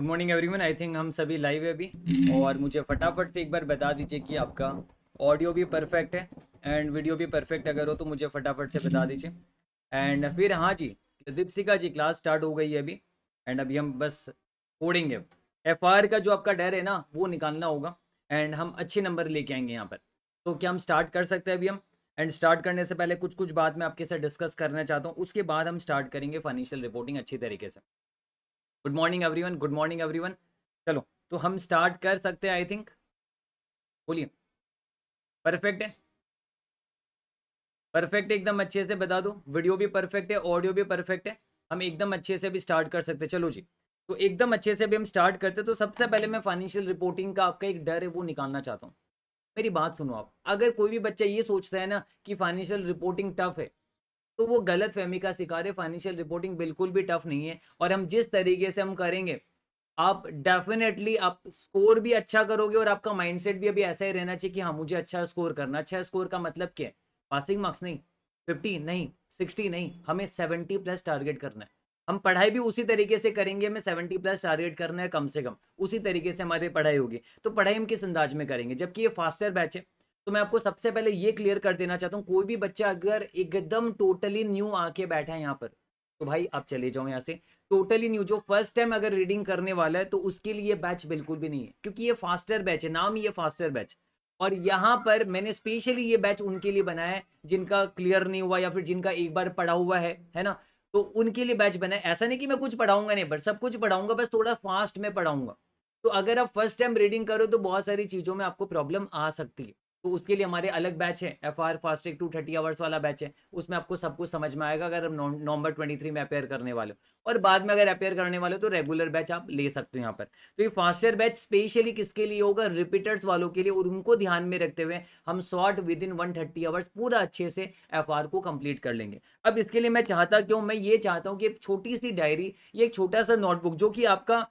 Good morning everyone I think हम सभी live है अभी और मुझे फटाफट से एक बार बता दीजिए कि आपका ऑडियो भी परफेक्ट है एंड वीडियो भी परफेक्ट अगर हो तो मुझे फटाफट से बता दीजिए एंड फिर हाँ जी दीपसिका जी क्लास स्टार्ट हो गई है अभी एंड अभी हम बस कोडेंगे एफ का जो आपका डर है ना वो निकालना होगा एंड हम अच्छे नंबर लेके आएंगे यहाँ पर तो क्या हम स्टार्ट कर सकते हैं अभी हम एंड स्टार्ट करने से पहले कुछ कुछ बात मैं आपके साथ डिस्कस करना चाहता हूँ उसके बाद हम स्टार्ट करेंगे फाइनेंशियल रिपोर्टिंग अच्छी तरीके से good morning one good morning one चलो तो हम स्टार्ट कर सकते हैं आई थिंक बोलिए परफेक्ट है परफेक्ट एकदम अच्छे से बता दो वीडियो भी परफेक्ट है ऑडियो भी परफेक्ट है हम एकदम अच्छे से भी स्टार्ट कर सकते हैं चलो जी तो एकदम अच्छे से भी हम स्टार्ट करते तो सबसे पहले मैं फाइनेंशियल रिपोर्टिंग का आपका एक डर है वो निकालना चाहता हूँ मेरी बात सुनो आप अगर कोई भी बच्चा ये सोचता है ना कि फाइनेंशियल रिपोर्टिंग टफ है तो वो गलत फहमी का शिकार है फाइनेंशियल रिपोर्टिंग बिल्कुल भी टफ नहीं है और हम जिस तरीके से हम करेंगे आप डेफिनेटली आप स्कोर भी अच्छा करोगे और आपका माइंडसेट भी अभी ऐसा ही रहना चाहिए कि हाँ मुझे अच्छा स्कोर करना अच्छा स्कोर का मतलब क्या है पासिंग मार्क्स नहीं फिफ्टी नहीं सिक्सटी नहीं हमें सेवेंटी प्लस टारगेट करना है हम पढ़ाई भी उसी तरीके से करेंगे हमें सेवेंटी प्लस टारगेट करना है कम से कम उसी तरीके से हमारी पढ़ाई होगी तो पढ़ाई हम किस अंदाज में करेंगे जबकि ये फास्टर बैच है तो मैं आपको सबसे पहले ये क्लियर कर देना चाहता हूँ कोई भी बच्चा अगर एकदम टोटली न्यू आके बैठा है यहाँ पर तो भाई आप चले जाओ यहाँ से टोटली न्यू जो फर्स्ट टाइम अगर रीडिंग करने वाला है तो उसके लिए बैच बिल्कुल भी नहीं है क्योंकि ये फास्टर बैच है नाम ही ये फास्टर बैच और यहाँ पर मैंने स्पेशली ये बैच उनके लिए बनाया है जिनका क्लियर नहीं हुआ या फिर जिनका एक बार पढ़ा हुआ है है ना तो उनके लिए बैच बनाया ऐसा नहीं कि मैं कुछ पढ़ाऊंगा नहीं बट सब कुछ पढ़ाऊंगा बस थोड़ा फास्ट में पढ़ाऊंगा तो अगर आप फर्स्ट टाइम रीडिंग करो तो बहुत सारी चीज़ों में आपको प्रॉब्लम आ सकती है तो उसके लिए हमारे अलग बैच है F R fast two thirty hours वाला बैच है उसमें आपको सब कुछ समझ में आएगा अगर हम नवंबर ट्वेंटी थ्री में अपेयर करने वाले हो और बाद में अगर अपेयर करने वाले हो तो रेगुलर बैच आप ले सकते हो यहाँ पर तो ये फास्टर बैच स्पेशली किसके लिए होगा रिपीटर्स वालों के लिए और उनको ध्यान में रखते हुए हम short within one thirty hours पूरा अच्छे से एफ आर को कंप्लीट कर लेंगे अब इसके लिए मैं चाहता क्यों मैं ये चाहता हूँ कि एक छोटी सी डायरी ये एक छोटा सा नोटबुक जो कि आपका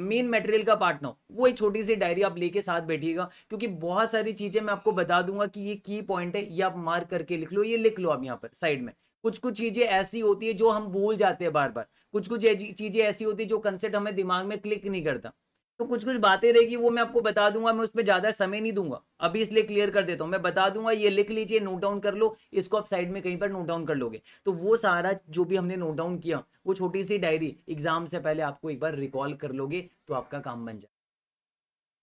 मेन मटेरियल का पार्ट ना हो वो एक छोटी सी डायरी आप लेके साथ बैठिएगा क्योंकि बहुत सारी चीजें मैं आपको बता दूंगा कि ये की पॉइंट है ये आप मार्क करके लिख लो ये लिख लो आप यहाँ पर साइड में कुछ कुछ चीजें ऐसी होती है जो हम भूल जाते हैं बार बार कुछ कुछ चीजें ऐसी होती है जो कंसेप्ट हमें दिमाग में क्लिक नहीं करता तो कुछ कुछ बातें रहेगी वो मैं आपको बता दूंगा मैं उसमें ज़्यादा समय नहीं दूंगा अभी इसलिए क्लियर कर देता हूँ मैं बता दूंगा ये लिख लीजिए नोट डाउन कर लो इसको आप साइड में कहीं पर नोट डाउन कर लोगे तो वो सारा जो भी हमने नोट डाउन किया वो छोटी सी डायरी एग्जाम से पहले आपको एक बार रिकॉल कर लोगे तो आपका काम बन जाए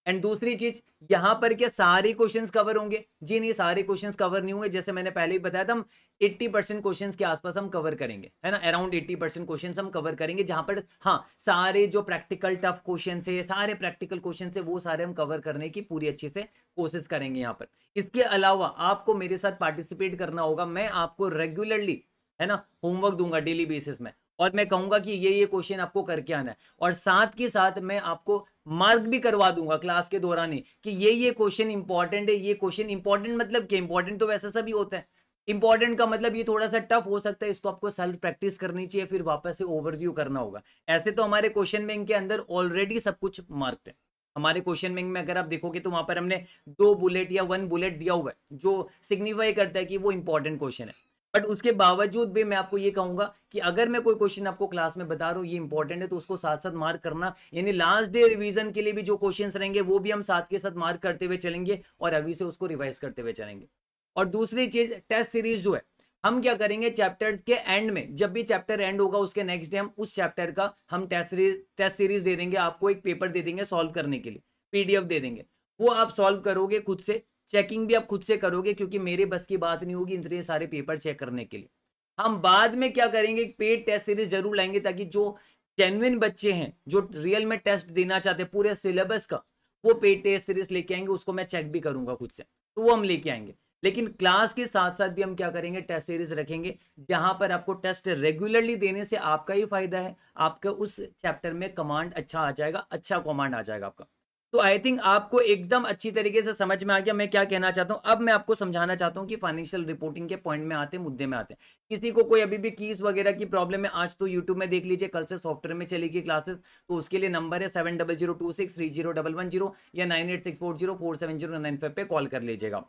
एंड दूसरी चीज यहाँ पर क्या सारे क्वेश्चन कवर होंगे जी नहीं सारे क्वेश्चन कवर नहीं होंगे जैसे मैंने पहले ही बताया था हम 80 परसेंट क्वेश्चन के आसपास हम कवर करेंगे है ना अराउंड 80 परसेंट क्वेश्चन हम कवर करेंगे जहां पर हाँ सारे जो प्रैक्टिकल टफ क्वेश्चन है सारे प्रैक्टिकल क्वेश्चन है वो सारे हम कवर करने की पूरी अच्छे से कोशिश करेंगे यहाँ पर इसके अलावा आपको मेरे साथ पार्टिसिपेट करना होगा मैं आपको रेगुलरली है ना होमवर्क दूंगा डेली बेसिस में और मैं कहूंगा कि ये ये क्वेश्चन आपको करके आना है और साथ के साथ मैं आपको मार्क भी करवा दूंगा क्लास के दौरान ही कि ये ये क्वेश्चन इंपॉर्टेंट है ये क्वेश्चन इंपॉर्टेंट मतलब क्या इंपॉर्टेंट तो वैसा सभी होता है इंपॉर्टेंट का मतलब ये थोड़ा सा टफ हो सकता है इसको आपको सेल्फ प्रैक्टिस करनी चाहिए फिर वापस से ओवरव्यू करना होगा ऐसे तो हमारे क्वेश्चन बैंक के अंदर ऑलरेडी सब कुछ मार्क्ड है हमारे क्वेश्चन बैंक में अगर आप देखोगे तो वहां पर हमने दो बुलेट या वन बुलेट दिया हुआ है जो सिग्निफाई करता है कि वो इंपॉर्टेंट क्वेश्चन है बट उसके बावजूद भी मैं आपको ये कहूंगा कि अगर मैं कोई क्वेश्चन आपको क्लास में बता रहा हूँ ये इंपॉर्टेंट है तो उसको साथ साथ मार्क करना यानी लास्ट डे रिवीजन के लिए भी जो क्वेश्चंस रहेंगे वो भी हम साथ के साथ मार्क करते हुए चलेंगे और अभी से उसको रिवाइज करते हुए चलेंगे और दूसरी चीज टेस्ट सीरीज जो है हम क्या करेंगे चैप्टर्स के एंड में जब भी चैप्टर एंड होगा उसके नेक्स्ट डे हम उस चैप्टर का हम टेस्ट सीरीज टेस्ट सीरीज दे देंगे आपको एक पेपर दे देंगे सॉल्व करने के लिए पीडीएफ दे देंगे वो आप सॉल्व करोगे खुद से चेकिंग भी आप खुद से करोगे क्योंकि मेरे बस की बात नहीं होगी इतने सारे पेपर चेक करने के लिए हम बाद में क्या करेंगे पेड टेस्ट सीरीज जरूर लाएंगे ताकि जो जेनविन बच्चे हैं जो रियल में टेस्ट देना चाहते हैं पूरे सिलेबस का वो पेड टेस्ट सीरीज लेके आएंगे उसको मैं चेक भी करूंगा खुद से तो वो हम लेके आएंगे लेकिन क्लास के साथ साथ भी हम क्या करेंगे टेस्ट सीरीज रखेंगे जहां पर आपको टेस्ट रेगुलरली देने से आपका ही फायदा है आपका उस चैप्टर में कमांड अच्छा आ जाएगा अच्छा कमांड आ जाएगा आपका तो आई थिंक आपको एकदम अच्छी तरीके से समझ में आ गया मैं क्या कहना चाहता हूँ अब मैं आपको समझाना चाहता हूँ कि फाइनेंशियल रिपोर्टिंग के पॉइंट में आते हैं मुद्दे में आते हैं किसी को कोई अभी भी कीज वगैरह की प्रॉब्लम है आज तो यूट्यूब में देख लीजिए कल से सॉफ्टवेयर में चलेगी क्लासेस तो उसके लिए नंबर है seven double zero two six three zero double one zero या nine eight six four zero four seven zero nine five पे कॉल कर लीजिएगा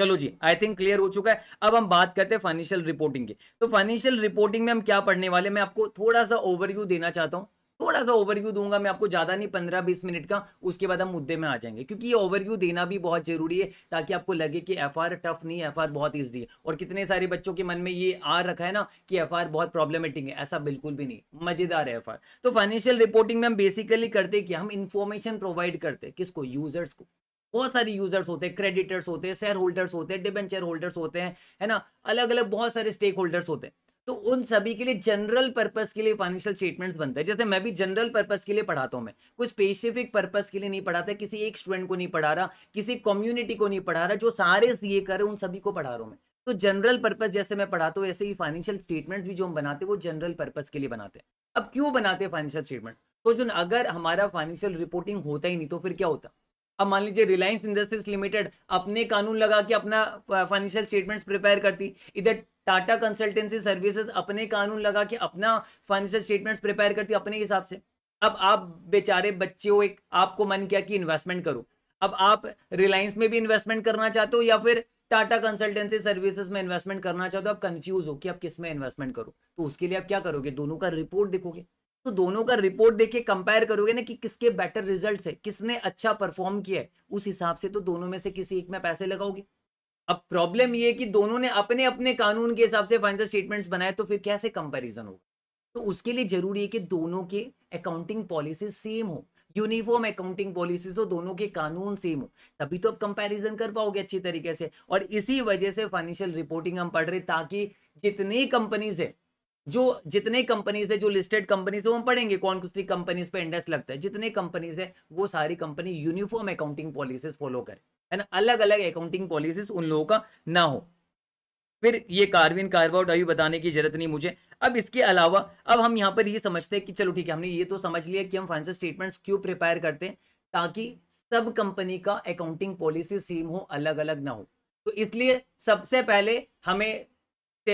चलो जी आई थिंक क्लियर हो चुका है अब हम बात करते हैं फाइनेंशियल रिपोर्टिंग की तो फाइनेंशियल रिपोर्टिंग में हम क्या पढ़ने वाले मैं आपको थोड़ा सा ओवरव्यू देना चाहता हूँ थोड़ा सा ओवरव्यू दूंगा मैं आपको ज़्यादा नहीं पंद्रह बीस मिनट का उसके बाद हम मुद्दे में आ जाएंगे क्योंकि ये ओवरव्यू देना भी बहुत जरूरी है ताकि आपको लगे कि एफ टफ नहीं एफ बहुत ईजी है और कितने सारे बच्चों के मन में ये आ रखा है ना कि एफ बहुत प्रॉब्लमेटिक है ऐसा बिल्कुल भी नहीं मजेदार है एफ तो फाइनेंशियल रिपोर्टिंग में हम बेसिकली करते कि हम इन्फॉर्मेशन प्रोवाइड करते किसको यूजर्स को बहुत सारे यूजर्स होते हैं क्रेडिटर्स होते हैं शेयर होल्डर्स होते हैं डिबेंचर होल्डर्स होते हैं है ना अलग अलग बहुत सारे स्टेक होल्डर्स होते हैं तो उन सभी के लिए जनरल पर्पज के लिए फाइनेंशियल स्टेटमेंट्स बनते हैं जैसे मैं भी जनरल पर्पज के लिए पढ़ाता हूँ मैं कोई स्पेसिफिक पर्पज के लिए नहीं पढ़ाता किसी एक स्टूडेंट को नहीं पढ़ा रहा किसी कम्युनिटी को नहीं पढ़ा रहा जो सारे सीए कर उन सभी को पढ़ा रहा हूँ मैं तो जनरल पर्पज जैसे मैं पढ़ाता हूँ ऐसे ही फाइनेंशियल स्टेटमेंट भी जो हम बनाते हैं वो जनरल पर्पज के लिए बनाते हैं अब क्यों बनाते हैं फाइनेंशियल स्टेटमेंट तो जो अगर हमारा फाइनेंशियल रिपोर्टिंग होता ही नहीं तो फिर क्या होता अब मान लीजिए रिलायंस इंडस्ट्रीज लिमिटेड अपने कानून लगा के अपना फाइनेंशियल स्टेटमेंट्स प्रिपेयर करती इधर टाटा कंसल्टेंसी सर्विसेज अपने कानून लगा के अपना फाइनेंशियल स्टेटमेंट्स प्रिपेयर करती अपने हिसाब से अब आप बेचारे बच्चे हो एक आपको मन किया कि इन्वेस्टमेंट करो अब आप रिलायंस में भी इन्वेस्टमेंट करना चाहते हो या फिर टाटा कंसल्टेंसी सर्विसेज में इन्वेस्टमेंट करना चाहते हो आप कंफ्यूज हो कि आप किस में इन्वेस्टमेंट करो तो उसके लिए आप क्या करोगे दोनों का रिपोर्ट देखोगे तो दोनों का रिपोर्ट देख के कंपेयर करोगे ना कि किसके बेटर रिजल्ट है किसने अच्छा परफॉर्म किया है उस हिसाब से तो दोनों में से किसी एक में पैसे लगाओगे अब प्रॉब्लम ये कि दोनों ने अपने अपने कानून के हिसाब से फाइनेंशियल स्टेटमेंट्स बनाए तो फिर कैसे कंपैरिजन होगा तो उसके लिए जरूरी है कि दोनों के अकाउंटिंग पॉलिसी सेम हो यूनिफॉर्म अकाउंटिंग पॉलिसी तो दोनों के कानून सेम हो तभी तो आप कंपैरिजन कर पाओगे अच्छी तरीके से और इसी वजह से फाइनेंशियल रिपोर्टिंग हम पढ़ रहे ताकि जितनी कंपनीज है जो जितने कंपनीज है जो लिस्टेड कंपनीज है वो हम पढ़ेंगे कौन सी कंपनीज पे इंडेक्स लगता है जितने कंपनीज है वो सारी company uniform accounting policies follow करे है ना अलग अलग अकाउंटिंग पॉलिसीज उन लोगों का ना हो फिर ये कार्विन कार्वआउट अभी बताने की जरूरत नहीं मुझे अब इसके अलावा अब हम यहाँ पर ये समझते हैं कि चलो ठीक है हमने ये तो समझ लिया कि हम फाइनेंशियल स्टेटमेंट्स क्यों प्रिपेयर करते हैं ताकि सब कंपनी का अकाउंटिंग पॉलिसी सेम हो अलग अलग ना हो तो इसलिए सबसे पहले हमें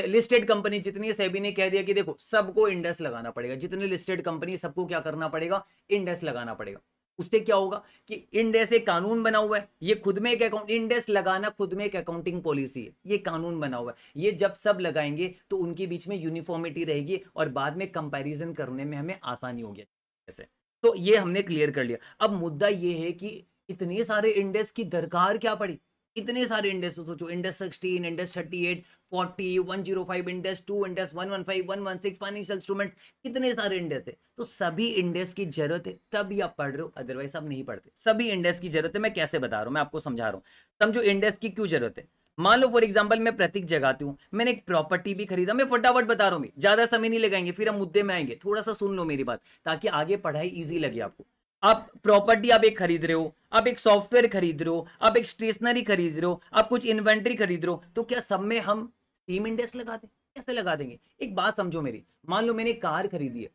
लिस्टेड कंपनी जितनी है सेबी ने कह दिया कि देखो सबको इंडेक्स लगाना पड़ेगा जितने लिस्टेड कंपनी सबको क्या करना पड़ेगा इंडेक्स लगाना पड़ेगा उससे क्या होगा कि इंडेस एक कानून बना हुआ है ये खुद में एक अकाउंट इंडेस लगाना खुद में एक अकाउंटिंग पॉलिसी है ये कानून बना हुआ है ये जब सब लगाएंगे तो उनके बीच में यूनिफॉर्मिटी रहेगी और बाद में कंपैरिजन करने में हमें आसानी होगी ऐसे तो ये हमने क्लियर कर लिया अब मुद्दा ये है कि इतने सारे इंडेस की दरकार क्या पड़ी इतने सारे इंडेक्स तो सोचो index sixteen index thirty eight forty one zero five index two index one one five one one six financial instruments कितने सारे इंडेक्स है तो सभी इंडेक्स की जरूरत है तभी आप पढ़ रहे हो अदरवाइज आप नहीं पढ़ते सभी इंडेक्स की जरूरत है मैं कैसे बता रहा हूँ मैं आपको समझा रहा हूँ समझो इंडेक्स की क्यों जरूरत है मान लो फॉर एग्जाम्पल मैं प्रतीक जगाती हूँ मैंने एक प्रॉपर्टी भी खरीदा मैं फटाफट बता रहा हूँ ज्यादा समय नहीं लगाएंगे फिर हम मुद्दे में आएंगे थोड़ा सा सुन लो मेरी बात ताकि आगे पढ़ाई ईजी लगे आपको आप प्रॉपर्टी आप एक खरीद रहे हो आप एक सॉफ्टवेयर खरीद रहे हो आप एक स्टेशनरी खरीद रहे हो आप कुछ इन्वेंट्री खरीद रहे हो तो क्या सब में हम सेम इंडेक्स लगा दें कैसे लगा देंगे एक बात समझो मेरी मान लो मैंने कार खरीदी है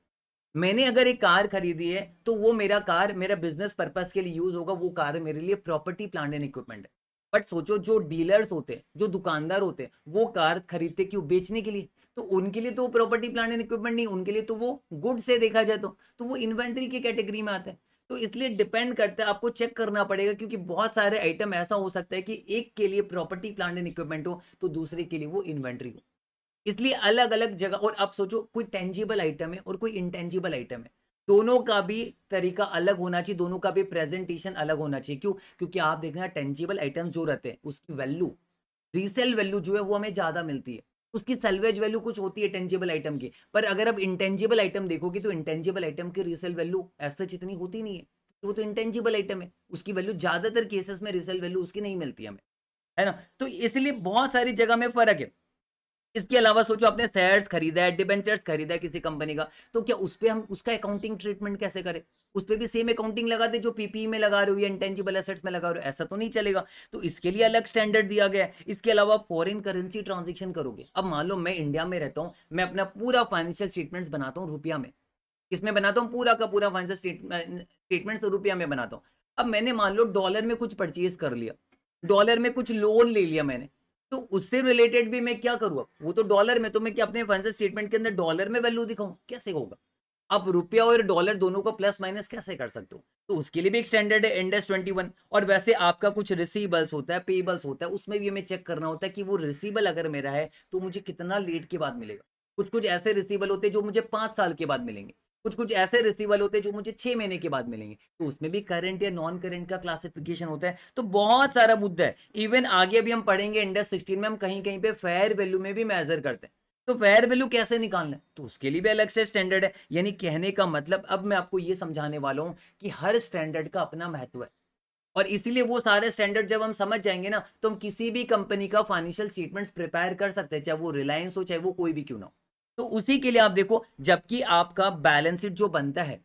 मैंने अगर एक कार खरीदी है तो वो मेरा कार मेरा बिजनेस पर्पज के लिए यूज होगा वो कार मेरे लिए प्रॉपर्टी प्लांट एंड इक्विपमेंट है बट सोचो जो डीलर्स होते हैं जो दुकानदार होते हैं वो कार खरीदते क्यों बेचने के लिए तो उनके लिए तो प्रॉपर्टी प्लान एंड इक्विपमेंट नहीं उनके लिए तो वो गुड्स से देखा जाए तो, तो वो इन्वेंट्री के कैटेगरी में आता है तो इसलिए डिपेंड करता है आपको चेक करना पड़ेगा क्योंकि बहुत सारे आइटम ऐसा हो सकता है कि एक के लिए प्रॉपर्टी प्लांट एंड इक्विपमेंट हो तो दूसरे के लिए वो इन्वेंट्री हो इसलिए अलग अलग जगह और आप सोचो कोई टेंजिबल आइटम है और कोई इंटेंजिबल आइटम है दोनों का भी तरीका अलग होना चाहिए दोनों का भी प्रेजेंटेशन अलग होना चाहिए क्यों क्योंकि आप देखना टेंजिबल आइटम्स जो रहते हैं उसकी वैल्यू रीसेल वैल्यू जो है वो हमें ज़्यादा मिलती है उसकी सेलवेज वैल्यू कुछ होती है टेंजेबल आइटम की पर अगर आप इंटेंजिबल आइटम देखोगे तो इंटेंजिबल आइटम की रीसेल वैल्यू ऐसा इतनी होती नहीं है वो तो इंटेंजिबल आइटम है उसकी वैल्यू ज्यादातर केसेस में रीसेल वैल्यू उसकी नहीं मिलती हमें है ना तो इसलिए बहुत सारी जगह में फर्क है इसके अलावा सोचो आपने शेयर्स खरीदा है डिबेंचर्स खरीदा है किसी कंपनी का तो क्या उस पर हम उसका अकाउंटिंग ट्रीटमेंट कैसे करें उस पर भी सेम अकाउंटिंग लगा दे जो पीपी e में लगा रहे हो या इंटेंजिबल एसेट्स में लगा रहे हो ऐसा तो नहीं चलेगा तो इसके लिए अलग स्टैंडर्ड दिया गया है इसके अलावा फॉरेन करेंसी ट्रांजेक्शन करोगे अब मान लो मैं इंडिया में रहता हूँ मैं अपना पूरा फाइनेंशियल स्टेटमेंट्स बनाता हूँ रुपया में इसमें बनाता हूँ पूरा का पूरा फाइनेंशियल स्टेटमेंट्स रुपया में बनाता हूँ अब मैंने मान लो डॉलर में कुछ परचेज कर लिया डॉलर में कुछ लोन ले लिया मैंने तो उससे रिलेटेड भी मैं क्या करूँ वो तो डॉलर में तो मैं क्या अपने फाइनेंशियल स्टेटमेंट के अंदर डॉलर में वैल्यू दिखाऊँ कैसे होगा आप रुपया और डॉलर दोनों को प्लस माइनस कैसे कर सकते हो तो उसके लिए भी एक स्टैंडर्ड है इंडेस ट्वेंटी वन और वैसे आपका कुछ रिसीबल्स होता है पेबल्स होता है उसमें भी हमें चेक करना होता है कि वो रिसीबल अगर मेरा है तो मुझे कितना लेट के बाद मिलेगा कुछ कुछ ऐसे रिसीबल होते हैं जो मुझे पाँच साल के बाद मिलेंगे कुछ कुछ ऐसे रिसीवल होते हैं जो मुझे छह महीने के बाद मिलेंगे तो उसमें भी करंट या नॉन करंट का क्लासिफिकेशन होता है तो बहुत सारा मुद्दा है इवन आगे भी हम पढ़ेंगे इंडस सिक्सटीन में हम कहीं कहीं पे फेयर वैल्यू में भी मेजर करते हैं तो फेयर वैल्यू कैसे निकालना है तो उसके लिए भी अलग से स्टैंडर्ड है यानी कहने का मतलब अब मैं आपको ये समझाने वाला हूँ कि हर स्टैंडर्ड का अपना महत्व है और इसीलिए वो सारे स्टैंडर्ड जब हम समझ जाएंगे ना तो हम किसी भी कंपनी का फाइनेंशियल स्टेटमेंट्स प्रिपेयर कर सकते हैं चाहे वो रिलायंस हो चाहे वो कोई भी क्यों ना हो तो उसी के लिए आप देखो जबकि आपका बैलेंस शीट जो बनता है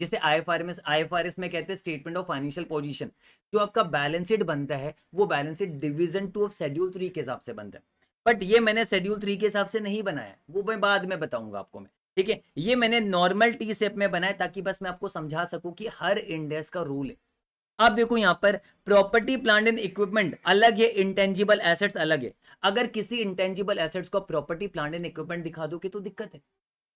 जैसे आईएफआरएस आईएफआरएस में कहते हैं स्टेटमेंट ऑफ फाइनेंशियल पोजीशन जो आपका बैलेंस शीट बनता है वो balance sheet division two of schedule three के हिसाब से बनता है बट ये मैंने शेड्यूल थ्री के हिसाब से नहीं बनाया वो मैं बाद में बताऊंगा आपको मैं ठीक है ये मैंने नॉर्मल टी सेप में बनाया ताकि बस मैं आपको समझा सकूं कि हर इंडेक्स का रूल है आप देखो यहाँ पर प्रॉपर्टी प्लांट एंड इक्विपमेंट अलग है इंटेंजिबल एसेट्स अलग है अगर किसी इंटेंजिबल एसेट्स को प्रॉपर्टी प्लांट एंड इक्विपमेंट दिखा दोगे तो दिक्कत है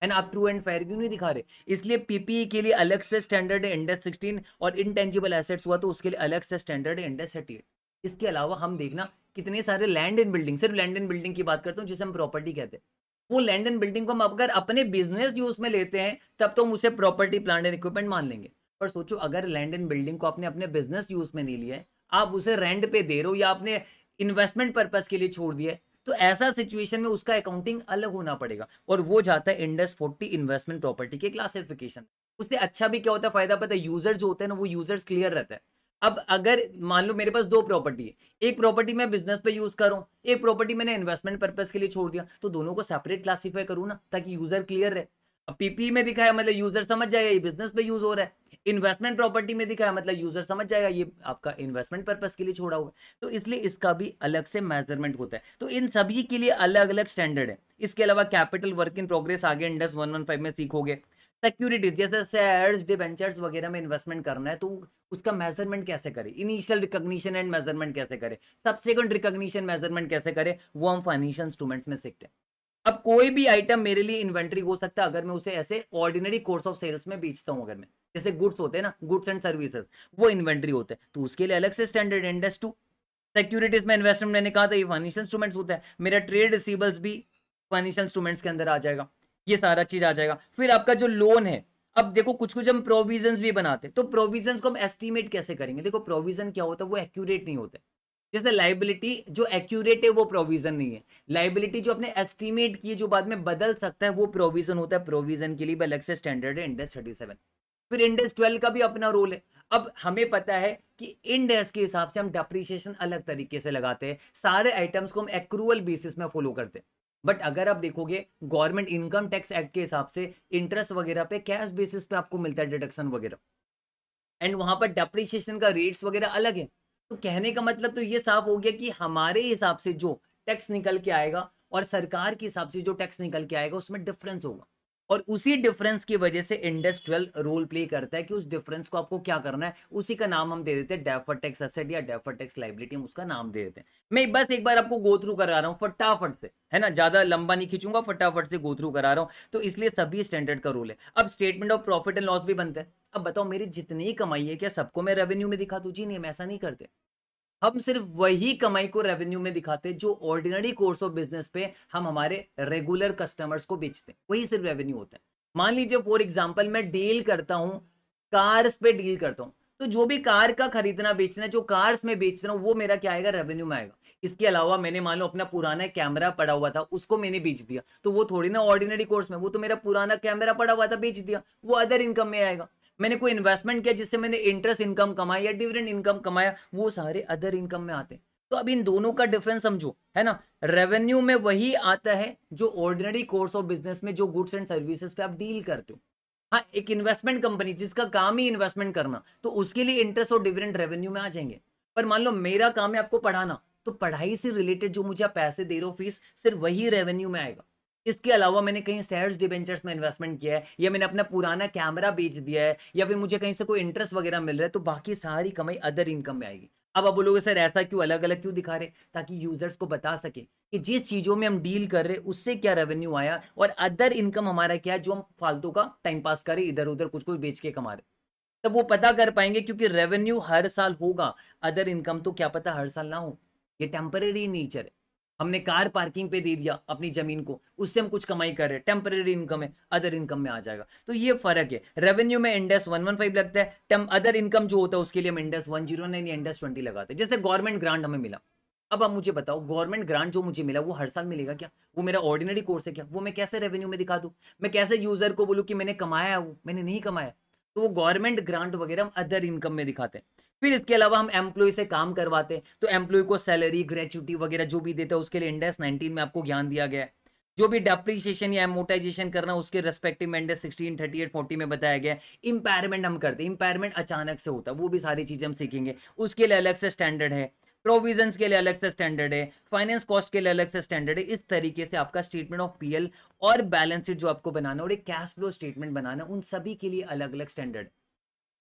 एंड आप ट्रू एंड फेयर क्यों नहीं दिखा रहे इसलिए पीपीई e के लिए अलग से स्टैंडर्ड है इंडेस सिक्सटीन और इंटेंजिबल एसेट्स हुआ तो उसके लिए अलग से स्टैंडर्ड है इंडेस थर्टी इसके अलावा हम देखना कितने सारे लैंड एंड बिल्डिंग सिर्फ लैंड एंड बिल्डिंग की बात करते हैं जिसे हम प्रॉपर्टी कहते हैं वो लैंड एंड बिल्डिंग को हम अगर अपने बिजनेस यूज में लेते हैं तब तो हम उसे प्रॉपर्टी प्लांट एंड इक्विपमेंट मान लेंगे पर सोचो अगर लैंड एंड बिल्डिंग को आपने अपने बिजनेस यूज में नहीं लिया है आप उसे रेंट पे दे रहे हो या आपने इन्वेस्टमेंट पर्पज के लिए छोड़ दिया तो ऐसा सिचुएशन में उसका अकाउंटिंग अलग होना पड़ेगा और वो जाता है इंडस फोर्टी इन्वेस्टमेंट प्रॉपर्टी के क्लासिफिकेशन उससे अच्छा भी क्या होता है फायदा पता है यूजर जो होते हैं ना वो यूजर्स क्लियर रहता है अब अगर मान लो मेरे पास दो प्रॉपर्टी है एक प्रॉपर्टी मैं बिजनेस पे यूज करूं एक प्रॉपर्टी मैंने इन्वेस्टमेंट पर्पज के लिए छोड़ दिया तो दोनों को सेपरेट क्लासीफाई करूँ ना ताकि यूजर क्लियर रहे अब पीपी e में दिखाया मतलब यूजर समझ जाएगा ये बिजनेस पे यूज हो रहा है इन्वेस्टमेंट प्रॉपर्टी में दिखाया मतलब यूजर समझ जाएगा ये आपका इन्वेस्टमेंट पर्पज के लिए छोड़ा हुआ तो इसलिए इसका भी अलग से मेजरमेंट होता है तो इन सभी के लिए अलग अलग स्टैंडर्ड है इसके अलावा कैपिटल वर्क इन प्रोग्रेस आगे इंडस वन वन फाइव में सीखोगे सिक्योरिटीज जैसे शेयर्स डिवेंचर्स वगैरह में इन्वेस्टमेंट करना है तो उसका मेजरमेंट कैसे करें इनिशियल रिकॉग्निशन एंड मेजरमेंट कैसे करें सबसेकेंड रिकॉग्निशन मेजरमेंट कैसे करें वो हम फाइनेंशियल इंस्ट्रूमेंट्स में सीखते हैं अब कोई भी आइटम मेरे लिए इन्वेंट्री हो सकता है अगर मैं उसे ऐसे ऑर्डिनरी कोर्स ऑफ सेल्स में बेचता हूँ अगर मैं जैसे गुड्स होते हैं ना गुड्स एंड सर्विसेज वो इन्वेंट्री होते हैं तो उसके लिए अलग से स्टैंडर्ड इंडेक्स टू सिक्योरिटीज में इन्वेस्टमेंट मैंने कहा था ये फाइनेंशियल इंस्ट्रूमेंट्स होते हैं मेरा ट्रेड रिसीबल्स भी फाइनेंशियल इंस्ट्रूमेंट्स के अंदर आ जाएगा ये सारा चीज आ जाएगा फिर आपका जो लोन है अब देखो कुछ कुछ हम प्रोविजंस भी बनाते हैं तो प्रोविजंस को हम एस्टीमेट कैसे करेंगे देखो प्रोविजन क्या होता है वो एक्यूरेट नहीं होता जैसे लाइबिलिटी जो एक्यूरेट है वो प्रोविजन नहीं है लाइबिलिटी जो अपने एस्टीमेट की जो बाद में बदल सकता है वो प्रोविजन होता है प्रोविजन के लिए अलग से स्टैंडर्ड है इंडेक्स थर्टी सेवन फिर इंडेस ट्वेल्व का भी अपना रोल है अब हमें पता है कि इंडेस के हिसाब से हम डेप्रीशिएशन अलग तरीके से लगाते हैं सारे आइटम्स को हम एक्रूवल बेसिस में फॉलो करते हैं बट अगर आप देखोगे गवर्नमेंट इनकम टैक्स एक्ट के हिसाब से इंटरेस्ट वगैरह पे कैश बेसिस पे आपको मिलता है डिडक्शन वगैरह एंड वहां पर डेप्रिशिएशन का रेट्स वगैरह अलग है तो कहने का मतलब तो ये साफ हो गया कि हमारे हिसाब से जो टैक्स निकल के आएगा और सरकार के हिसाब से जो टैक्स निकल के आएगा उसमें डिफरेंस होगा और उसी डिफरेंस की वजह से इंडस ट्वेल्व रोल प्ले करता है कि उस डिफरेंस को आपको क्या करना है उसी का नाम हम दे देते हैं डेफर टैक्स असेट या डेफर टैक्स लाइबिलिटी हम उसका नाम दे देते हैं मैं बस एक बार आपको गोथ्रू करा रहा हूँ फटाफट से है ना ज्यादा लंबा नहीं खींचूंगा फटाफट से गोथ्रू करा रहा हूँ तो इसलिए सभी स्टैंडर्ड का रूल है अब statement of profit and loss भी बनता है अब बताओ मेरी जितनी कमाई है क्या सबको मैं रेवेन्यू में दिखा दू जी नहीं हम ऐसा नहीं करते हम सिर्फ वही कमाई को रेवेन्यू में दिखाते हैं जो ऑर्डिनरी कोर्स ऑफ बिजनेस पे हम हमारे रेगुलर कस्टमर्स को बेचते हैं वही सिर्फ रेवेन्यू होता है मान लीजिए फॉर एग्जाम्पल मैं डील करता हूँ कार्स पे डील करता हूँ तो जो भी कार का खरीदना बेचना जो कार्स में बेच रहा हूँ वो मेरा क्या आएगा रेवेन्यू में आएगा इसके अलावा मैंने मान लो अपना पुराना कैमरा पड़ा हुआ था उसको मैंने बेच दिया तो वो थोड़ी ना ऑर्डिनरी कोर्स में वो तो मेरा पुराना कैमरा पड़ा हुआ था बेच दिया वो अदर इनकम में आएगा मैंने कोई इन्वेस्टमेंट किया जिससे मैंने इंटरेस्ट इनकम कमाया या डिविडेंड इनकम कमाया वो सारे अदर इनकम में आते हैं तो अब इन दोनों का डिफरेंस समझो है ना रेवेन्यू में वही आता है जो ऑर्डिनरी कोर्स ऑफ बिजनेस में जो गुड्स एंड सर्विसेज पे आप डील करते हो हाँ एक इन्वेस्टमेंट कंपनी जिसका काम ही इन्वेस्टमेंट करना तो उसके लिए इंटरेस्ट और डिविडेंड रेवेन्यू में आ जाएंगे पर मान लो मेरा काम है आपको पढ़ाना तो पढ़ाई से रिलेटेड जो मुझे आप पैसे दे रहे हो फीस सिर्फ वही रेवेन्यू में आएगा इसके अलावा मैंने कहीं सैर्स डिवेंचर्स में इन्वेस्टमेंट किया है या मैंने अपना पुराना कैमरा बेच दिया है या फिर मुझे कहीं से कोई इंटरेस्ट वगैरह मिल रहा है तो बाकी सारी कमाई अदर इनकम में आएगी अब आप बोलोगे सर ऐसा क्यों अलग अलग क्यों दिखा रहे ताकि यूजर्स को बता सके कि जिस चीज़ों में हम डील कर रहे उससे क्या रेवेन्यू आया और अदर इनकम हमारा क्या है जो हम फालतू का टाइम पास करें इधर उधर कुछ कुछ बेच के कमा रहे तब वो पता कर पाएंगे क्योंकि रेवेन्यू हर साल होगा अदर इनकम तो क्या पता हर साल ना हो ये टेम्परेरी नेचर है हमने कार पार्किंग पे दे दिया अपनी जमीन को उससे हम कुछ कमाई कर रहे हैं टेम्पररी इनकम है अदर इनकम में आ जाएगा तो ये फर्क है रेवेन्यू में वन 115 लगता है टेम अदर इनकम जो होता है उसके लिए हम वन 109 नाइन इंडेस 20 लगाते हैं जैसे गवर्नमेंट ग्रांट हमें मिला अब आप मुझे बताओ गवर्नमेंट ग्रांट जो मुझे मिला वो हर साल मिलेगा क्या वो मेरा ऑर्डिनरी कोर्स है क्या वो मैं कैसे रेवेन्यू में दिखा दूँ मैं कैसे यूजर को बोलूँ कि मैंने कमाया है वो मैंने नहीं कमाया तो वो गवर्नमेंट ग्रांट वगैरह हम अदर इनकम में दिखाते हैं फिर इसके अलावा हम एम्प्लॉय से काम करवाते हैं तो एम्प्लॉय को सैलरी ग्रेचुटी वगैरह जो भी देता है उसके लिए इंडेस नाइनटीन में आपको ज्ञान दिया गया है जो भी डेप्रिसिएशन या एमोटाइजेशन करना उसके रेस्पेक्टिव में Ind AS sixteen thirty eight forty में बताया गया इंपायरमेंट हम करते हैं इंपायरमेंट अचानक से होता है वो भी सारी चीज़ें हम सीखेंगे उसके लिए अलग से स्टैंडर्ड है प्रोविजन के लिए अलग से स्टैंडर्ड है फाइनेंस कॉस्ट के लिए अलग से स्टैंडर्ड है इस तरीके से आपका स्टेटमेंट ऑफ पीएल और बैलेंस शीट जो आपको बनाना और एक कैश फ्लो स्टेटमेंट बनाना उन सभी के लिए अलग अलग स्टैंडर्ड है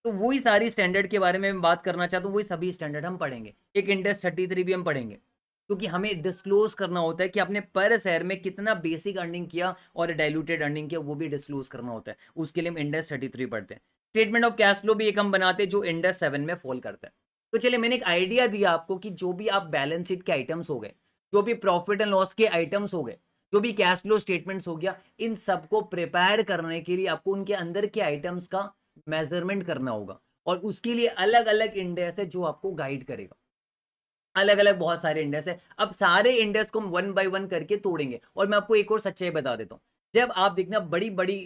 तो वही सारी स्टैंडर्ड के बारे में मैं बात करना चाहता हूँ वही सभी स्टैंडर्ड हम पढ़ेंगे एक इंडेक्स थर्टी थ्री भी हम पढ़ेंगे क्योंकि हमें डिस्क्लोज करना होता है कि आपने पर शेयर में कितना बेसिक अर्निंग किया और डायलूटेड अर्निंग किया वो भी डिस्क्लोज करना होता है उसके लिए हम इंडेक्स थर्टी थ्री पढ़ते हैं स्टेटमेंट ऑफ कैश फ्लो भी एक हम बनाते हैं जो इंडेक्स सेवन में फॉल करता है तो चलिए मैंने एक आइडिया दिया आपको कि जो भी आप बैलेंस शीट के आइटम्स हो गए जो भी प्रॉफिट एंड लॉस के आइटम्स हो गए जो भी कैश फ्लो स्टेटमेंट्स हो गया इन सबको प्रिपेयर करने के लिए आपको उनके अंदर के आइटम्स का मेजरमेंट करना होगा और उसके लिए अलग अलग इंडेक्स है जो आपको गाइड करेगा अलग अलग बहुत सारे इंडेक्स है अब सारे इंडेक्स को हम वन बाय वन करके तोड़ेंगे और मैं आपको एक और सच्चाई बता देता हूँ जब आप देखना बड़ी बड़ी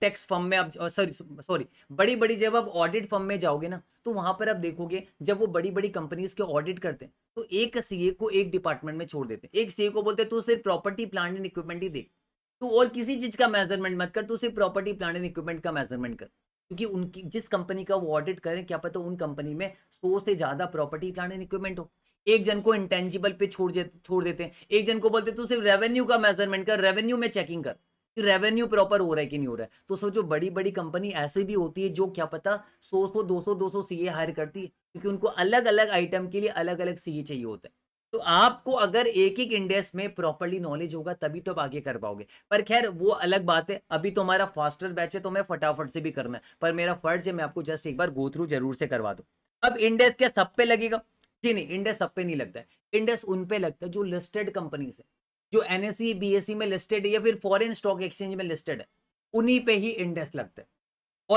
टैक्स फर्म में आप सॉरी सॉरी बड़ी बड़ी जब आप ऑडिट फर्म में जाओगे ना तो वहां पर आप देखोगे जब वो बड़ी बड़ी कंपनीज के ऑडिट करते हैं तो एक सीए को एक डिपार्टमेंट में छोड़ देते हैं एक सीए को बोलते हैं तू सिर्फ प्रॉपर्टी प्लांट एंड इक्विपमेंट ही देख तू और किसी चीज का मेजरमेंट मत कर तू सिर्फ प्रॉपर्टी प्लांट एंड इक्विपमेंट का मेजरमेंट कर क्योंकि उनकी जिस कंपनी का वो ऑडिट करें क्या पता उन कंपनी में सौ से ज़्यादा प्रॉपर्टी प्लान एंड इक्विपमेंट हो एक जन को इंटेंजिबल पे छोड़ छोड़ देते हैं एक जन को बोलते तो सिर्फ रेवेन्यू का मेजरमेंट कर रेवेन्यू में चेकिंग कर कि रेवेन्यू प्रॉपर हो रहा है कि नहीं हो रहा है तो सोचो बड़ी बड़ी कंपनी ऐसे भी होती है जो क्या पता सौ सौ दो सौ दो सौ सी हायर करती है क्योंकि उनको अलग अलग आइटम के लिए अलग अलग सी चाहिए होता है तो आपको अगर एक एक इंडेक्स में प्रॉपरली नॉलेज होगा तभी तो आप आगे कर पाओगे पर खैर वो अलग बात है अभी तो हमारा फास्टर बैच है तो मैं फटाफट से भी करना है पर मेरा फर्ज है मैं आपको जस्ट एक बार गो थ्रू जरूर से करवा दू अब इंडेक्स क्या सब पे लगेगा जी नहीं इंडेक्स सब पे नहीं लगता है इंडेक्स उन पे लगता है जो लिस्टेड कंपनीज है जो एन एस सी में लिस्टेड है या फिर फॉरेन स्टॉक एक्सचेंज में लिस्टेड है उन्हीं पे ही इंडेक्स लगता है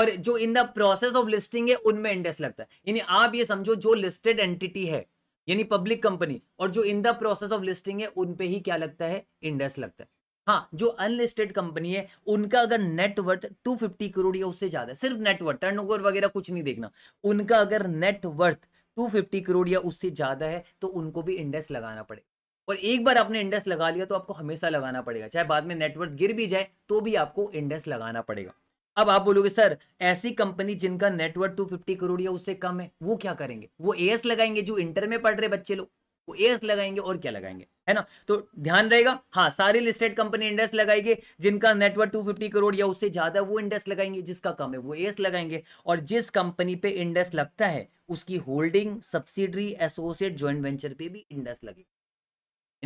और जो in the process of listing है उनमें इंडेक्स लगता है यानी आप ये समझो जो लिस्टेड एंटिटी है यानी पब्लिक कंपनी और जो in the process of listing है उन पे ही क्या लगता है इंडेक्स लगता है हाँ जो अनलिस्टेड कंपनी है उनका अगर नेटवर्थ 250 करोड़ या उससे ज्यादा सिर्फ नेटवर्थ ओवर वगैरह कुछ नहीं देखना उनका अगर नेटवर्थ 250 करोड़ या उससे ज्यादा है तो उनको भी इंडेक्स लगाना पड़ेगा और एक बार आपने इंडेक्स लगा लिया तो आपको हमेशा लगाना पड़ेगा चाहे बाद में नेटवर्थ गिर भी जाए तो भी आपको इंडेक्स लगाना पड़ेगा अब आप बोलोगे सर ऐसी कंपनी जिनका नेटवर्क टू फिफ्टी करोड़ या उससे कम है वो क्या करेंगे वो एस लगाएंगे जो इंटर में पढ़ रहे बच्चे लोग वो एस लगाएंगे और क्या लगाएंगे है ना तो ध्यान रहेगा हाँ सारी लिस्टेड कंपनी इंडेक्स लगाएगी जिनका नेटवर्क फिफ्टी करोड़ या उससे ज्यादा वो इंडेक्स लगाएंगे जिसका कम है वो एस लगाएंगे और जिस कंपनी पे इंडेक्स लगता है उसकी holding subsidiary associate joint venture पे भी इंडेक्स लगेगा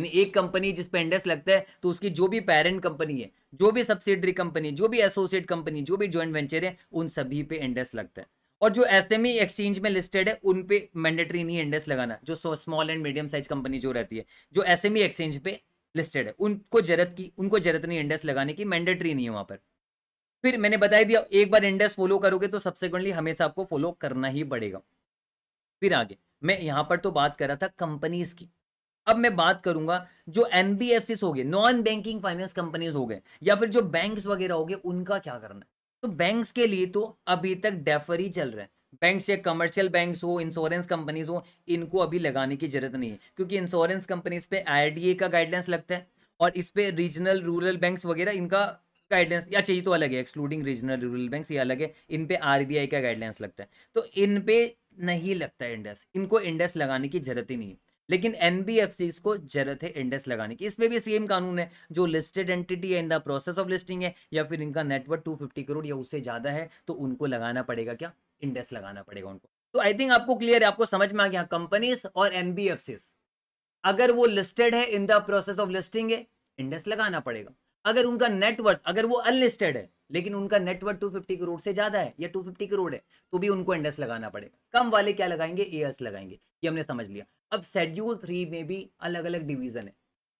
यानी एक कंपनी जिसपे इंडेक्स लगता है तो उसकी जो भी पेरेंट कंपनी है जो भी सब्सिडरी कंपनी जो भी एसोसिएट कंपनी जो भी ज्वाइंट वेंचर है उन सभी पे इंडेक्स लगता है और जो एस एक्सचेंज e में लिस्टेड है उन पे मैंडेटरी नहीं इंडेक्स लगाना जो small and medium size company जो रहती है जो एस एक्सचेंज e पे लिस्टेड है उनको जरूरत की उनको जरूरत नहीं इंडेक्स लगाने की मैंडेटरी नहीं है वहां पर फिर मैंने बता दिया एक बार इंडेक्स फॉलो करोगे तो सब्सिक्वेंटली हमेशा आपको फॉलो करना ही पड़ेगा फिर आगे मैं यहां पर तो बात कर रहा था कंपनीज की अब मैं बात करूंगा जो एनबीएफसी हो गए नॉन बैंकिंग फाइनेंस कंपनीज हो गए या फिर जो बैंक्स वगैरह हो गए उनका क्या करना है तो बैंक्स के लिए तो अभी तक डेफर ही चल रहा है बैंक से कमर्शियल बैंक हो इंश्योरेंस कंपनीज हो इनको अभी लगाने की जरूरत नहीं है क्योंकि इंश्योरेंस कंपनीज पे ए का गाइडलाइंस लगता है और इस पे रीजनल रूरल बैंक्स वगैरह इनका गाइडलाइंस या चाहिए तो अलग है एक्सक्लूडिंग रीजनल रूरल बैंक ये अलग है इन पे आरबीआई का गाइडलाइंस लगता है तो इन पे नहीं लगता है इंडेक्स इनको इंडेक्स लगाने की जरूरत ही नहीं है लेकिन एनबीएफसी को जरूरत है इंडेक्स लगाने की इसमें भी सेम कानून है जो लिस्टेड एंटिटी है in the process of listing है या फिर इनका नेटवर्क फिफ्टी करोड़ या उससे ज़्यादा है तो उनको लगाना पड़ेगा क्या इंडेक्स लगाना पड़ेगा उनको तो आई थिंक आपको क्लियर है आपको समझ में आ गया कंपनीज और एनबीएफसी अगर वो लिस्टेड है in the process of listing है इंडेक्स लगाना पड़ेगा अगर उनका नेटवर्क अगर वो अनलिस्टेड है लेकिन उनका नेटवर्क टू फिफ्टी करोड़ से ज़्यादा है या टू फिफ्टी करोड़ है तो भी उनको इंडस लगाना पड़ेगा कम वाले क्या लगाएंगे ए एस लगाएंगे ये हमने समझ लिया अब शेड्यूल थ्री में भी अलग अलग डिवीज़न है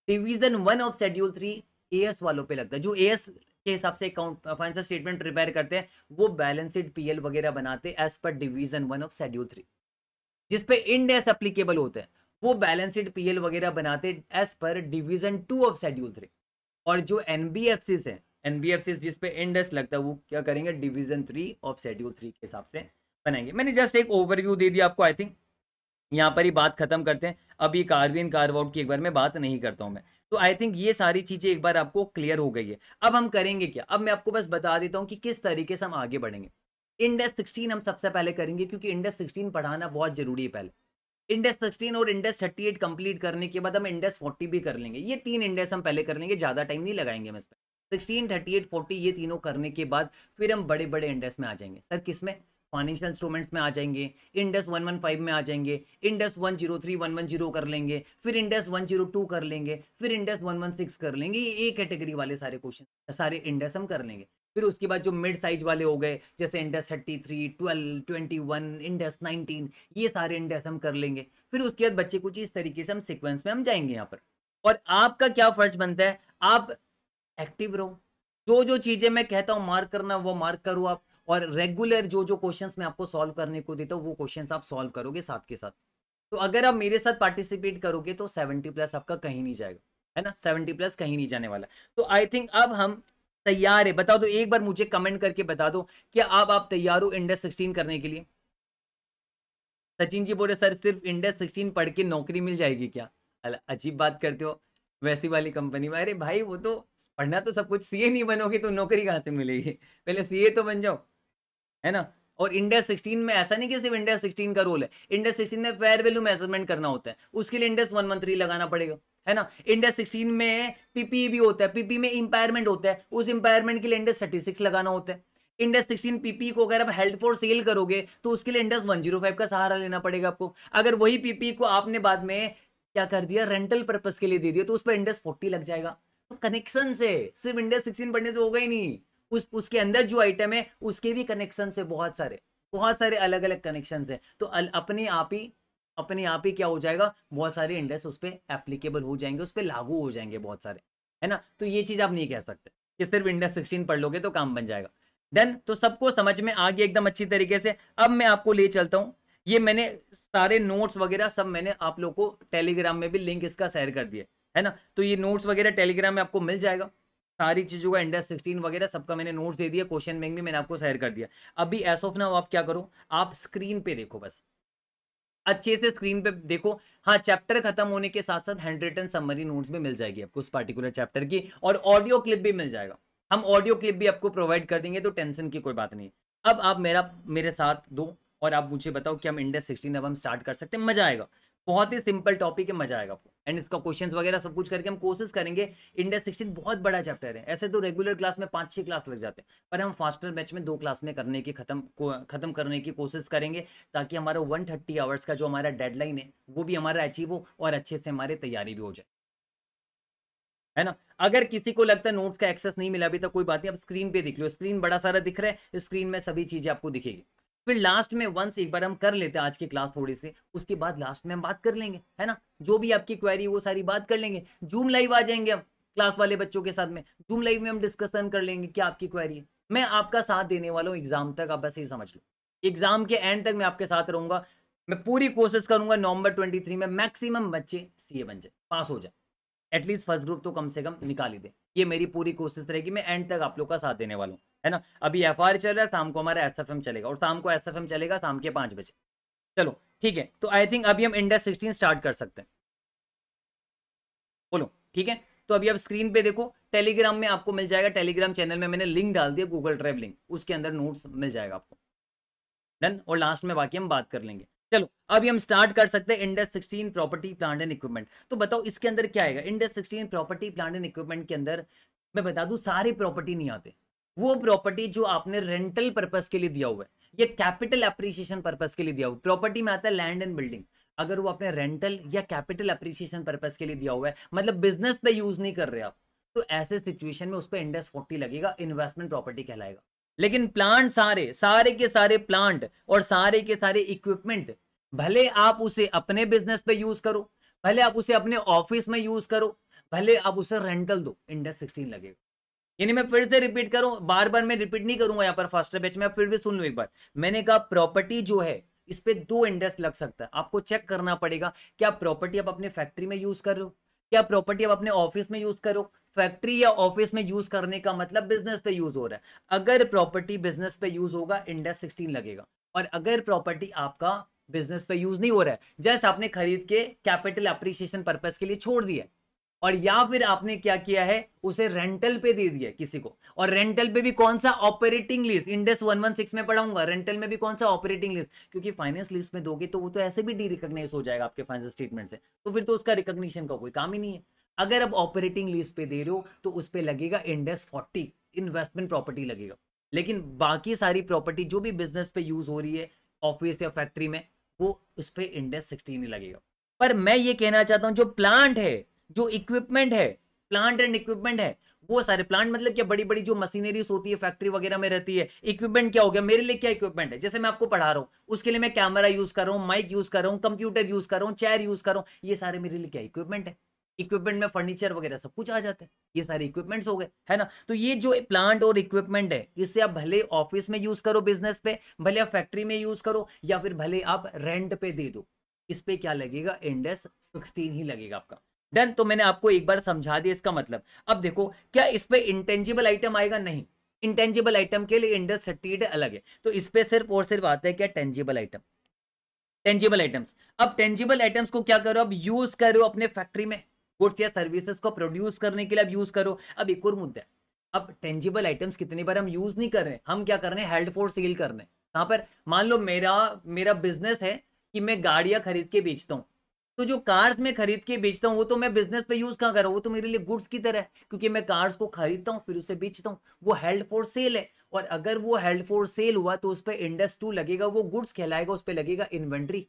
division one of schedule three A S वालों पर लगता है जो ए एस के हिसाब से अकाउंट फाइनेंशियल स्टेटमेंट प्रिपेयर करते हैं वो बैलेंसड पीएल वगैरह बनाते हैं as per division one of schedule three जिसपे इंड एस अप्लीकेबल होते हैं वो बैलेंसड पीएल वगैरह बनाते as per division two of schedule three और जो एनबीएफसी हैं एन बी एफ सी जिसपे इंडेक्स लगता है वो क्या करेंगे division three of schedule three के हिसाब से बनाएंगे मैंने जस्ट एक ओवरव्यू दे दिया आपको आई थिंक यहाँ पर ही बात खत्म करते हैं अभी कार्विन कार्वाउट की एक बार मैं बात नहीं करता हूँ मैं तो आई थिंक ये सारी चीजें एक बार आपको क्लियर हो गई है अब हम करेंगे क्या अब मैं आपको बस बता देता हूँ कि किस तरीके से हम आगे बढ़ेंगे इंडेस सिक्सटीन हम सबसे पहले करेंगे क्योंकि इंडेस सिक्सटीन पढ़ाना बहुत जरूरी है पहले इंडेस सिक्सटीन और इंडेस एट कंप्लीट करने के बाद हम इंडेस फोर्टी भी कर लेंगे ये तीन इंडेस हम पहले कर लेंगे ज्यादा टाइम नहीं लगाएंगे हम इस पर सिक्सटीन थर्टी एट फोर्टी ये तीनों करने के बाद फिर हम बड़े बड़े इंडेक्स में आ जाएंगे सर किस में फाइनेंशियल इंस्ट्रूमेंट्स में आ जाएंगे वन 115 में आ जाएंगे वन वन जीरो कर लेंगे फिर इंडस 102 कर लेंगे फिर वन 116 कर लेंगे ये ए कैटेगरी वाले सारे क्वेश्चन सारे इंडस हम कर लेंगे फिर उसके बाद जो मिड साइज वाले हो गए जैसे Ind AS thirty three twelve twenty one Ind AS nineteen ये सारे इंडस हम कर लेंगे फिर उसके बाद बच्चे कुछ इस तरीके से हम सिक्वेंस में हम जाएंगे यहाँ पर और आपका क्या फर्ज बनता है आप एक्टिव रहो जो जो चीजें मैं कहता हूँ मार्क करना वो मार्क करो आप और रेगुलर जो जो क्वेश्चंस मैं आपको सॉल्व करने को देता हूँ वो क्वेश्चंस आप सॉल्व करोगे साथ के साथ तो अगर आप मेरे साथ पार्टिसिपेट करोगे तो सेवेंटी प्लस आपका कहीं नहीं जाएगा है ना सेवेंटी प्लस कहीं नहीं जाने वाला तो आई थिंक अब हम तैयार है बता दो एक बार मुझे कमेंट करके बता दो क्या आप आप तैयार हो इंडेस सिक्सटीन करने के लिए सचिन जी बोले सर सिर्फ इंडेस सिक्सटीन पढ़ के नौकरी मिल जाएगी क्या अजीब बात करते हो वैसी वाली कंपनी में अरे भाई वो तो पढ़ना तो सब कुछ सीए नहीं बनोगे तो नौकरी कहाँ से मिलेगी पहले सीए तो बन जाओ है ना और इंडिया सिक्सटीन में ऐसा नहीं कि सिर्फ इंडिया सिक्सटीन का रोल है इंडिया सिक्सटीन में फेयर वैल्यू मेजरमेंट करना होता है उसके लिए इंडेस वन मंत्री लगाना पड़ेगा है ना इंडिया सिक्सटीन में पीपी e भी होता है पीपी e में इंपायरमेंट होता है उस इंपायरमेंट के लिए इंडेस थर्टी सिक्स लगाना होता है इंडेस सिक्सटीन पीपी को अगर आप हेल्थ फॉर सेल करोगे तो उसके लिए इंडेस 105 का सहारा लेना पड़ेगा आपको अगर वही पीपी e को आपने बाद में क्या कर दिया रेंटल पर्पज के लिए दे दिया तो उस पर इंडेस फोर्टी लग जाएगा कनेक्शन से सिर्फ इंडिया सिक्सटीन पढ़ने से होगा ही नहीं उस उसके अंदर जो आइटम है उसके भी कनेक्शन से बहुत सारे बहुत सारे अलग अलग कनेक्शन है तो अल, अपने आप ही अपने आप ही क्या हो जाएगा बहुत सारे इंडेक्स उस पर एप्लीकेबल हो जाएंगे उस पर लागू हो जाएंगे बहुत सारे है ना तो ये चीज़ आप नहीं कह सकते कि सिर्फ इंडेक्स सिक्सटीन पढ़ लोगे तो काम बन जाएगा देन तो सबको समझ में आ गया एकदम अच्छी तरीके से अब मैं आपको ले चलता हूँ ये मैंने सारे नोट्स वगैरह सब मैंने आप लोग को टेलीग्राम में भी लिंक इसका शेयर कर दिया है ना तो ये नोट्स वगैरह टेलीग्राम में आपको मिल जाएगा सारी चीज़ों का इंडेक्स सिक्सटीन वगैरह सबका मैंने नोट्स दे दिया क्वेश्चन बैंक भी मैंने आपको शेयर कर दिया अभी एस ऑफ नाउ आप क्या करो आप स्क्रीन पे देखो बस अच्छे से स्क्रीन पे देखो हाँ चैप्टर खत्म होने के साथ साथ हैंड रिटन समरी नोट्स भी मिल जाएगी आपको उस पर्टिकुलर चैप्टर की और ऑडियो क्लिप भी मिल जाएगा हम ऑडियो क्लिप भी आपको प्रोवाइड कर देंगे तो टेंशन की कोई बात नहीं अब आप मेरा मेरे साथ दो और आप मुझे बताओ कि हम इंडेस सिक्सटीन अब हम स्टार्ट कर सकते हैं मजा आएगा बहुत ही सिंपल टॉपिक है मजा आएगा आपको एंड इसका क्वेश्चंस वगैरह सब कुछ करके हम कोशिश करेंगे इंडिया सिक्सटीन बहुत बड़ा चैप्टर है ऐसे तो रेगुलर क्लास में पाँच छः क्लास लग जाते हैं पर हम फास्टर बैच में दो क्लास में करने की खत्म खत्म करने की कोशिश करेंगे ताकि हमारा वन थर्टी आवर्स का जो हमारा डेडलाइन है वो भी हमारा अचीव हो और अच्छे से हमारी तैयारी भी हो जाए है ना अगर किसी को लगता है नोट्स का एक्सेस नहीं मिला अभी तक कोई बात नहीं आप स्क्रीन पे दिख लो स्क्रीन बड़ा सारा दिख रहा है स्क्रीन में सभी चीजें आपको दिखेगी फिर लास्ट में वंस एक बार हम कर लेते हैं आज की क्लास थोड़ी से उसके बाद लास्ट में हम बात कर लेंगे है ना जो भी आपकी क्वेरी वो सारी बात कर लेंगे जूम लाइव आ जाएंगे हम क्लास वाले बच्चों के साथ में जूम लाइव में हम डिस्कशन कर लेंगे क्या आपकी क्वेरी है मैं आपका साथ देने वाला हूँ एग्जाम तक आप बस ये समझ लो एग्जाम के एंड तक मैं आपके साथ रहूंगा मैं पूरी कोशिश करूंगा नवंबर ट्वेंटी में मैक्सिमम बच्चे सी बन जाए पास हो जाए एटलीस्ट फर्स्ट ग्रुप तो कम से कम निकाल ही दे ये मेरी पूरी कोशिश रहेगी मैं एंड तक आप लोग का साथ देने वाला हूँ है ना अभी एफ चल रहा है शाम को हमारा एस चलेगा और शाम को एस चलेगा शाम के पाँच बजे चलो ठीक है तो आई थिंक अभी हम इंडेक्स सिक्सटीन स्टार्ट कर सकते हैं बोलो ठीक है तो अभी आप स्क्रीन पे देखो टेलीग्राम में आपको मिल जाएगा टेलीग्राम चैनल में मैंने लिंक डाल दिया गूगल ड्राइव लिंक उसके अंदर नोट्स मिल जाएगा आपको डन और लास्ट में बाकी हम बात कर लेंगे चलो अभी हम स्टार्ट कर सकते हैं Ind AS 16 property plant and equipment तो बताओ इसके अंदर क्या आएगा Ind AS 16 property plant and equipment के अंदर मैं बता दूं सारे प्रॉपर्टी नहीं आते वो प्रॉपर्टी जो आपने रेंटल पर्पस के लिए दिया हुआ है ये कैपिटल अप्रिसिएशन पर्पस के लिए दिया हुआ प्रॉपर्टी में आता है लैंड एंड बिल्डिंग अगर वो आपने रेंटल या कैपिटल अप्रिसिएशन पर्पज के लिए दिया हुआ है मतलब बिजनेस पे यूज नहीं कर रहे आप तो ऐसे सिचुएशन में उस पर इंडेस फोर्टी लगेगा इन्वेस्टमेंट प्रॉपर्टी कहलाएगा लेकिन प्लांट सारे सारे के सारे प्लांट और सारे के सारे इक्विपमेंट भले आप उसे अपने बिजनेस पे यूज करो भले आप उसे अपने ऑफिस में यूज करो भले आप उसे रेंटल दो इंडस सिक्सटीन लगेगा यानी मैं फिर से रिपीट करूं बार बार मैं रिपीट नहीं करूंगा यहाँ पर फर्स्ट बैच में फिर भी सुन लो एक बार मैंने कहा प्रॉपर्टी जो है इस पर दो इंडस्ट लग सकता है आपको चेक करना पड़ेगा क्या प्रॉपर्टी आप अपने फैक्ट्री में यूज कर रहे हो या प्रॉपर्टी आप अपने ऑफिस में यूज करो फैक्ट्री या ऑफिस में यूज करने का मतलब बिजनेस पे यूज हो रहा है अगर प्रॉपर्टी बिजनेस पे यूज होगा इंडेक्स सिक्सटीन लगेगा और अगर प्रॉपर्टी आपका बिजनेस पे यूज नहीं हो रहा है जस्ट आपने खरीद के कैपिटल अप्रिसिएशन पर्पज के लिए छोड़ दिया और या फिर आपने क्या किया है उसे रेंटल पे दे दिया किसी को और रेंटल पे भी कौन सा ऑपरेटिंग लीज इंडेस 116 में पढ़ाऊंगा रेंटल में भी कौन सा ऑपरेटिंग लीज क्योंकि फाइनेंस लीज में दोगे तो वो तो ऐसे भी डी रिकॉग्नाइज हो जाएगा आपके फाइनेंस स्टेटमेंट से तो फिर तो उसका रिकग्निशन का कोई काम ही नहीं है अगर आप ऑपरेटिंग लीज पे दे रहे हो तो उस पर लगेगा इंडेस फोर्टी इन्वेस्टमेंट प्रॉपर्टी लगेगा लेकिन बाकी सारी प्रॉपर्टी जो भी बिजनेस पे यूज हो रही है ऑफिस या फैक्ट्री में वो उस पर इंडेस सिक्सटीन ही लगेगा पर मैं ये कहना चाहता हूँ जो प्लांट है जो इक्विपमेंट है प्लांट एंड इक्विपमेंट है वो सारे प्लांट मतलब क्या बड़ी बड़ी जो मशीनरीज होती है फैक्ट्री वगैरह में रहती है इक्विपमेंट क्या हो गया मेरे लिए क्या इक्विपमेंट है जैसे मैं आपको पढ़ा रहा हूँ उसके लिए मैं कैमरा यूज कर रहा हूँ माइक यूज कर रहा हूँ कंप्यूटर यूज कर रहा हूँ चेयर यूज कर रहा हूँ ये सारे मेरे लिए क्या इक्विपमेंट है इक्विपमेंट में फर्नीचर वगैरह सब कुछ आ जाता है ये सारे इक्विपमेंट्स हो गए है ना तो ये जो प्लांट और इक्विपमेंट है इससे आप भले ऑफिस में यूज करो बिजनेस पे भले आप फैक्ट्री में यूज करो या फिर भले आप रेंट पे दे दो इस पे क्या लगेगा इंडेस सिक्सटीन ही लगेगा आपका डन तो मैंने आपको एक बार समझा दिया इसका मतलब अब देखो क्या इस पर इंटेंजिबल आइटम आएगा नहीं इंटेंजिबल आइटम के लिए इंडस सर्टिफिकेट अलग है तो इस पर सिर्फ और सिर्फ आता है क्या टेंजिबल आइटम टेंजिबल आइटम्स अब टेंजिबल आइटम्स को क्या करो अब यूज करो अपने फैक्ट्री में गुड्स या सर्विसेज को प्रोड्यूस करने के लिए अब यूज करो अब एक और मुद्दा है अब टेंजिबल आइटम्स कितनी बार हम यूज नहीं कर रहे हम क्या कर रहे हैं हेल्ड फोर सेल कर रहे हैं कहाँ पर मान लो मेरा मेरा बिजनेस है कि मैं गाड़ियां खरीद के बेचता हूँ तो जो कार्स में खरीद के बेचता हूँ वो तो मैं बिजनेस पे यूज कहाँ कर रहा हूँ वो तो मेरे लिए गुड्स की तरह है क्योंकि मैं कार्स को खरीदता हूँ फिर उसे बेचता हूँ वो हेल्ड फॉर सेल है और अगर वो हेल्ड फॉर सेल हुआ तो उस पर इंडस्ट टू लगेगा वो गुड्स कहलाएगा उस पर लगेगा इन्वेंट्री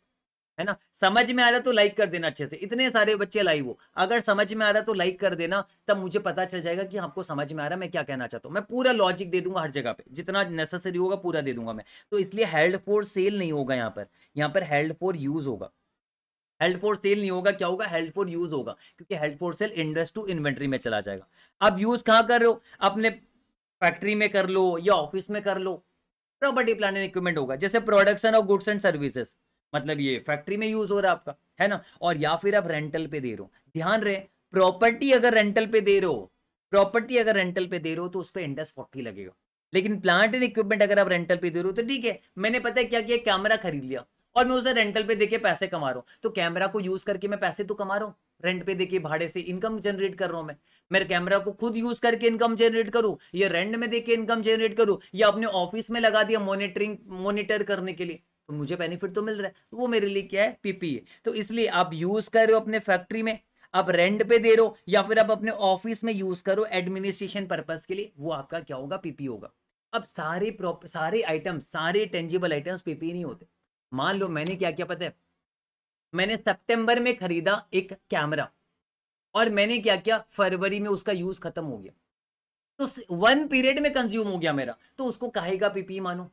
है ना समझ में आ रहा तो लाइक कर देना अच्छे से इतने सारे बच्चे लाइव हो अगर समझ में आ रहा तो लाइक कर देना तब मुझे पता चल जाएगा कि आपको समझ में आ रहा मैं क्या कहना चाहता हूँ मैं पूरा लॉजिक दे दूंगा हर जगह पे जितना नेसेसरी होगा पूरा दे दूंगा मैं तो इसलिए हेल्ड फॉर सेल नहीं होगा यहाँ पर यहाँ पर हेल्ड फॉर यूज होगा हेल्ड फॉर सेल नहीं होगा क्या होगा हेल्ड फॉर यूज होगा क्योंकि held for sale Ind AS two inventory में चला जाएगा अब यूज कहाँ कर रहे हो अपने फैक्ट्री में कर लो या ऑफिस में कर लो प्रॉपर्टी प्लान एंड इक्विपमेंट होगा जैसे production of goods and services मतलब ये फैक्ट्री में यूज हो रहा है आपका है ना और या फिर आप रेंटल पे दे रहे हो ध्यान रहे प्रॉपर्टी अगर रेंटल पे दे रहे हो प्रॉपर्टी अगर रेंटल पे दे रहे हो तो उस पर इंडस्ट फोर्टी लगेगा लेकिन प्लांट एंड इक्विपमेंट अगर आप रेंटल पे दे रहे हो तो ठीक है मैंने पता है क्या किया कैमरा खरीद लिया और मैं उसे रेंटल पे देके पैसे कमा रहा हूँ तो कैमरा को यूज करके मैं पैसे तो कमा रहा हूँ रेंट पे देके भाड़े से इनकम जनरेट कर रहा हूँ मैं मेरे कैमरा को खुद यूज करके इनकम जनरेट करूँ या रेंट में देके इनकम जनरेट करूँ या अपने ऑफिस में लगा दिया मोनिटरिंग मोनिटर करने के लिए तो मुझे बेनिफिट तो मिल रहा है तो वो मेरे लिए क्या है पीपीए तो इसलिए आप यूज कर रहे हो अपने फैक्ट्री में आप रेंट पे दे रहे हो या फिर आप अपने ऑफिस में यूज करो एडमिनिस्ट्रेशन पर्पज के लिए वो आपका क्या होगा पीपी होगा अब सारे सारे आइटम्स सारे टेंजिबल आइटम्स पीपी नहीं होते मान लो मैंने क्या किया पता है मैंने सितंबर में खरीदा एक कैमरा और मैंने क्या किया फरवरी में उसका यूज खत्म हो गया तो वन पीरियड में कंज्यूम हो गया मेरा तो उसको कहेगा पीपी मानो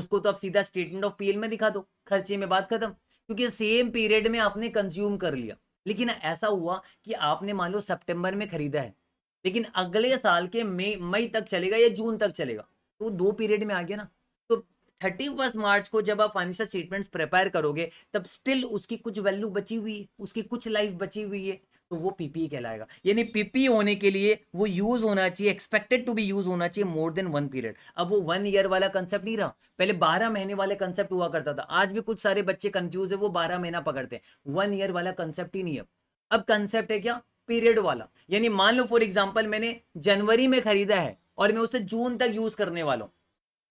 उसको तो आप सीधा स्टेटमेंट ऑफ पीएल में दिखा दो खर्चे में बात खत्म क्योंकि सेम पीरियड में आपने कंज्यूम कर लिया लेकिन ऐसा हुआ कि आपने मान लो सेप्टेम्बर में खरीदा है लेकिन अगले साल के मई मई तक चलेगा या जून तक चलेगा तो दो पीरियड में आ गया ना थर्टी फर्स्ट मार्च को जब आप फाइनेंशियल स्टेटमेंट्स प्रिपेयर करोगे तब स्टिल उसकी कुछ वैल्यू बची हुई है उसकी कुछ लाइफ बची हुई है तो वो पीपी e कहलाएगा यानी पीपी e होने के लिए वो यूज होना चाहिए एक्सपेक्टेड टू बी यूज होना चाहिए मोर देन वन पीरियड अब वो वन ईयर वाला कंसेप्ट नहीं रहा पहले बारह महीने वाले कंसेप्ट हुआ करता था आज भी कुछ सारे बच्चे कंफ्यूज है वो बारह महीना पकड़ते हैं वन ईयर वाला कंसेप्ट ही नहीं अब अब कंसेप्ट है क्या पीरियड वाला यानी मान लो फॉर एग्जाम्पल मैंने जनवरी में खरीदा है और मैं उसे जून तक यूज करने वाला हूँ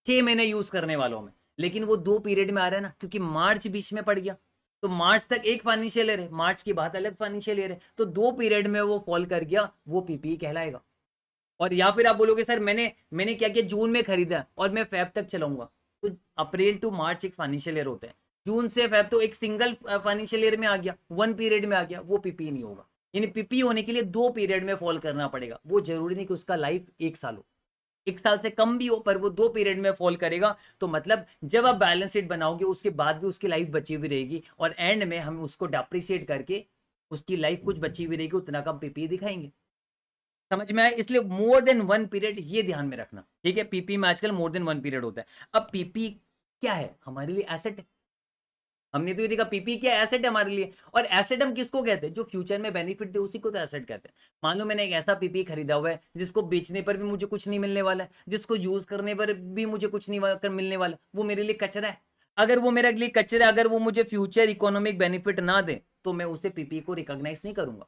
छह महीने यूज करने वालों में लेकिन वो दो पीरियड में आ रहा है ना क्योंकि मार्च बीच में पड़ गया तो मार्च तक एक फाइनेंशियल ईयर है मार्च की बात अलग फाइनेंशियल ईयर है तो दो पीरियड में वो फॉल कर गया वो पीपीई e कहलाएगा और या फिर आप बोलोगे सर मैंने मैंने क्या किया जून में खरीदा और मैं फेब तक चलाऊंगा तो अप्रैल टू मार्च एक फाइनेंशियल ईयर होता है जून से फेब तो एक सिंगल फाइनेंशियल ईयर में आ गया वन पीरियड में आ गया वो पीपी e नहीं होगा यानी पीपी e होने के लिए दो पीरियड में फॉल करना पड़ेगा वो जरूरी नहीं कि उसका लाइफ एक साल हो एक साल से कम भी हो पर वो दो पीरियड में फॉल करेगा तो मतलब जब आप बैलेंस शीट बनाओगे उसके बाद भी उसकी लाइफ बची हुई रहेगी और एंड में हम उसको डेप्रिशिएट करके उसकी लाइफ कुछ बची हुई रहेगी उतना कम पीपी e दिखाएंगे समझ में आया इसलिए मोर देन वन पीरियड ये ध्यान में रखना ठीक है पीपी e में आजकल मोर देन वन पीरियड होता है अब पीपी e क्या है हमारे लिए एसेट है हमने तो ये देखा पीपी क्या एसेट है हमारे लिए और एसेट हम किसको कहते हैं जो फ्यूचर में बेनिफिट दे उसी को तो एसेट कहते हैं मान लो मैंने एक ऐसा पीपी e खरीदा हुआ है जिसको बेचने पर भी मुझे कुछ नहीं मिलने वाला है जिसको यूज करने पर भी मुझे कुछ नहीं कर मिलने वाला वो मेरे लिए कचरा है अगर वो मेरे लिए कचरा है अगर वो मुझे फ्यूचर इकोनॉमिक बेनिफिट ना दे तो मैं उसे पीपी e को रिकोगनाइज नहीं करूंगा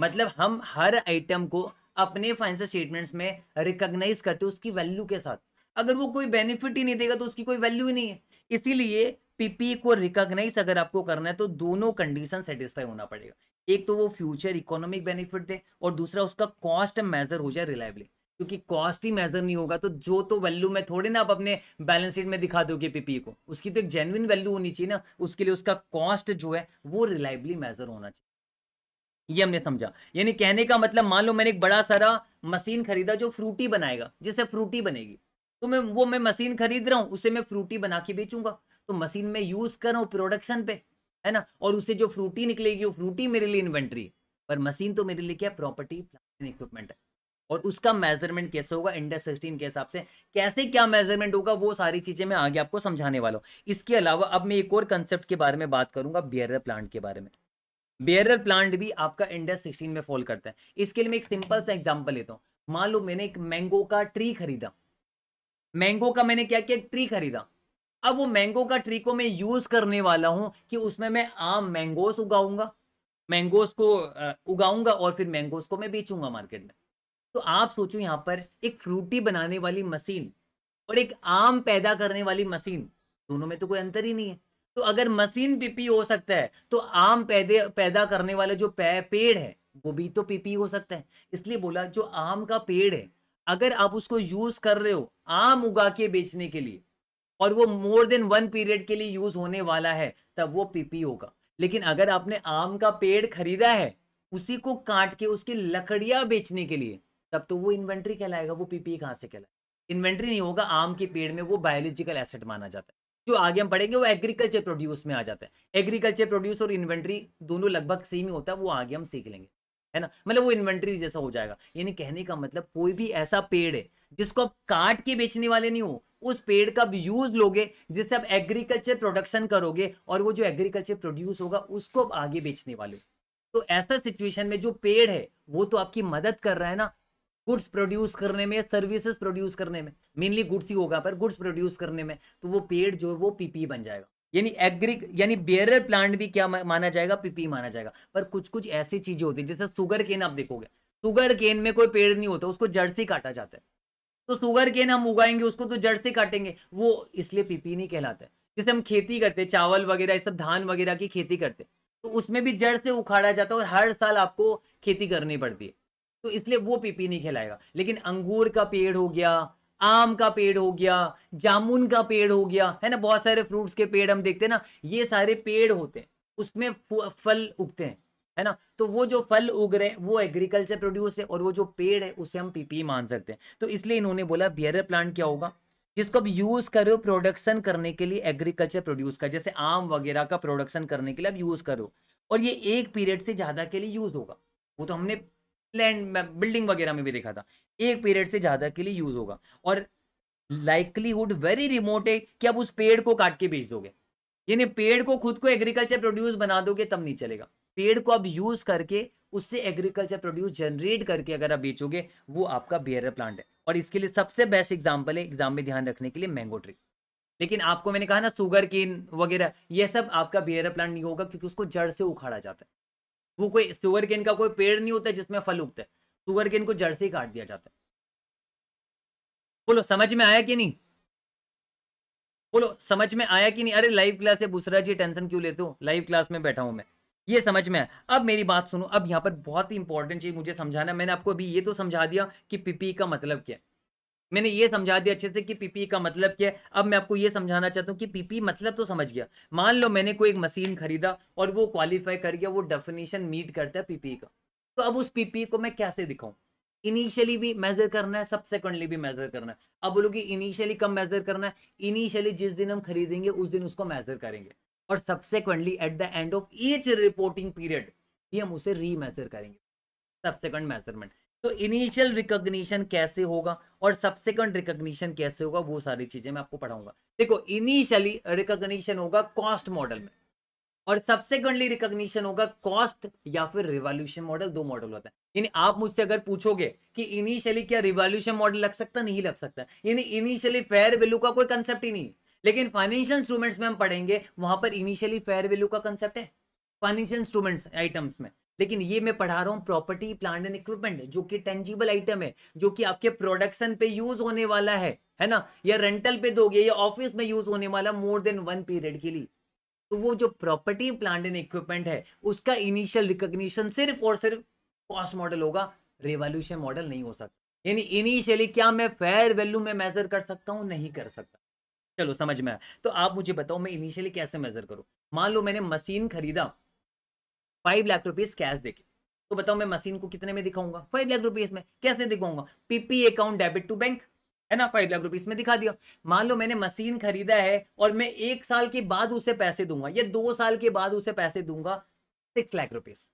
मतलब हम हर आइटम को अपने फाइनेंशियल स्टेटमेंट्स में रिकोगनाइज करते उसकी वैल्यू के साथ अगर वो कोई बेनिफिट ही नहीं देगा तो उसकी कोई वैल्यू ही नहीं है इसीलिए पीपी को रिकॉग्नाइज अगर आपको करना है तो दोनों कंडीशन सेटिस्फाई होना पड़ेगा एक तो वो फ्यूचर इकोनॉमिक बेनिफिट दे और दूसरा उसका कॉस्ट मेजर हो जाए रिलायबली क्योंकि कॉस्ट ही मेजर नहीं होगा तो जो तो वैल्यू में थोड़े ना आप अपने बैलेंस शीट में दिखा दोगे पीपी को उसकी तो एक जेन्युन वैल्यू होनी चाहिए ना उसके लिए उसका कॉस्ट जो है वो रिलायबली मेजर होना चाहिए ये हमने समझा यानी कहने का मतलब मान लो मैंने एक बड़ा सारा मशीन खरीदा जो फ्रूटी बनाएगा जिससे फ्रूटी बनेगी तो मैं वो मैं मशीन खरीद रहा हूँ उसे मैं फ्रूटी बना के बेचूंगा तो मशीन में यूज करो प्रोडक्शन पे है ना और उससे जो फ्रूटी निकलेगी वो फ्रूटी मेरे लिए इन्वेंट्री है पर मशीन तो मेरे लिए क्या प्रॉपर्टी इक्विपमेंट है और उसका मेजरमेंट कैसे होगा इंडस सिक्सटीन के हिसाब से कैसे क्या मेजरमेंट होगा वो सारी चीजें मैं आगे आपको समझाने वाला हूँ इसके अलावा अब मैं एक और कंसेप्ट के बारे में बात करूंगा बियरर प्लांट के बारे में बियरर प्लांट भी आपका इंडस सिक्सटीन में फॉल करता है इसके लिए मैं एक सिंपल सा एग्जाम्पल लेता हूँ मान लो मैंने एक मैंगो का ट्री खरीदा मैंगो का मैंने क्या किया ट्री खरीदा अब वो मैंगो का ट्री को मैं यूज करने वाला हूँ कि उसमें मैं आम मैंगोस उगाऊंगा मैंगोस को उगाऊंगा और फिर मैंगोस को मैं बेचूंगा मार्केट में तो आप सोचो यहाँ पर एक फ्रूटी बनाने वाली मशीन और एक आम पैदा करने वाली मशीन दोनों में तो कोई अंतर ही नहीं है तो अगर मशीन पीपी हो सकता है तो आम पैदे पैदा करने वाला जो पेड़ है वो भी तो पीपी हो सकता है इसलिए बोला जो आम का पेड़ है अगर आप उसको यूज कर रहे हो आम उगा के बेचने के लिए और वो मोर देन वन पीरियड के लिए यूज होने वाला है तब वो पीपी होगा लेकिन अगर आपने आम का पेड़ खरीदा है उसी को काट के उसकी लकड़ियां बेचने के लिए तब तो वो इन्वेंट्री कहलाएगा वो पीपी कहाँ से कहलाएगा इन्वेंट्री नहीं होगा आम के पेड़ में वो बायोलॉजिकल एसेट माना जाता है जो आगे हम पढ़ेंगे वो एग्रीकल्चर प्रोड्यूस में आ जाता है एग्रीकल्चर प्रोड्यूस और इन्वेंट्री दोनों लगभग सेम ही होता है वो आगे हम सीख लेंगे है ना मतलब वो इन्वेंट्री जैसा हो जाएगा यानी कहने का मतलब कोई भी ऐसा पेड़ है जिसको आप काट के बेचने वाले नहीं हो उस पेड़ का भी यूज लोगे जिससे आप एग्रीकल्चर प्रोडक्शन करोगे और वो जो एग्रीकल्चर प्रोड्यूस होगा उसको आप आगे बेचने वाले तो ऐसा सिचुएशन में जो पेड़ है वो तो आपकी मदद कर रहा है ना गुड्स प्रोड्यूस करने में सर्विसेज प्रोड्यूस करने में मेनली गुड्स ही होगा पर गुड्स प्रोड्यूस करने में तो वो पेड़ जो है वो पीपी बन जाएगा यानी एग्री यानी बेरर प्लांट भी क्या माना जाएगा पीपी माना जाएगा पर कुछ कुछ ऐसी चीजें होती है जैसे सुगर केन आप देखोगे सुगर केन में कोई पेड़ नहीं होता उसको जड़ से काटा जाता है तो शुगर केन हम उगाएंगे उसको तो जड़ से काटेंगे वो इसलिए पीपी नहीं कहलाता है जैसे हम खेती करते हैं चावल वगैरह ये सब धान वगैरह की खेती करते हैं तो उसमें भी जड़ से उखाड़ा जाता है और हर साल आपको खेती करनी पड़ती है तो इसलिए वो पीपी नहीं खिलाएगा लेकिन अंगूर का पेड़ हो गया आम का पेड़ हो गया जामुन का पेड़ हो गया है ना बहुत सारे फ्रूट्स के पेड़ हम देखते हैं ना ये सारे पेड़ होते हैं उसमें फल उगते हैं है ना तो वो जो फल उग रहे हैं वो एग्रीकल्चर प्रोड्यूस है और वो जो पेड़ है उसे हम पीपी e मान सकते हैं तो इसलिए इन्होंने बोला बियर प्लांट क्या होगा जिसको अब यूज करो प्रोडक्शन करने के लिए एग्रीकल्चर प्रोड्यूस का जैसे आम वगैरह का प्रोडक्शन करने के लिए अब यूज करो और ये एक पीरियड से ज्यादा के लिए यूज होगा वो तो हमने लैंड बिल्डिंग वगैरह में भी देखा था एक पीरियड से ज्यादा के लिए यूज होगा और लाइकलीहुड वेरी रिमोट है कि अब उस पेड़ को काट के बेच दोगे यानी पेड़ को खुद को एग्रीकल्चर प्रोड्यूस बना दोगे तब नहीं चलेगा पेड़ को आप यूज करके उससे एग्रीकल्चर प्रोड्यूस जनरेट करके अगर आप बेचोगे वो आपका बियर प्लांट है और इसके लिए सबसे बेस्ट एग्जाम्पल है एग्जाम में ध्यान रखने के लिए मैंगो ट्री लेकिन आपको मैंने कहा ना सुगर केन वगैरह ये सब आपका बियर प्लांट नहीं होगा क्योंकि उसको जड़ से उखाड़ा जाता है वो कोई सुगर केन का कोई पेड़ नहीं होता जिसमें फल उगता है सुगर केन को जड़ से ही काट दिया जाता है बोलो समझ में आया कि नहीं बोलो समझ में आया कि नहीं अरे लाइव क्लास है बुसरा जी टेंशन क्यों लेते हो लाइव क्लास में बैठा हूं मैं ये समझ में है अब मेरी बात सुनो अब यहाँ पर बहुत ही इंपॉर्टेंट चीज़ मुझे समझाना मैंने आपको अभी ये तो समझा दिया कि पीपी e का मतलब क्या है मैंने ये समझा दिया अच्छे से कि पीपी e का मतलब क्या है अब मैं आपको ये समझाना चाहता हूँ कि पीपी e मतलब तो समझ गया मान लो मैंने कोई एक मशीन खरीदा और वो क्वालिफाई कर गया वो डेफिनेशन मीट करता है पीपी का तो अब उस पीपी को मैं कैसे दिखाऊं इनिशियली भी मेजर करना है सबसे कंडली भी मेजर करना है अब कि इनिशियली कब मेजर करना है इनिशियली जिस दिन हम खरीदेंगे उस दिन उसको मेजर करेंगे और subsequently at the end of each reporting period ये हम उसे री मेजर करेंगे सब्सिक्वेंट मेजरमेंट तो इनिशियल रिकॉग्निशन कैसे होगा और सब्सिक्वेंट रिकॉग्निशन कैसे होगा वो सारी चीजें मैं आपको पढ़ाऊंगा देखो इनिशियली रिकॉग्निशन होगा कॉस्ट मॉडल में और सब्सिक्वेंटली रिकॉग्निशन होगा कॉस्ट या फिर रिवॉल्यूशन मॉडल दो मॉडल होता है यानी आप मुझसे अगर पूछोगे कि इनिशियली क्या रिवॉल्यूशन मॉडल लग सकता नहीं लग सकता यानी इनिशियली फेयर वैल्यू का कोई कंसेप्ट ही नहीं लेकिन फाइनेंशियल इंस्ट्रूमेंट्स में हम पढ़ेंगे वहां पर इनिशियली फेयर वैल्यू का कंसेप्ट है फाइनेंशियल इंस्ट्रूमेंट्स आइटम्स में लेकिन ये मैं पढ़ा रहा हूँ प्रॉपर्टी प्लांट एंड इक्विपमेंट जो कि टेंजिबल आइटम है जो कि आपके प्रोडक्शन पे यूज होने वाला है है ना या रेंटल पे दोगे या ऑफिस में यूज होने वाला मोर देन वन पीरियड के लिए तो वो जो प्रॉपर्टी प्लांट एंड इक्विपमेंट है उसका इनिशियल रिकॉग्निशन सिर्फ और सिर्फ कॉस्ट मॉडल होगा रेवोल्यूशन मॉडल नहीं हो सकता यानी इनिशियली क्या मैं फेयर वैल्यू में मेजर कर सकता हूँ नहीं कर सकता चलो समझ में आया तो आप मुझे बताओ मैं इनिशियली कैसे मेजर करूँ मान लो मैंने मशीन खरीदा फाइव लाख रुपीज कैश देके तो बताओ मैं मशीन को कितने में दिखाऊंगा फाइव लाख रुपीज में कैसे दिखाऊंगा PP account debit to bank है ना फाइव लाख रुपीज में दिखा दिया मान लो मैंने मशीन खरीदा है और मैं एक साल के बाद उसे पैसे दूंगा या दो साल के बाद उसे पैसे दूंगा सिक्स लाख रुपीज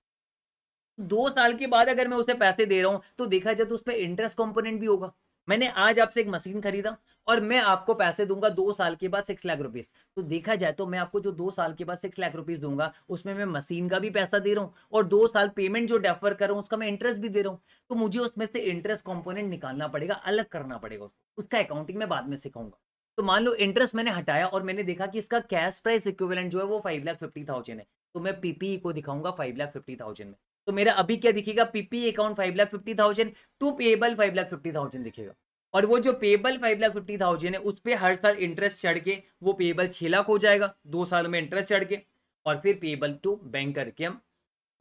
दो साल के बाद अगर मैं उसे पैसे दे रहा हूं तो देखा जाए तो उस पर इंटरेस्ट कॉम्पोनेंट भी होगा मैंने आज आपसे एक मशीन खरीदा और मैं आपको पैसे दूंगा दो साल के बाद सिक्स लाख रुपीस तो देखा जाए तो मैं आपको जो दो साल के बाद सिक्स लाख रुपीस दूंगा उसमें मैं मशीन का भी पैसा दे रहा हूँ और दो साल पेमेंट जो डेफर कर रहा हूँ उसका मैं इंटरेस्ट भी दे रहा हूँ तो मुझे उसमें से इंटरेस्ट कॉम्पोनेंट निकालना पड़ेगा अलग करना पड़ेगा उसको उसका अकाउंटिंग मैं बाद में सिखाऊंगा तो मान लो इंटरेस्ट मैंने हटाया और मैंने देखा कि इसका कैश प्राइस इक्विवेलेंट जो है वो फाइव लाख फिफ्टी थाउजेंड है तो मैं पीपीई e को दिखाऊंगा फाइव लाख फिफ्टी थाउजेंड में तो मेरा अभी क्या दिखेगा PP account five lakh fifty thousand to payable five lakh fifty thousand दिखेगा और वो जो payable five lakh fifty thousand है उस पर हर साल इंटरेस्ट चढ़ के वो पेबल छह लाख हो जाएगा दो साल में इंटरेस्ट चढ़ के और फिर पेबल टू बैंक करके हम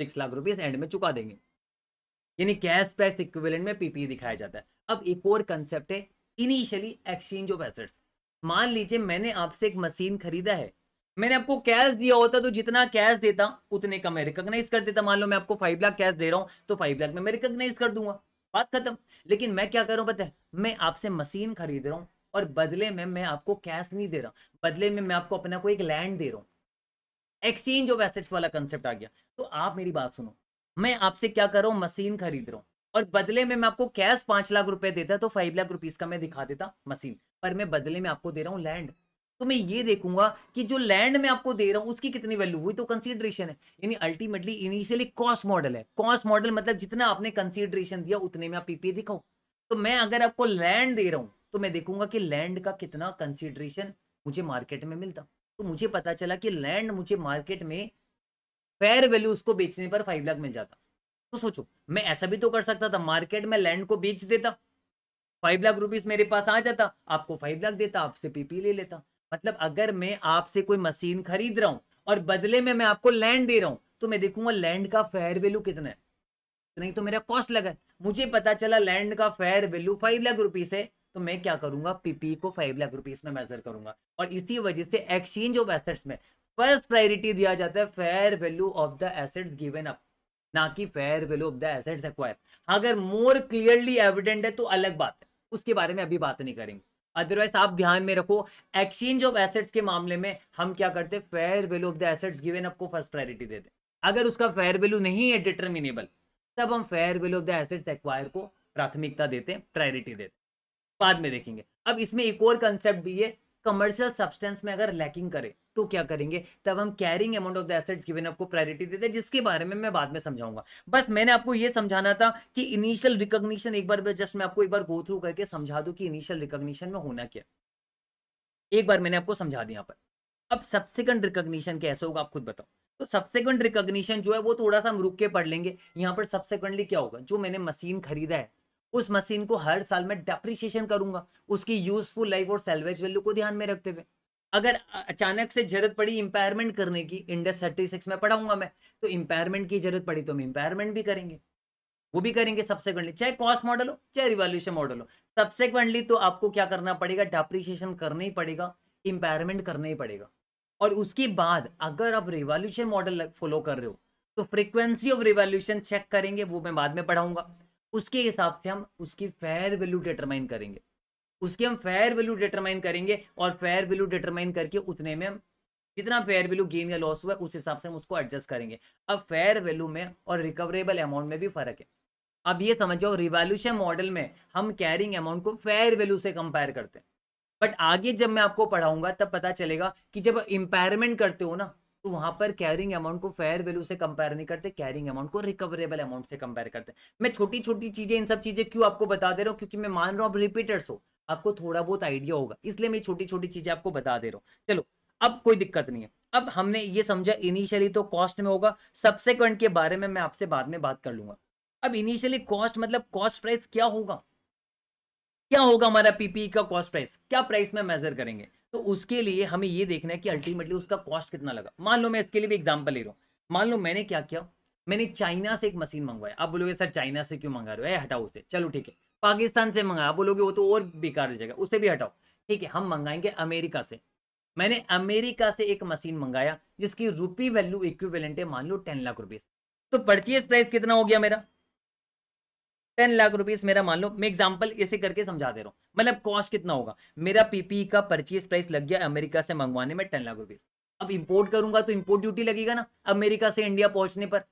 सिक्स लाख रुपीज़ एंड में चुका देंगे यानी कैश प्राइस इक्विवेलेंट में पीपी e दिखाया जाता है अब एक और कंसेप्ट है इनिशियली एक्सचेंज ऑफ एसेट्स मान लीजिए मैंने आपसे एक मशीन खरीदा है मैंने आपको कैश दिया होता तो जितना कैश देता उतने का मैं रिकॉग्नाइज कर देता मान लो मैं आपको फाइव लाख कैश दे रहा हूँ तो फाइव लाख में मैं रिकॉग्नाइज कर दूंगा बात खत्म लेकिन मैं क्या करूँ पता है मैं आपसे मशीन खरीद रहा हूँ और बदले में मैं आपको कैश नहीं दे रहा बदले में मैं आपको अपना को एक लैंड दे रहा हूँ एक्सचेंज ऑफ एसेट्स वाला कंसेप्ट आ गया तो आप मेरी बात सुनो मैं आपसे क्या कर रहा हूँ मशीन खरीद रहा हूँ और बदले में मैं आपको कैश पांच लाख रुपए देता तो फाइव लाख रुपीज का मैं दिखा देता मशीन पर मैं बदले में आपको दे रहा हूँ लैंड तो मैं ये देखूंगा कि जो लैंड में आपको दे रहा हूँ उसकी कितनी वैल्यू हुई तो कंसीडरेशन है यानी अल्टीमेटली इनिशियली कॉस्ट मॉडल है कॉस्ट मॉडल मतलब जितना आपने कंसीडरेशन दिया उतने में आप पीपी दिखाओ तो मैं अगर आपको लैंड दे रहा हूँ तो मैं देखूंगा कि लैंड का कितना कंसिडरेशन मुझे मार्केट में मिलता तो मुझे पता चला कि लैंड मुझे मार्केट में फेयर वैल्यू उसको बेचने पर फाइव लाख मिल जाता तो सोचो मैं ऐसा भी तो कर सकता था मार्केट में लैंड को बेच देता फाइव लाख रुपीज मेरे पास आ जाता आपको फाइव लाख देता आपसे पीपी ले लेता मतलब अगर मैं आपसे कोई मशीन खरीद रहा हूं और बदले में मैं आपको लैंड दे रहा हूं तो मैं देखूंगा लैंड का फेयर वैल्यू कितना है तो नहीं तो मेरा कॉस्ट लगा मुझे पता चला लैंड का fair value five lakh rupees है तो मैं क्या करूंगा पीपी e को फाइव लाख रुपीज में मेजर करूंगा और इसी वजह से एक्सचेंज ऑफ एसेट्स में फर्स्ट प्रायोरिटी दिया जाता है fair value of the assets given up ना कि fair value of the assets acquire अगर मोर क्लियरली एविडेंट है तो अलग बात है उसके बारे में अभी बात नहीं करेंगे अदरवाइज आप ध्यान में रखो एक्सचेंज ऑफ एसेट्स के मामले में हम क्या करते हैं fair value of the assets given आपको फर्स्ट प्रायोरिटी देते हैं अगर उसका फेयर वैल्यू नहीं है डिटर्मिनेबल तब हम fair value of the assets acquire को प्राथमिकता देते हैं प्रायोरिटी देते हैं बाद में देखेंगे अब इसमें एक और कंसेप्ट भी है कमर्शियल सब्सटेंस में अगर लैकिंग करे तो क्या करेंगे तब हम carrying amount of the assets given आपको प्रायोरिटी देते हैं जिसके बारे में मैं बाद में समझाऊंगा बस मैंने आपको यह समझाना था कि इनिशियल रिकॉग्निशन एक बार जस्ट मैं आपको एक बार गो थ्रू करके समझा दूं कि इनिशियल रिकॉग्निशन में होना क्या एक बार मैंने आपको समझा दिया पर अब सबसेकंड रिकॉग्निशन कैसे होगा आप खुद बताओ तो सबसेकंड रिकॉग्निशन जो है वो थोड़ा सा हम रुक के पढ़ लेंगे यहां पर सबसेकंडली क्या होगा जो मैंने मशीन खरीदा है उस मशीन को हर साल में डेप्रिसिएशन करूंगा उसकी यूजफुल लाइफ और सेल्वेज वैल्यू को ध्यान में रखते हुए अगर अचानक से जरूरत पड़ी इंपायरमेंट करने की इंडस थर्टी सिक्स में पढ़ाऊंगा मैं तो इंपायरमेंट की जरूरत पड़ी तो हम इंपायरमेंट भी करेंगे वो भी करेंगे सब्सिक्वेंटली चाहे कॉस्ट मॉडल हो चाहे रिवॉल्यूशन मॉडल हो सब्सिक्वेंटली तो आपको क्या करना पड़ेगा डेप्रिशिएशन करना ही पड़ेगा इंपायरमेंट करना ही पड़ेगा और उसके बाद अगर आप रिवॉल्यूशन मॉडल फॉलो कर रहे हो तो फ्रीक्वेंसी ऑफ रिवॉल्यूशन चेक करेंगे वो मैं बाद में पढ़ाऊंगा उसके हिसाब से हम उसकी फेयर वैल्यू डिटरमाइन करेंगे उसकी हम फेयर वैल्यू डिटरमाइन करेंगे और फेयर वैल्यू डिटरमाइन करके उतने में हम जितना फेयर वैल्यू गेन या लॉस हुआ है उस हिसाब से हम उसको एडजस्ट करेंगे अब फेयर वैल्यू में और रिकवरेबल अमाउंट में भी फर्क है अब ये समझ जाओ रिवॉल्यूशन मॉडल में हम कैरिंग अमाउंट को फेयर वैल्यू से कंपेयर करते हैं बट आगे जब मैं आपको पढ़ाऊंगा तब पता चलेगा कि जब इम्पेयरमेंट करते हो ना तो वहां पर कैरिंग अमाउंट को फेयर वैल्यू से कंपेयर नहीं करते कैरिंग अमाउंट को रिकवरेबल अमाउंट से कंपेयर करते मैं छोटी छोटी चीजें इन सब चीजें क्यों आपको बता दे रहा हूँ क्योंकि मैं मान रहा हूँ आप रिपीटर्स हो आपको थोड़ा बहुत आइडिया होगा इसलिए मैं छोटी छोटी चीजें आपको बता दे रहा हूँ चलो अब कोई दिक्कत नहीं है अब हमने ये समझा इनिशियली तो कॉस्ट में होगा सब्सेक्वेंट के बारे में मैं आपसे बाद में बात कर लूंगा अब इनिशियली कॉस्ट मतलब कॉस्ट प्राइस क्या होगा क्या होगा हमारा पीपी e का कॉस्ट प्राइस क्या प्राइस में मेजर करेंगे तो उसके लिए हमें ये देखना है कि अल्टीमेटली उसका कॉस्ट कितना लगा मान लो मैं इसके लिए भी एग्जाम्पल ले रहा हूँ मान लो मैंने क्या किया मैंने चाइना से एक मशीन मंगवाया आप बोलोगे सर चाइना से क्यों मंगा रहे हो हटाओ उसे चलो ठीक है पाकिस्तान से मंगाया आप बोलोगे वो तो और बेकार जगह उसे भी हटाओ ठीक है हम मंगाएंगे अमेरिका से मैंने अमेरिका से एक मशीन मंगाया जिसकी रुपी वैल्यू इक्विवेलेंट है मान लो टेन लाख रुपीज तो परचेज प्राइस कितना हो गया मेरा टेन लाख रुपीस मेरा मान लो मैं एग्जांपल ऐसे करके समझा दे रहा हूँ मतलब कॉस्ट कितना होगा मेरा पीपी e का परचेज प्राइस लग गया अमेरिका से मंगवाने में टेन लाख रुपीस अब इंपोर्ट करूंगा तो इंपोर्ट ड्यूटी लगेगा ना अमेरिका से इंडिया पहुंचने पर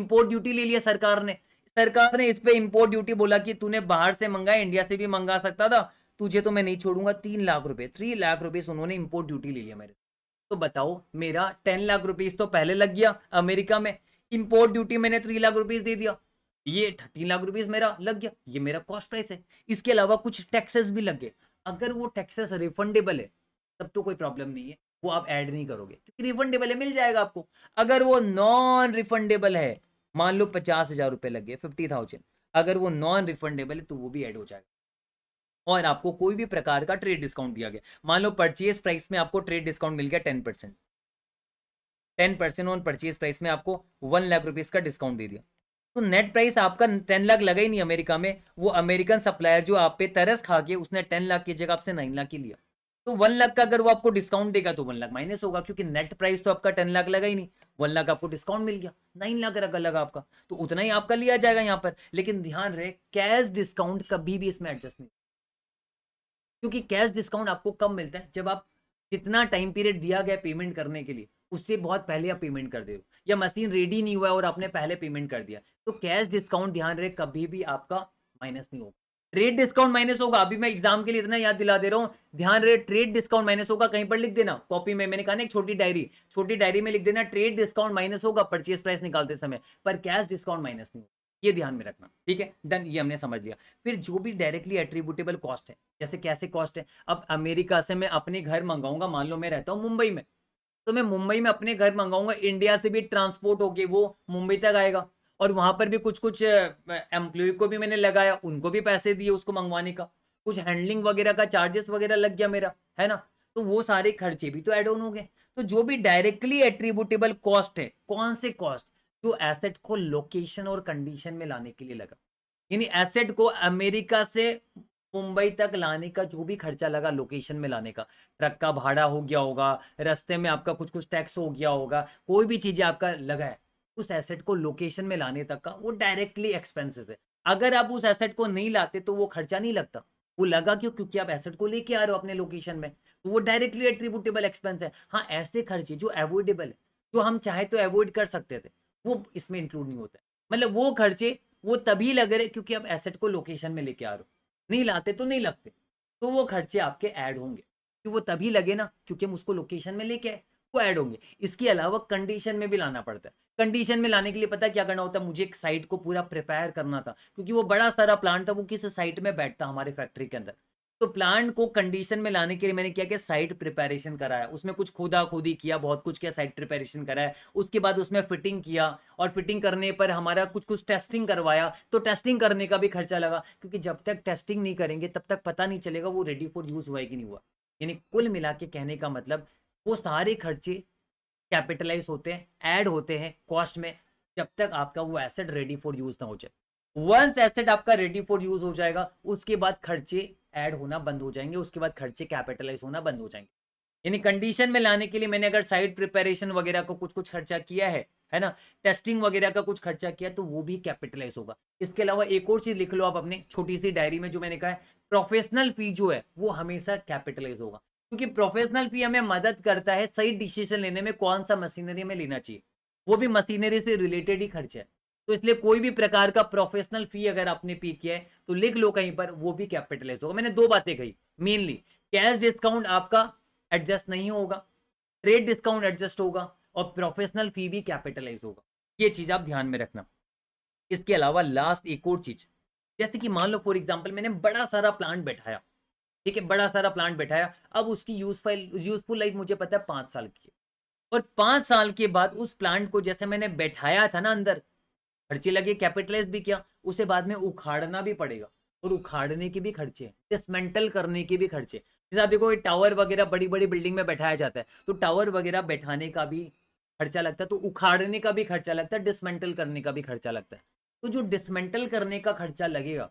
इंपोर्ट ड्यूटी ले लिया सरकार ने सरकार ने इस पे इम्पोर्ट ड्यूटी बोला कि तूने बाहर से मंगाया इंडिया से भी मंगा सकता था तुझे तो मैं नहीं छोड़ूंगा तीन लाख रुपए थ्री लाख रुपीज उन्होंने इम्पोर्ट ड्यूटी ले लिया मेरे तो बताओ मेरा टेन लाख रुपीज तो पहले लग गया अमेरिका में इम्पोर्ट ड्यूटी मैंने थ्री लाख रुपीज दे दिया ये थर्टीन लाख रुपीज मेरा लग गया ये मेरा कॉस्ट प्राइस है इसके अलावा कुछ टैक्सेस भी लग गए अगर वो टैक्सेस रिफंडेबल है तब तो कोई प्रॉब्लम नहीं है वो आप ऐड नहीं करोगे क्योंकि रिफंडेबल है मिल जाएगा आपको अगर वो नॉन रिफंडेबल है मान लो पचास हजार रुपये लग गए फिफ्टी थाउजेंड अगर वो नॉन रिफंडेबल है तो वो भी ऐड हो जाएगा और आपको कोई भी प्रकार का ट्रेड डिस्काउंट दिया गया मान लो परचेज प्राइस में आपको ट्रेड डिस्काउंट मिल गया ten percent ten percent on purchase price में आपको वन लाख रुपीज का डिस्काउंट दे दिया तो नेट प्राइस आपका टेन लाख लगा ही नहीं अमेरिका में वो अमेरिकन सप्लायर जो आप पे तरस खा के उसने टेन लाख की जगह आपसे नाइन लाख की लिया तो वन लाख का अगर वो आपको डिस्काउंट देगा तो वन लाख माइनस होगा क्योंकि नेट प्राइस तो आपका टेन लाख लगा ही नहीं वन लाख आपको डिस्काउंट मिल गया नाइन लाख अगर लगा आपका तो उतना ही आपका लिया जाएगा यहाँ पर लेकिन ध्यान रहे कैश डिस्काउंट कभी भी इसमें एडजस्ट नहीं क्योंकि कैश डिस्काउंट आपको कब मिलता है जब आप जितना टाइम पीरियड दिया गया पेमेंट करने के लिए उससे बहुत पहले आप पेमेंट कर दे रहे हो या मशीन रेडी नहीं हुआ और आपने पहले पेमेंट कर दिया तो कैश डिस्काउंट ध्यान रहे कभी भी आपका माइनस नहीं होगा ट्रेड डिस्काउंट माइनस होगा अभी मैं एग्जाम के लिए इतना याद दिला दे रहा हूँ ध्यान रहे ट्रेड डिस्काउंट माइनस होगा कहीं पर लिख देना कॉपी में मैंने कहा ना एक छोटी डायरी छोटी डायरी में लिख देना ट्रेड डिस्काउंट माइनस होगा परचेज प्राइस निकालते समय पर कैश डिस्काउंट माइनस नहीं होगा ये ध्यान में रखना ठीक है डन ये हमने समझ लिया फिर जो भी डायरेक्टली एट्रीब्यूटेबल कॉस्ट है जैसे कैसे कॉस्ट है अब अमेरिका से मैं अपने घर मंगाऊंगा मान लो मैं रहता हूँ मुंबई में तो मैं मुंबई में अपने घर मंगाऊंगा इंडिया से भी ट्रांसपोर्ट होके वो मुंबई तक आएगा और वहां पर भी कुछ कुछ एम्प्लॉय को भी मैंने लगाया उनको भी पैसे दिए उसको मंगवाने का कुछ हैंडलिंग वगैरह का चार्जेस वगैरह लग गया मेरा है ना तो वो सारे खर्चे भी तो एड ऑन हो गए तो जो भी डायरेक्टली एट्रीब्यूटेबल कॉस्ट है कौन से कॉस्ट जो एसेट को लोकेशन और कंडीशन में लाने के लिए लगा यानी एसेट को अमेरिका से मुंबई तक लाने का जो भी खर्चा लगा लोकेशन में लाने का ट्रक का भाड़ा हो गया होगा रास्ते में आपका कुछ कुछ टैक्स हो गया होगा कोई भी चीजें आपका लगा है उस एसेट को लोकेशन में लाने तक का वो डायरेक्टली एक्सपेंसेस है अगर आप उस एसेट को नहीं लाते तो वो खर्चा नहीं लगता वो लगा क्यों क्योंकि आप एसेट को लेके आ रहे हो अपने लोकेशन में तो वो डायरेक्टली एट्रीब्यूटेबल एक्सपेंस है हाँ ऐसे खर्चे जो एवोडेबल है जो हम चाहे तो एवॉइड कर सकते थे वो इसमें इंक्लूड नहीं होता है मतलब वो खर्चे वो तभी लग रहे क्योंकि आप एसेट को लोकेशन में लेके आ रहे हो नहीं लाते तो नहीं लगते तो वो खर्चे आपके ऐड होंगे कि वो तभी लगे ना क्योंकि हम उसको लोकेशन में लेके आए वो ऐड होंगे इसके अलावा कंडीशन में भी लाना पड़ता है कंडीशन में लाने के लिए पता क्या करना होता है मुझे एक साइट को पूरा प्रिपेयर करना था क्योंकि वो बड़ा सारा प्लांट था वो किस साइट में बैठता हमारे फैक्ट्री के अंदर तो प्लांट को कंडीशन में लाने के लिए मैंने क्या किया साइट प्रिपेरेशन कराया उसमें कुछ खोदा खोदी किया बहुत कुछ किया साइट प्रिपेरेशन कराया उसके बाद उसमें फिटिंग किया और फिटिंग करने पर हमारा कुछ कुछ टेस्टिंग करवाया तो टेस्टिंग करने का भी खर्चा लगा क्योंकि जब तक टेस्टिंग नहीं करेंगे तब तक पता नहीं चलेगा वो रेडी फॉर यूज हुआ है कि नहीं हुआ यानी कुल मिला के कहने का मतलब वो सारे खर्चे कैपिटलाइज होते हैं ऐड होते हैं कॉस्ट में जब तक आपका वो एसेट रेडी फॉर यूज ना हो जाए वंस एसेट आपका रेडी फॉर यूज हो जाएगा उसके बाद खर्चे ऐड होना बंद हो जाएंगे उसके बाद खर्चे कैपिटलाइज होना बंद हो जाएंगे यानी कंडीशन में लाने के लिए मैंने अगर साइड प्रिपेरेशन वगैरह को कुछ कुछ खर्चा किया है है ना टेस्टिंग वगैरह का कुछ खर्चा किया तो वो भी कैपिटलाइज होगा इसके अलावा एक और चीज लिख लो आप अपने छोटी सी डायरी में जो मैंने कहा है प्रोफेशनल फी जो है वो हमेशा कैपिटलाइज होगा क्योंकि प्रोफेशनल फी हमें मदद करता है सही डिसीजन लेने में कौन सा मशीनरी हमें लेना चाहिए वो भी मशीनरी से रिलेटेड ही खर्चा है तो इसलिए कोई भी प्रकार का प्रोफेशनल फी अगर आपने पे किया है तो लिख लो कहीं पर वो भी कैपिटलाइज होगा मैंने दो बातें कही मेनली कैश डिस्काउंट आपका एडजस्ट नहीं होगा ट्रेड डिस्काउंट एडजस्ट होगा और प्रोफेशनल फी भी कैपिटलाइज होगा ये चीज आप ध्यान में रखना इसके अलावा लास्ट एक और चीज जैसे कि मान लो फॉर एग्जाम्पल मैंने बड़ा सारा प्लांट बैठाया ठीक है बड़ा सारा प्लांट बैठाया अब उसकी यूजफाइल यूजफुल लाइफ मुझे पता है पांच साल की और पांच साल के बाद उस प्लांट को जैसे मैंने बैठाया था ना अंदर खर्चे लगे कैपिटलाइज भी किया उसे बाद में उखाड़ना भी पड़ेगा और उखाड़ने के भी खर्चे डिसमेंटल करने के भी खर्चे जैसे आप देखो टावर वगैरह बड़ी बड़ी बिल्डिंग में बैठाया जाता है तो टावर वगैरह बैठाने का भी खर्चा लगता है तो उखाड़ने का भी खर्चा लगता है डिसमेंटल करने का भी खर्चा लगता है तो जो डिसमेंटल करने का खर्चा लगेगा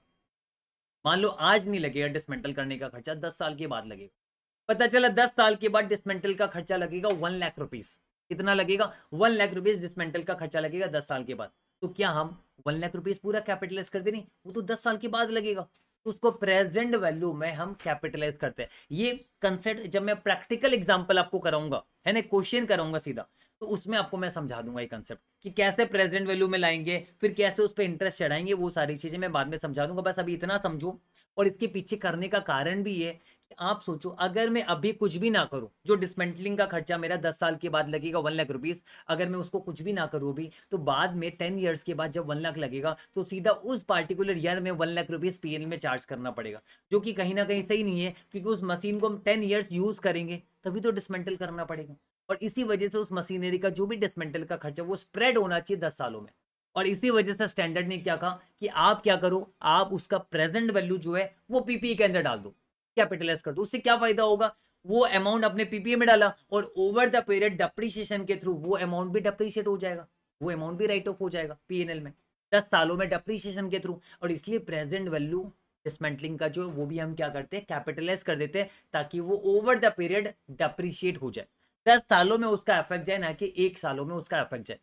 मान लो आज नहीं लगेगा डिसमेंटल करने का खर्चा दस साल के बाद लगेगा पता चला दस साल के बाद डिसमेंटल का खर्चा लगेगा वन लाख रुपीज कितना लगेगा वन लाख रुपीज डिसमेंटल का खर्चा लगेगा दस साल के बाद तो क्या हम वन लाख रुपीज पूरा कैपिटलाइज कर दे रहे वो तो दस साल के बाद लगेगा तो उसको प्रेजेंट वैल्यू में हम कैपिटलाइज करते हैं ये कंसेप्ट जब मैं प्रैक्टिकल एग्जाम्पल आपको कराऊंगा है ना क्वेश्चन कराऊंगा सीधा तो उसमें आपको मैं समझा दूंगा ये कंसेप्ट कि कैसे प्रेजेंट वैल्यू में लाएंगे फिर कैसे उस पर इंटरेस्ट चढ़ाएंगे वो सारी चीजें मैं बाद में समझा दूंगा बस अभी इतना समझो और इसके पीछे करने का कारण भी है आप सोचो अगर मैं अभी कुछ भी ना करूं जो डिसमेंटलिंग का खर्चा मेरा दस साल के बाद लगेगा वन लाख रुपीस अगर मैं उसको कुछ भी ना करूं अभी तो बाद में टेन ईयर्स के बाद जब वन लाख लगेगा तो सीधा उस पार्टिकुलर ईयर में वन लाख रुपीज पी में चार्ज करना पड़ेगा जो कि कहीं ना कहीं सही नहीं है क्योंकि उस मशीन को हम टेन ईयर्स यूज करेंगे तभी तो डिसमेंटल करना पड़ेगा और इसी वजह से उस मशीनरी का जो भी डिसमेंटल का खर्चा वो स्प्रेड होना चाहिए दस सालों में और इसी वजह से स्टैंडर्ड ने क्या कहा कि आप क्या करो आप उसका प्रेजेंट वैल्यू जो है वो पीपी e के अंदर डाल दो कैपिटलाइज कर दो उससे क्या फायदा होगा वो अमाउंट अपने पीपीए में डाला और ओवर द पीरियड डप्रीशिएशन के थ्रू वो अमाउंट भी डप्रीशिएट हो जाएगा वो अमाउंट भी राइट ऑफ हो जाएगा पीएनएल में दस सालों में डप्रीशिएशन के थ्रू और इसलिए प्रेजेंट वैल्यू डिसमेंटलिंग का जो है वो भी हम क्या करते हैं कैपिटलाइज कर देते हैं ताकि वो ओवर द पीरियड डप्रीशिएट हो जाए दस सालों में उसका इफेक्ट जाए ना कि एक सालों में उसका इफेक्ट जाए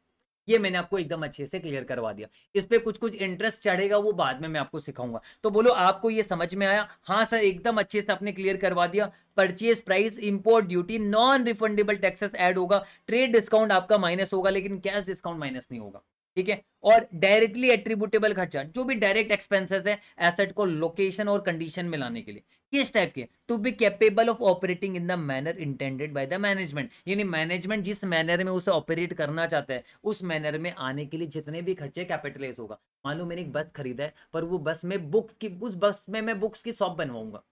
ये मैंने आपको एकदम अच्छे से क्लियर करवा दिया इस पर कुछ कुछ इंटरेस्ट चढ़ेगा वो बाद में मैं आपको सिखाऊंगा तो बोलो आपको ये समझ में आया हाँ सर एकदम अच्छे से आपने क्लियर करवा दिया purchase price import duty non refundable taxes add होगा ट्रेड डिस्काउंट आपका माइनस होगा लेकिन कैश डिस्काउंट माइनस नहीं होगा ठीक है और डायरेक्टली एट्रीब्यूटेबल खर्चा जो भी डायरेक्ट एक्सपेंसेस है एसेट को लोकेशन और कंडीशन में लाने के लिए किस टाइप के to be capable of operating in the manner intended by the management यानी मैनेजमेंट जिस मैनर में उसे ऑपरेट करना चाहता है उस मैनर में आने के लिए जितने भी खर्चे कैपिटलाइज होगा मान लो मैंने एक बस खरीदा है पर वो बस में बुक्स की उस बस में मैं बुक्स की शॉप बनवाऊंगा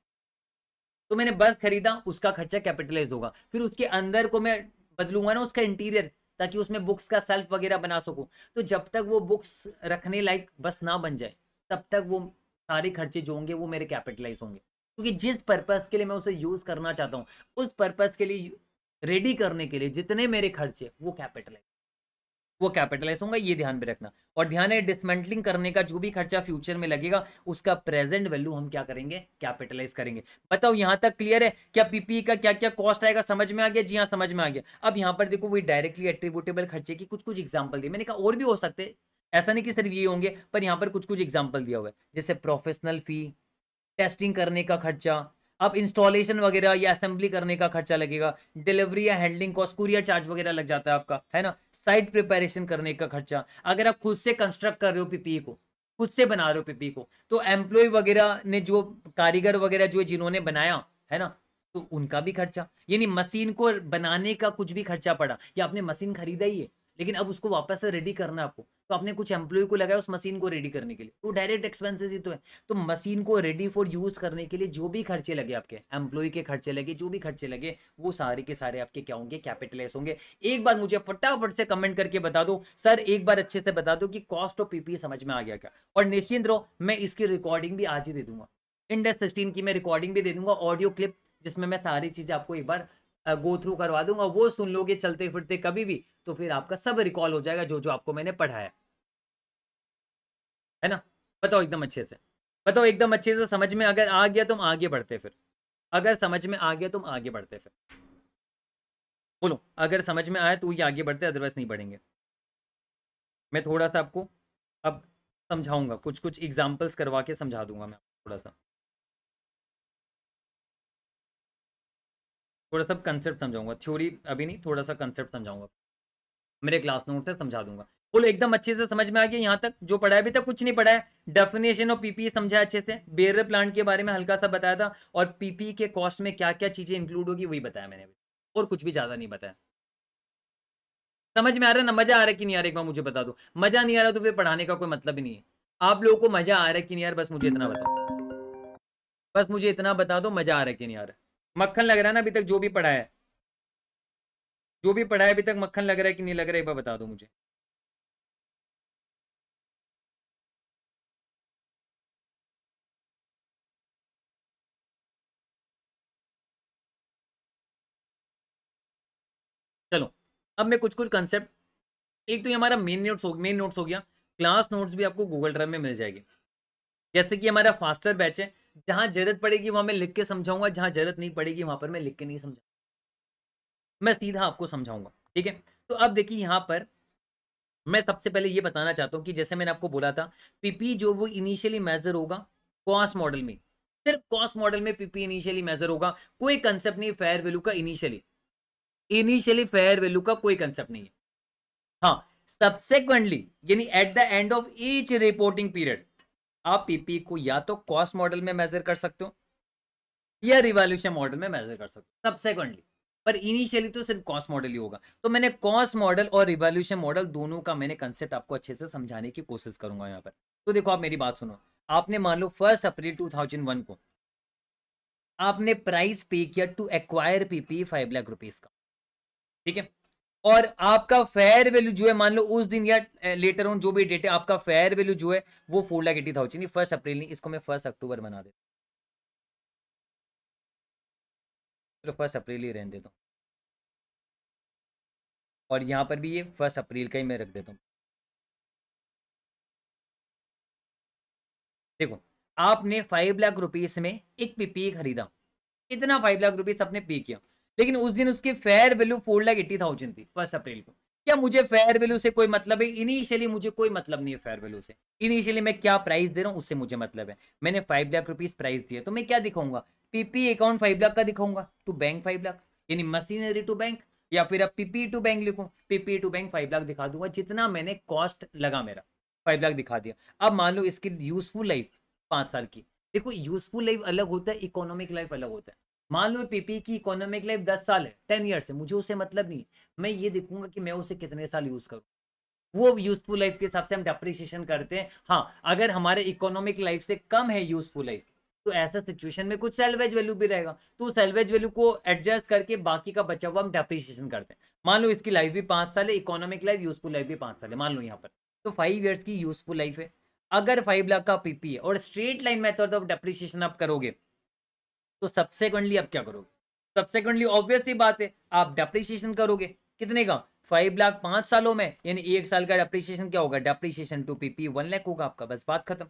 तो मैंने बस खरीदा उसका खर्चा कैपिटलाइज होगा फिर उसके अंदर को मैं बदलूंगा ना उसका इंटीरियर ताकि उसमें बुक्स का सेल्फ वगैरह बना सकूँ तो जब तक वो बुक्स रखने लायक बस ना बन जाए तब तक वो सारे खर्चे जो होंगे वो मेरे कैपिटलाइज होंगे क्योंकि जिस पर्पज़ के लिए मैं उसे यूज़ करना चाहता हूँ उस पर्पज़ के लिए रेडी करने के लिए जितने मेरे खर्चे वो कैपिटलाइज वो कैपिटलाइज होगा ये ध्यान में रखना और ध्यान है डिसमेंटलिंग करने का जो भी खर्चा फ्यूचर में लगेगा उसका प्रेजेंट वैल्यू हम क्या करेंगे कैपिटलाइज करेंगे बताओ यहां तक क्लियर है क्या पीपी e का क्या क्या कॉस्ट आएगा समझ में आ गया जी हाँ समझ में आ गया अब यहाँ पर देखो वही डायरेक्टली एट्रीब्यूटेबल खर्चे की कुछ कुछ एग्जाम्पल दिए मैंने कहा और भी हो सकते ऐसा नहीं कि सिर्फ ये होंगे पर यहाँ पर कुछ कुछ एग्जाम्पल दिया हुआ है जैसे प्रोफेशनल फी टेस्टिंग करने का खर्चा अब इंस्टॉलेशन वगैरह या असेंबली करने का खर्चा लगेगा डिलीवरी या हैंडलिंग कॉस्ट कुरियर चार्ज वगैरह लग जाता है आपका है ना साइट प्रिपेरेशन करने का खर्चा अगर आप खुद से कंस्ट्रक्ट कर रहे हो पीपी e को खुद से बना रहे हो पीपी e को तो एम्प्लॉय वगैरह ने जो कारीगर वगैरह जो जिन्होंने बनाया है ना तो उनका भी खर्चा यानी मशीन को बनाने का कुछ भी खर्चा पड़ा या आपने मशीन खरीदा ही है लेकिन अब उसको वापस से रेडी करना आपको तो आपने कुछ एम्प्लॉय को लगाया उस मशीन को रेडी करने के लिए तो डायरेक्ट एक्सपेंसेस ही तो है तो मशीन को रेडी फॉर यूज करने के लिए जो भी खर्चे लगे आपके एम्प्लॉय के खर्चे लगे जो भी खर्चे लगे वो सारे के सारे आपके क्या होंगे कैपिटलाइज होंगे एक बार मुझे फटाफट से कमेंट करके बता दो सर एक बार अच्छे से बता दो कि कॉस्ट ऑफ पीपी समझ में आ गया क्या और निश्चिंत रहो मैं इसकी रिकॉर्डिंग भी आज ही दे दूंगा इंडेस सिक्सटीन की मैं रिकॉर्डिंग भी दे दूंगा ऑडियो क्लिप जिसमें मैं सारी चीज़ें आपको एक बार गो थ्रू करवा दूंगा वो सुन लोगे चलते फिरते कभी भी तो फिर आपका सब रिकॉल हो जाएगा जो जो आपको मैंने पढ़ाया है ना बताओ एकदम अच्छे से बताओ एकदम अच्छे से समझ में अगर आ गया तुम आगे बढ़ते फिर अगर समझ में आ गया तुम आगे बढ़ते फिर बोलो अगर समझ में आया तो ये आगे बढ़ते अदरवाइज नहीं बढ़ेंगे मैं थोड़ा सा आपको अब समझाऊंगा कुछ कुछ एग्जाम्पल्स करवा के समझा दूंगा मैं थोड़ा सा थोड़ा सा कंसेप्ट समझाऊंगा थ्योरी अभी नहीं थोड़ा सा कंसेप्ट समझाऊंगा मेरे क्लास नोट से समझा दूंगा बोलो एकदम अच्छे से समझ में आ गया यहाँ तक जो पढ़ा है अभी तक कुछ नहीं पढ़ा है डेफिनेशन और पीपी समझा अच्छे से बेर प्लांट के बारे में हल्का सा बताया था और पीपी e के कॉस्ट में क्या क्या चीजें इंक्लूड होगी वही बताया मैंने और कुछ भी ज्यादा नहीं बताया समझ में आ रहा है ना मजा आ रहा है कि नहीं आ रहा एक बार मुझे बता दो मजा नहीं आ रहा तो फिर पढ़ाने का कोई मतलब ही नहीं है आप लोगों को मजा आ रहा है कि नहीं यार बस मुझे इतना बताओ बस मुझे इतना बता दो मजा आ रहा है कि नहीं आ रहा मक्खन लग रहा है ना अभी तक जो भी पढ़ा है जो भी पढ़ा है अभी तक मक्खन लग रहा है कि नहीं लग रहा है एक बार बता दो मुझे चलो अब मैं कुछ कुछ कंसेप्ट एक तो ये हमारा मेन नोट्स हो मेन नोट्स हो गया क्लास नोट्स भी आपको गूगल ड्राइव में मिल जाएगी जैसे कि हमारा फास्टर बैच है जहां जरूरत पड़ेगी वहां मैं लिख के समझाऊंगा जहां जरूरत नहीं पड़ेगी वहां पर मैं लिख के नहीं समझाऊंगा मैं सीधा आपको समझाऊंगा ठीक है तो अब देखिए यहां पर मैं सबसे पहले ये बताना चाहता हूँ कि जैसे मैंने आपको बोला था पीपी जो वो इनिशियली मेजर होगा कॉस्ट मॉडल में सिर्फ कॉस्ट मॉडल में पीपी इनिशियली मेजर होगा कोई कंसेप्ट नहीं फेयर वैल्यू का इनिशियली इनिशियली फेयर वैल्यू का कोई कंसेप्ट नहीं है हाँ सबसेक्वेंटली यानी at the end of each reporting period आप पीपी को या तो कॉस्ट मॉडल में मेजर कर सकते हो या रिवॉल्यूशन मॉडल में मेजर कर सकते हो सबसेकेंडली पर इनिशियली तो सिर्फ कॉस्ट मॉडल ही होगा तो मैंने कॉस्ट मॉडल और रिवॉल्यूशन मॉडल दोनों का मैंने कंसेप्ट आपको अच्छे से समझाने की कोशिश करूंगा यहाँ पर तो देखो आप मेरी बात सुनो आपने मान लो फर्स्ट अप्रैल 2001 को आपने प्राइस पे किया to acquire PP five lakh rupees का ठीक है और आपका फेयर वैल्यू जो है मान लो उस दिन या लेटर ऑन जो भी डेट है आपका फेयर वैल्यू जो है वो four lakh eighty thousand first April नहीं इसको मैं फर्स्ट अक्टूबर बना देता चलो फर्स्ट अप्रैल ही रहने देता हूँ और यहाँ पर भी ये फर्स्ट अप्रैल का ही मैं रख देता हूँ देखो आपने फाइव लाख रुपीज में एक पीपी e खरीदा इतना फाइव लाख रुपीज आपने पे e किया लेकिन उस दिन उसकी fair value four lakh eighty thousand थी फर्स्ट अप्रैल को क्या मुझे फेयर वैल्यू से कोई मतलब है इनिशियली मुझे कोई मतलब नहीं है फेयर वैल्यू से इनिशियली मैं क्या प्राइस दे रहा हूँ उससे मुझे मतलब है मैंने फाइव लाख रुपीज प्राइस दिया तो मैं क्या दिखाऊंगा पीपी अकाउंट फाइव लाख का दिखाऊंगा टू बैंक फाइव लाख यानी मशीनरी टू बैंक या फिर अब पीपी टू बैंक लिखो PP to bank five lakh दिखा दूंगा जितना मैंने कॉस्ट लगा मेरा फाइव लाख दिखा दिया अब मान लो इसकी यूजफुल लाइफ पाँच साल की देखो यूजफुल लाइफ अलग होता है इकोनॉमिक लाइफ अलग होता है मान लो पीपी की इकोनॉमिक लाइफ दस साल है टेन ईयर्स है मुझे उससे मतलब नहीं मैं ये देखूंगा कि मैं उसे कितने साल यूज करूँ वो यूजफुल लाइफ के हिसाब से हम डेप्रिसिएशन करते हैं हाँ अगर हमारे इकोनॉमिक लाइफ से कम है यूजफुल लाइफ तो ऐसा सिचुएशन में कुछ सेल्वेज वैल्यू भी रहेगा तो सेल्वेज वैल्यू को एडजस्ट करके बाकी का बचा हुआ हम डेप्रिसिएशन करते हैं मान लो इसकी लाइफ भी पाँच साल है इकोनॉमिक लाइफ यूजफुल लाइफ भी पाँच साल है मान लो यहाँ पर तो फाइव ईयर्स की यूजफुल लाइफ है अगर फाइव लाख का पीपी है और straight line method of depreciation आप करोगे तो सबसेक्वेंटली आप क्या करोगे सबसेक्वेंटली ऑब्वियसली बात है आप डेप्रिसिएशन करोगे कितने का फाइव लाख पांच सालों में यानी एक साल का डेप्रिसिएशन क्या होगा depreciation to PP one lakh होगा आपका बस बात खत्म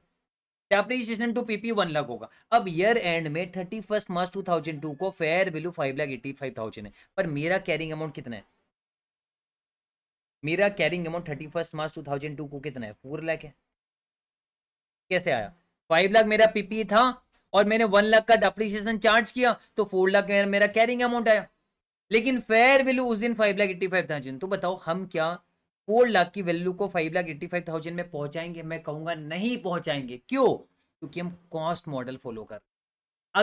depreciation to PP one lakh होगा अब ईयर एंड में thirty first March two thousand two को fair value five lakh eighty five thousand है पर मेरा कैरिंग अमाउंट कितना है मेरा carrying amount thirty first March two thousand two को कितना है फोर लाख है कैसे आया फाइव लाख मेरा पीपी था और मैंने वन लाख का डिप्रिसिएशन चार्ज किया तो फोर लाख मेरा कैरिंग अमाउंट आया लेकिन फेयर वैल्यू उस दिन five lakh eighty five thousand तो बताओ हम क्या फोर लाख की वैल्यू को five lakh eighty five thousand में पहुंचाएंगे मैं कहूंगा नहीं पहुंचाएंगे क्यों क्योंकि हम कॉस्ट मॉडल फॉलो कर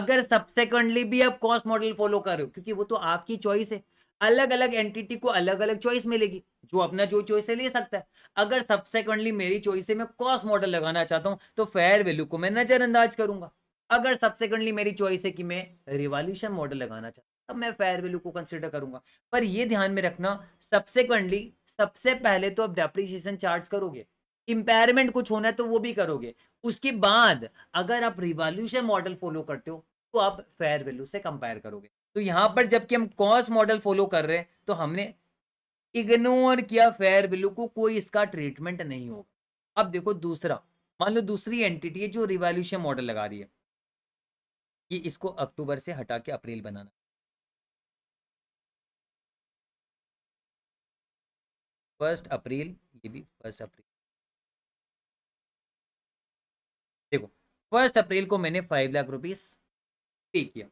अगर सबसेकेंडली भी आप कॉस्ट मॉडल फॉलो कर रहे हो क्योंकि वो तो आपकी चॉइस है अलग अलग एंटिटी को अलग अलग चॉइस मिलेगी जो अपना जो चॉइस है ले सकता है अगर सबसेकेंडली मेरी चॉइस है मैं कॉस्ट मॉडल लगाना चाहता हूँ तो फेयर वैल्यू को मैं नजरअंदाज करूंगा अगर सबसेकेंडली मेरी चॉइस है कि मैं रिवॉल्यूशन मॉडल लगाना चाहता तब मैं फेयर वैल्यू को कंसिडर करूंगा पर यह ध्यान में रखना सबसेकेंडली सबसे पहले तो आप डेप्रिसिएशन चार्ज करोगे इंपेयरमेंट कुछ होना है तो वो भी करोगे उसके बाद अगर आप रिवॉल्यूशन मॉडल फॉलो करते हो तो आप फेयर वैल्यू से कंपेयर करोगे तो यहाँ पर जबकि हम कॉस मॉडल फॉलो कर रहे हैं तो हमने इग्नोर किया फेयर वैल्यू को कोई इसका ट्रीटमेंट नहीं होगा अब देखो दूसरा मान लो दूसरी एंटिटी है जो रिवॉल्यूशन मॉडल लगा रही है कि इसको अक्टूबर से हटा के अप्रैल बनाना फर्स्ट अप्रैल ये भी फर्स्ट अप्रैल देखो फर्स्ट अप्रैल को मैंने फाइव लाख रुपीस पे किया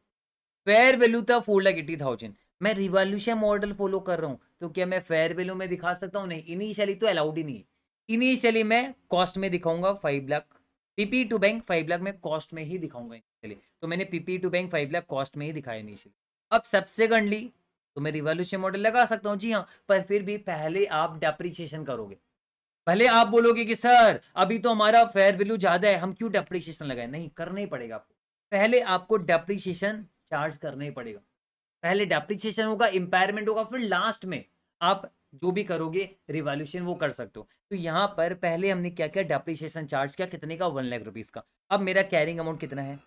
फेयर वैल्यू था फोर लाख एटी थाउजेंड मैं रिवॉल्यूशन मॉडल फॉलो कर रहा हूँ तो क्या मैं फेयर वैल्यू में दिखा सकता हूँ नहीं इनिशियली तो अलाउड ही नहीं है इनिशियली मैं कॉस्ट में दिखाऊंगा five lakh PP to bank five lakh में कॉस्ट में ही दिखाऊंगा चलिए तो मैंने PP to bank five lakh cost में ही दिखाया इनिशियली अब सबसे गंडली तो मैं रिवॉल्यूशन मॉडल लगा सकता हूँ जी हाँ पर फिर भी पहले आप डेप्रिशिएशन करोगे पहले आप बोलोगे कि सर अभी तो हमारा फेयर वैल्यू ज़्यादा है हम क्यों डेप्रिशिएशन लगाए नहीं करना ही पड़ेगा आपको पहले आपको डेप्रिशिएशन चार्ज करना ही पड़ेगा पहले डेप्रिशिएशन होगा इंपायरमेंट होगा फिर लास्ट में आप जो भी करोगे रिवॉल्यूशन वो कर सकते हो तो यहाँ पर पहले हमने क्या किया डेप्रिशिएशन चार्ज किया कितने का वन लाख रुपीज़ का अब मेरा कैरिंग अमाउंट कितना है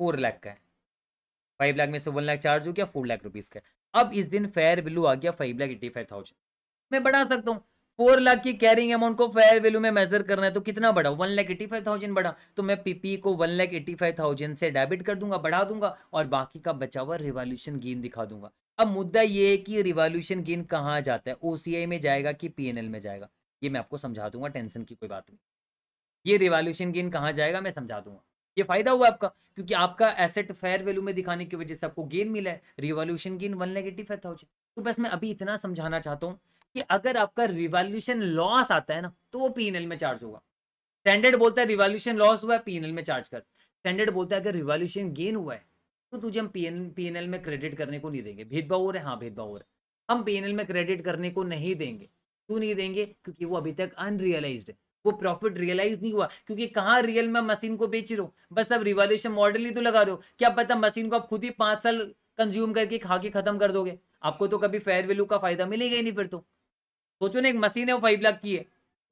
फोर लाख का है फाइव लाख में से वन लाख चार्ज हो गया फोर लाख रुपीज़ का अब इस दिन फेयर वैल्यू आ गया five lakh eighty five thousand मैं बढ़ा सकता हूँ फोर लाख की कैरिंग अमाउंट को फेयर वैल्यू में मेजर करना है तो कितना बढ़ा one lakh eighty five thousand बढ़ा तो मैं पीपी e को one lakh eighty five thousand से डेबिट कर दूंगा बढ़ा दूंगा और बाकी का बचा हुआ रिवॉल्यूशन गेन दिखा दूंगा अब मुद्दा ये है कि रिवॉल्यूशन गेन कहाँ जाता है ओ में जाएगा कि पी में जाएगा ये मैं आपको समझा दूंगा टेंशन की कोई बात नहीं ये रिवॉल्यूशन गेन कहाँ जाएगा मैं समझा दूंगा ये फायदा हुआ आपका क्योंकि आपका एसेट फेयर वैल्यू में दिखाने की वजह से आपको गेन मिला है रिवॉल्यूशन गेन वन नेगेटिव है थाउजेंड तो बस मैं अभी इतना समझाना चाहता हूँ कि अगर आपका रिवॉल्यूशन लॉस आता है ना तो वो पी में चार्ज होगा स्टैंडर्ड बोलता है रिवॉल्यूशन लॉस हुआ है पी में चार्ज कर स्टैंडर्ड बोलता है अगर रिवॉल्यूशन गेन हुआ है तो तुझे हम पी एन में क्रेडिट करने को नहीं देंगे भेदभाव हो रहा है हाँ भेदभाव हो रहा है हम पी में क्रेडिट करने को नहीं देंगे क्यों नहीं देंगे क्योंकि वो अभी तक अनरियलाइज्ड है वो प्रॉफिट रियलाइज नहीं हुआ क्योंकि कहाँ रियल में मशीन को बेच रहा हूँ बस अब रिवॉल्यूशन मॉडल ही तो लगा रहे हो क्या पता मशीन को आप खुद ही पांच साल कंज्यूम करके खा के खत्म कर दोगे आपको तो कभी फेयर वैल्यू का फायदा मिलेगा ही नहीं फिर तो सोचो ना एक मशीन है वो फाइव लाख की है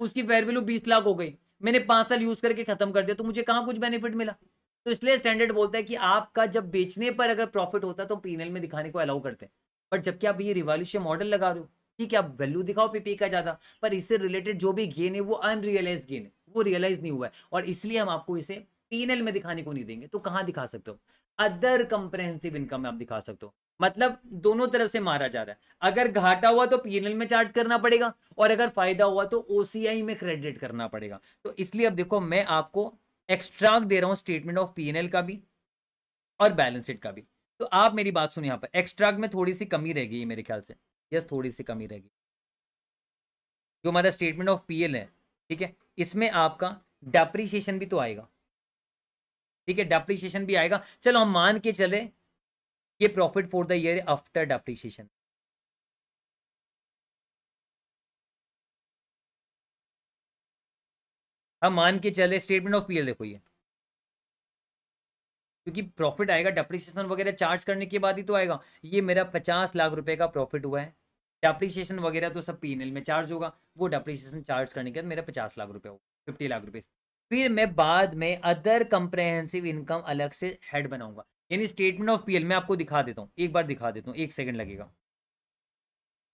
उसकी फेयर वैल्यू बीस लाख हो गई मैंने पांच साल यूज करके खत्म कर दिया तो मुझे कहाँ कुछ बेनिफिट मिला तो इसलिए स्टैंडर्ड बोलता है कि आपका जब बेचने पर अगर प्रॉफिट होता तो पीनल में दिखाने को अलाउ करते हैं बट जबकि आप ये रिवॉल्यूशन मॉडल लगा रहे हो ठीक है आप वैल्यू दिखाओ पीपी e का ज़्यादा पर इससे रिलेटेड जो भी गेन है वो अनरियलाइज गेन है वो रियलाइज नहीं हुआ है और इसलिए हम आपको इसे पीएनएल में दिखाने को नहीं देंगे तो कहाँ दिखा सकते हो अदर कंप्रेहेंसिव इनकम में आप दिखा सकते हो मतलब दोनों तरफ से मारा जा रहा है अगर घाटा हुआ तो पीएनएल में चार्ज करना पड़ेगा और अगर फायदा हुआ तो ओसीआई में क्रेडिट करना पड़ेगा तो इसलिए अब देखो मैं आपको एक्स्ट्राक्ट दे रहा हूँ स्टेटमेंट ऑफ पीएनएल का भी और बैलेंस शीट का भी तो आप मेरी बात सुनिए यहाँ पर एक्स्ट्राक्ट में थोड़ी सी कमी रहेगी मेरे ख्याल से यस थोड़ी सी कमी रहेगी जो हमारा स्टेटमेंट ऑफ पीएल है ठीक है इसमें आपका डेप्रीशिएशन भी तो आएगा ठीक है डेप्रीशिएशन भी आएगा चलो हम मान के चले ये profit for the year after depreciation हम मान के चले स्टेटमेंट ऑफ पीएल देखो ये क्योंकि प्रॉफिट आएगा डेप्रिसिएशन वगैरह चार्ज करने के बाद ही तो आएगा ये मेरा पचास लाख रुपए का प्रॉफिट हुआ है डेप्रिसिएशन वगैरह तो सब पी में चार्ज होगा वो डेप्रिसिएशन चार्ज करने के बाद मेरा पचास लाख रुपए होगा फिफ्टी लाख रुपए फिर मैं बाद में अदर कंप्रेहेंसिव इनकम अलग से हेड बनाऊंगा यानी स्टेटमेंट ऑफ पीएल मैं आपको दिखा देता हूँ एक बार दिखा देता हूँ एक सेकंड लगेगा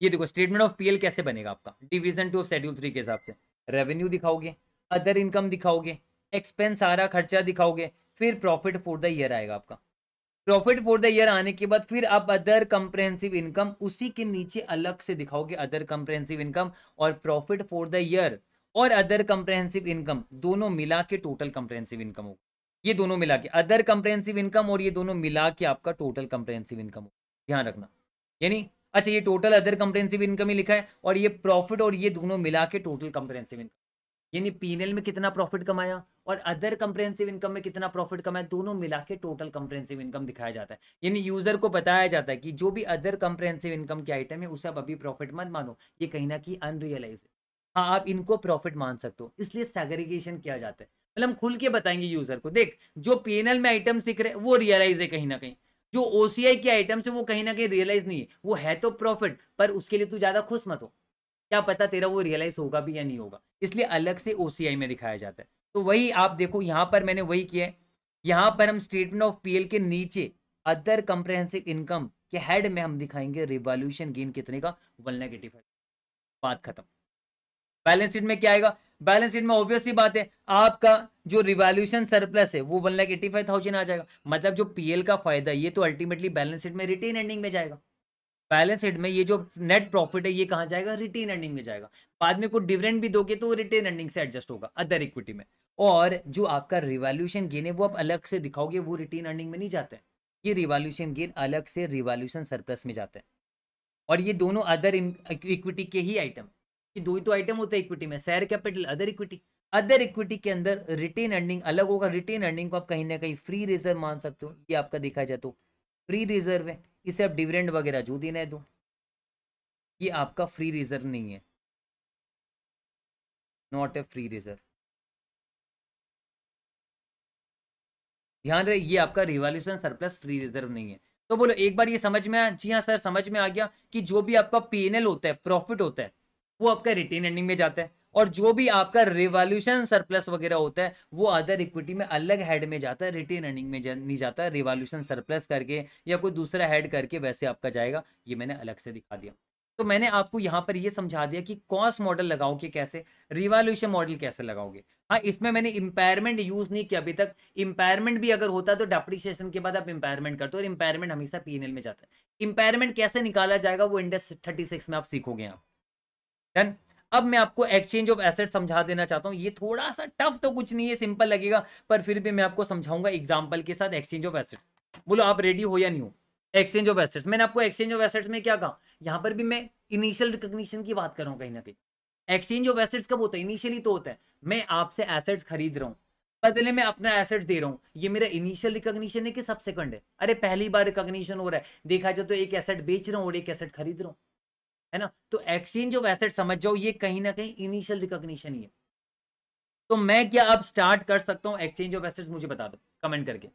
ये देखो स्टेटमेंट ऑफ पीएल कैसे बनेगा आपका division two of schedule three के हिसाब से रेवेन्यू दिखाओगे अदर इनकम दिखाओगे एक्सपेंस सारा खर्चा दिखाओगे फिर प्रॉफिट फॉर द ईयर आएगा आपका प्रॉफिट फॉर द ईयर आने के बाद फिर आप अदर कंप्रेहेंसिव इनकम उसी के नीचे अलग से दिखाओगे अदर कंप्रेहेंसिव इनकम और प्रॉफिट फॉर द ईयर और अदर कंप्रेहेंसिव इनकम दोनों मिला के टोटल कंप्रेहेंसिव इनकम होगा ये दोनों मिला के अदर कंप्रेहेंसिव इनकम और ये दोनों मिला के आपका टोटल कंप्रेहेंसिव इनकम होगा ध्यान रखना यानी अच्छा ये टोटल अदर कंप्रेहेंसिव इनकम ही लिखा है और ये प्रॉफिट और ये दोनों मिला के टोटल कंप्रेहेंसिव इनकम यानी पीनल में कितना प्रॉफिट कमाया और अदर कंप्रेंसिव इनकम में कितना प्रॉफिट कमाया दोनों मिला के टोटल कंप्रेंसिव इनकम दिखाया जाता है यानी यूजर को बताया जाता है कि जो भी अदर कंप्रेंसिव इनकम के आइटम है उसे आप अभी प्रॉफिट मत मानो ये कहीं ना कहीं अनरियलाइज है हाँ आप इनको प्रॉफिट मान सकते हो इसलिए सेग्रीगेशन किया जाता है मतलब हम खुल के बताएंगे यूजर को देख जो पीएनएल में आइटम सीख रहे वो रियलाइज है कहीं ना कहीं जो ओसीआई के आइटम्स है वो कहीं ना कहीं रियलाइज नहीं है वो है तो प्रॉफिट पर उसके लिए तू ज्यादा खुश मत हो क्या पता तेरा वो रियलाइज होगा भी या नहीं होगा इसलिए अलग से ओ में दिखाया जाता है तो वही आप देखो यहाँ पर मैंने वही किया है यहाँ पर हम स्टेटमेंट ऑफ पीएल के नीचे अदर कंप्रेहेंसिव इनकम के हेड में हम दिखाएंगे रिवॉल्यूशन गेन कितने का वन नेगेटिव है बात खत्म बैलेंस शीट में क्या आएगा बैलेंस शीट में ऑब्वियस ही बात है आपका जो रिवॉल्यूशन सरप्लस है वो one lakh eighty five thousand आ जाएगा मतलब जो पीएल का फायदा ये तो अल्टीमेटली बैलेंस शीट में रिटेन एंडिंग में जाएगा बैलेंस शीट में ये जो नेट प्रॉफिट है ये कहाँ जाएगा रिटेन अर्निंग में जाएगा बाद में कोई डिविडेंड भी दोगे तो रिटेन अर्निंग से एडजस्ट होगा अदर इक्विटी में और जो आपका रिवॉल्यूशन गेन है वो आप अलग से दिखाओगे वो रिटेन अर्निंग में नहीं जाते हैं ये रिवॉल्यूशन गेन अलग से रिवॉल्यूशन सरप्लस में जाते हैं और ये दोनों अदर इक्विटी के ही आइटम ये दो ही तो आइटम होते हैं इक्विटी में share capital other equity other equity के अंदर रिटेन अर्निंग अलग होगा रिटेन अर्निंग को आप कहीं ना कहीं फ्री रिजर्व मान सकते हो ये आपका देखा जाए तो फ्री रिजर्व है इसे आप डिविडेंड वगैरह जो देना है दो ये आपका फ्री रिजर्व नहीं है नॉट ए फ्री रिजर्व ध्यान रहे ये आपका रिवॉल्यूशन सरप्लस फ्री रिजर्व नहीं है तो बोलो एक बार ये समझ में आया जी हाँ सर समझ में आ गया कि जो भी आपका पीएनएल होता है प्रॉफिट होता है वो आपका रिटेन एंडिंग में जाता है और जो भी आपका रिवॉल्यूशन सरप्लस वगैरह होता है वो अदर इक्विटी में अलग हेड में जाता है रिटेन अर्निंग में जा, नहीं जाता रिवॉल्यूशन सरप्लस करके या कोई दूसरा हेड करके वैसे आपका जाएगा ये मैंने अलग से दिखा दिया तो मैंने आपको यहाँ पर ये समझा दिया कि कॉस्ट मॉडल लगाओगे कैसे रिवॉल्यूशन मॉडल कैसे लगाओगे हाँ इसमें मैंने इंपायरमेंट यूज नहीं किया अभी तक इंपायरमेंट भी अगर होता है तो डेप्रिशिएशन के बाद आप इंपायरमेंट करते हो और इंपायरमेंट हमेशा पी में जाता है इंपायरमेंट कैसे निकाला जाएगा वो इंडेक्स थर्टी में आप सीखोगे आप डन अब मैं आपको एक्सचेंज ऑफ एसेट समझा देना चाहता हूँ ये थोड़ा सा टफ तो कुछ नहीं है सिंपल लगेगा पर फिर भी मैं आपको समझाऊंगा एग्जाम्पल के साथ एक्सचेंज ऑफ एसेट्स बोलो आप रेडी हो या नहीं हो एक्सचेंज ऑफ एसेट्स मैंने आपको एक्सचेंज ऑफ एसेट्स में क्या कहा यहाँ पर भी मैं इनिशियल रिकग्निशन की बात कर रहा हूँ कहीं ना कहीं एक्सचेंज ऑफ एसेट्स कब होता है इनिशियली तो होता है मैं आपसे एसेट्स खरीद रहा हूँ बदले में अपना एसेट्स दे रहा हूँ ये मेरा इनिशियल रिकग्निशन है कि सबसेकंड है अरे पहली बार रिकोगशन हो रहा है देखा जाए तो एक एसेट बेच रहा हूँ और एक एसेट खरीद रहा हूँ है ना तो एक्सचेंज ऑफ एसेट समझ जाओ ये कहीं ना कहीं इनिशियल रिकॉग्निशन ही है तो मैं क्या अब स्टार्ट कर सकता हूं एक्सचेंज ऑफ एसेट्स मुझे बता दो कमेंट करके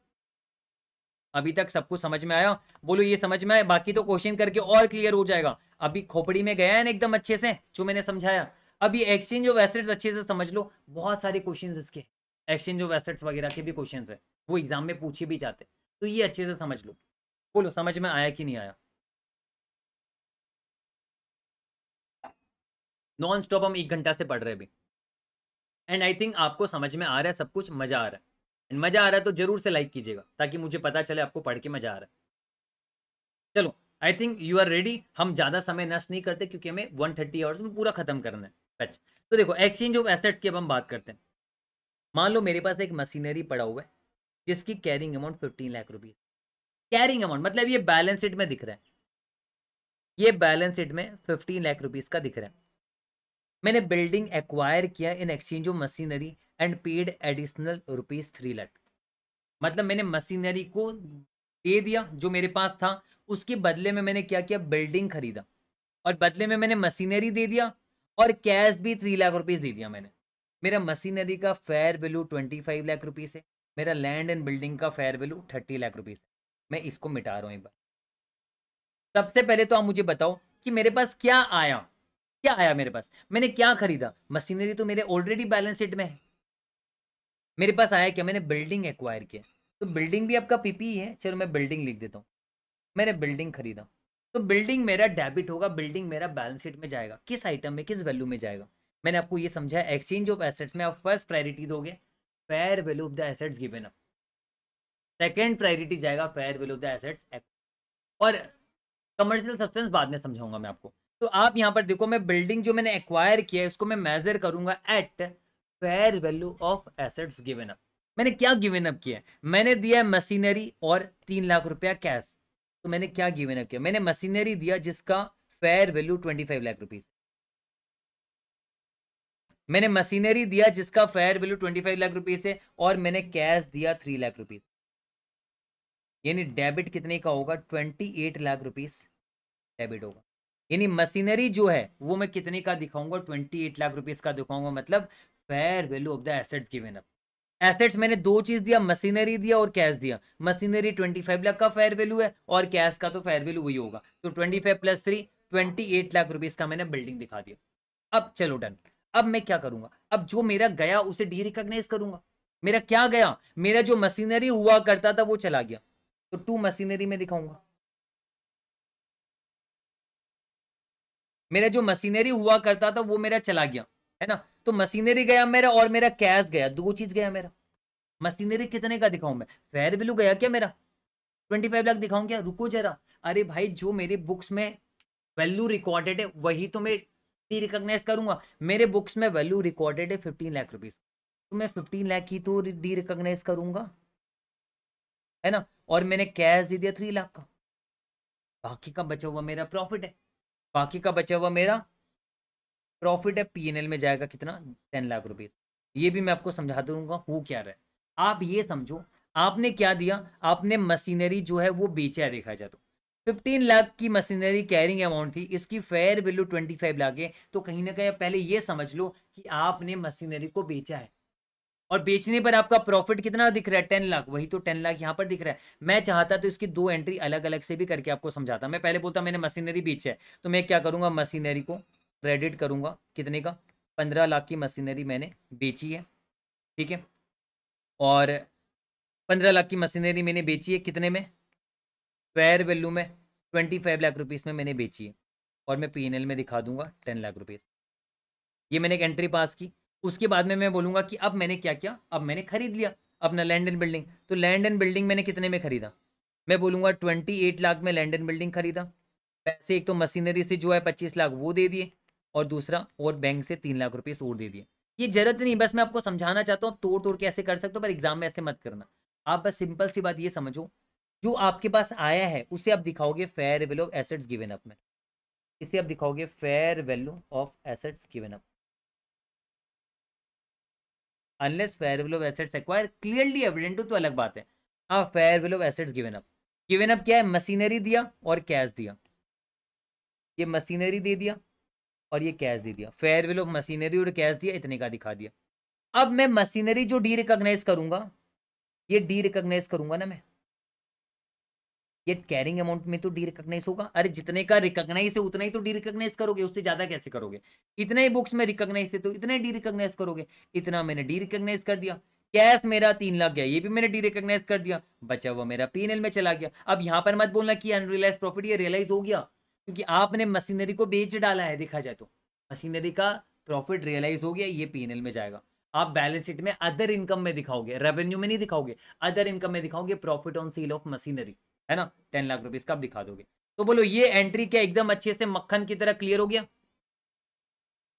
अभी तक सबको समझ में आया बोलो ये समझ में आया बाकी तो क्वेश्चन करके और क्लियर हो जाएगा अभी खोपड़ी में गया है ना एकदम अच्छे से जो मैंने समझाया अभी एक्सचेंज ऑफ एसेट्स अच्छे से समझ लो बहुत सारे क्वेश्चन इसके एक्सचेंज ऑफ एसेट्स वगैरह के भी क्वेश्चन है वो एग्जाम में पूछे भी जाते तो ये अच्छे से समझ लो बोलो समझ में आया कि नहीं आया नॉन स्टॉप हम एक घंटा से पढ़ रहे अभी एंड आई थिंक आपको समझ में आ रहा है सब कुछ मजा आ रहा है एंड मजा आ रहा है तो जरूर से लाइक कीजिएगा ताकि मुझे पता चले आपको पढ़ के मजा आ रहा है चलो I think you are ready हम ज्यादा समय नष्ट नहीं करते क्योंकि हमें वन थर्टी आवर्स में पूरा खत्म करना है बैच तो देखो एक्सचेंज ऑफ एसेट्स की अब हम बात करते हैं मान लो मेरे पास एक मशीनरी पड़ा हुआ है जिसकी carrying amount fifteen lakh rupees carrying amount मतलब ये बैलेंस शीट में दिख रहा है ये बैलेंस शीट में फिफ्टीन लाख रुपीज का दिख रहा है मैंने बिल्डिंग एक्वायर किया in exchange of machinery and paid additional rupees three lakh मतलब मैंने मशीनरी को दे दिया जो मेरे पास था उसके बदले में मैंने क्या किया बिल्डिंग खरीदा और बदले में मैंने मशीनरी दे दिया और कैश भी थ्री लाख रुपीज़ दे दिया मैंने मेरा मशीनरी का fair value twenty five lakh rupees है मेरा लैंड एंड बिल्डिंग का fair value thirty lakh rupees है मैं इसको मिटा रहा हूँ एक बार सबसे पहले तो आप मुझे बताओ कि मेरे पास क्या आया क्या आया मेरे पास मैंने क्या खरीदा मशीनरी तो मेरे ऑलरेडी बैलेंस शीट में है मेरे पास आया क्या मैंने बिल्डिंग एक्वायर किया तो बिल्डिंग भी आपका पीपी e है चलो मैं बिल्डिंग लिख देता हूँ मैंने बिल्डिंग खरीदा तो बिल्डिंग मेरा डेबिट होगा बिल्डिंग मेरा बैलेंस शीट में जाएगा किस आइटम में किस वैल्यू में जाएगा मैंने आपको ये समझाया एक्सचेंज ऑफ एसेट्स में आप फर्स्ट प्रायोरिटी दोगे fair value of the assets given up second priority जाएगा fair value of the assets और कमर्शियल सब्सटेंस बाद में समझाऊंगा मैं आपको तो आप यहाँ पर देखो मैं बिल्डिंग जो मैंने एक्वायर किया है उसको मैं मेजर करूंगा at fair value of assets given up मैंने क्या गिवन अप किया मैंने दिया मशीनरी और तीन लाख रुपया कैश तो मैंने क्या गिवन अप किया मैंने मशीनरी दिया जिसका fair value twenty five lakh rupees मैंने मशीनरी दिया जिसका fair value twenty five lakh rupees है और मैंने कैश दिया थ्री लाख रुपीज यानी डेबिट कितने का होगा twenty eight lakh rupees debit होगा यानी मशीनरी जो है वो मैं कितने का दिखाऊंगा ट्वेंटी एट लाख रुपीज का दिखाऊंगा मतलब fair value of the asset given up assets मैंने दो चीज दिया मशीनरी दिया और कैश दिया मशीनरी ट्वेंटी फाइव लाख का फेयर वैल्यू है और कैश का तो फेयर वैल्यू वही होगा तो twenty five plus three twenty eight lakh rupees का मैंने बिल्डिंग दिखा दिया अब चलो डन अब मैं क्या करूंगा अब जो मेरा गया उसे डी रिकॉग्नाइज करूंगा मेरा क्या गया मेरा जो मशीनरी हुआ करता था वो चला गया तो टू मशीनरी में दिखाऊंगा मेरा जो मशीनरी हुआ करता था वो मेरा चला गया है ना तो मशीनरी गया मेरा और मेरा कैश गया दो चीज गया मेरा मशीनरी कितने का दिखाऊं मैं फेयर वैल्यू गया क्या मेरा ट्वेंटी फाइव लाख दिखाऊं क्या रुको जरा अरे भाई जो मेरे बुक्स में वैल्यू रिकॉर्डेड है वही तो मैं रिकॉग्नाइज करूंगा मेरे बुक्स में वैल्यू रिकॉर्डेड है फिफ्टीन लाख रुपीज तो मैं फिफ्टीन लाख ही तो डी रिकॉग्नाइज करूंगा है ना और मैंने कैश दे दिया थ्री लाख का बाकी का बचा हुआ मेरा प्रॉफिट है बाकी का बचा हुआ मेरा प्रॉफिट है पीएनएल में जाएगा कितना टेन लाख रुपये ये भी मैं आपको समझा दूंगा हु क्या रहे आप ये समझो आपने क्या दिया आपने मशीनरी जो है वो बेचा है देखा जाए तो फिफ्टीन लाख की मशीनरी कैरिंग अमाउंट थी इसकी fair value twenty five lakh है तो कहीं ना कहीं पहले ये समझ लो कि आपने मशीनरी को बेचा है और बेचने पर आपका प्रॉफिट कितना दिख रहा है टेन लाख वही तो टेन लाख यहाँ पर दिख रहा है मैं चाहता तो इसकी दो एंट्री अलग अलग से भी करके आपको समझाता मैं पहले बोलता मैंने मशीनरी बेची है तो मैं क्या करूँगा मशीनरी को क्रेडिट करूंगा कितने का पंद्रह लाख की मशीनरी मैंने बेची है ठीक है और पंद्रह लाख की मशीनरी मैंने बेची है कितने में फेयर वैल्यू में ट्वेंटी फाइव लाख रुपीज़ में मैंने बेची है और मैं पी में दिखा दूंगा टेन लाख रुपीज़ ये मैंने एक एंट्री पास की उसके बाद में मैं बोलूँगा कि अब मैंने क्या किया अब मैंने खरीद लिया अपना लैंड एंड बिल्डिंग तो लैंड एंड बिल्डिंग मैंने कितने में खरीदा मैं बोलूँगा ट्वेंटी एट लाख में लैंड एंड बिल्डिंग खरीदा पैसे एक तो मशीनरी से जो है पच्चीस लाख वो दे दिए और दूसरा और बैंक से तीन लाख रुपये और दे दिए ये जरूरत नहीं बस मैं आपको समझाना चाहता हूँ आप तोड़ तोड़ के ऐसे कर सकते हो पर एग्जाम में ऐसे मत करना आप बस सिंपल सी बात ये समझो जो आपके पास आया है उसे आप दिखाओगे fair value of assets given up में इसे आप दिखाओगे fair value of assets given up unless fair value of assets acquire clearly evident हो तो अलग बात है हाँ fair value of assets given up given up क्या है मशीनरी दिया और कैश दिया ये मशीनरी दे दिया और ये कैश दे दिया फेयर वैल्यू ऑफ मशीनरी और कैश दिया इतने का दिखा दिया अब मैं मशीनरी जो डी रिकोगनाइज करूंगा ये डी रिकोगनाइज करूंगा ना मैं ये कैरिंग अमाउंट में तो डी रिकॉग्नाइज होगा अरे जितने का रिकग्नाइज है उतना ही तो डी रिकॉग्नाइज करोगे उससे ज्यादा कैसे करोगे इतने ही बुक्स में रिकॉग्नाइज है तो इतने डी रिकॉग्नाइज करोगे इतना मैंने डी रिकॉग्नाइज कर दिया कैश मेरा तीन लाख गया ये भी मैंने डी रिकॉग्नाइज कर दिया बचा हुआ मेरा पी में चला गया अब यहाँ पर मत बोलना कि अनरियलाइज प्रॉफिट ये रियलाइज हो गया क्योंकि आपने मशीनरी को बेच डाला है देखा जाए तो मशीनरी का प्रॉफिट रियलाइज हो गया ये पी में जाएगा आप बैलेंस शीट में अदर इनकम में दिखाओगे रेवेन्यू में नहीं दिखाओगे अदर इनकम में दिखाओगे profit on sale of machinery है ना टेन लाख रुपीज का आप दिखा दोगे तो बोलो ये एंट्री क्या एकदम अच्छे से मक्खन की तरह क्लियर हो गया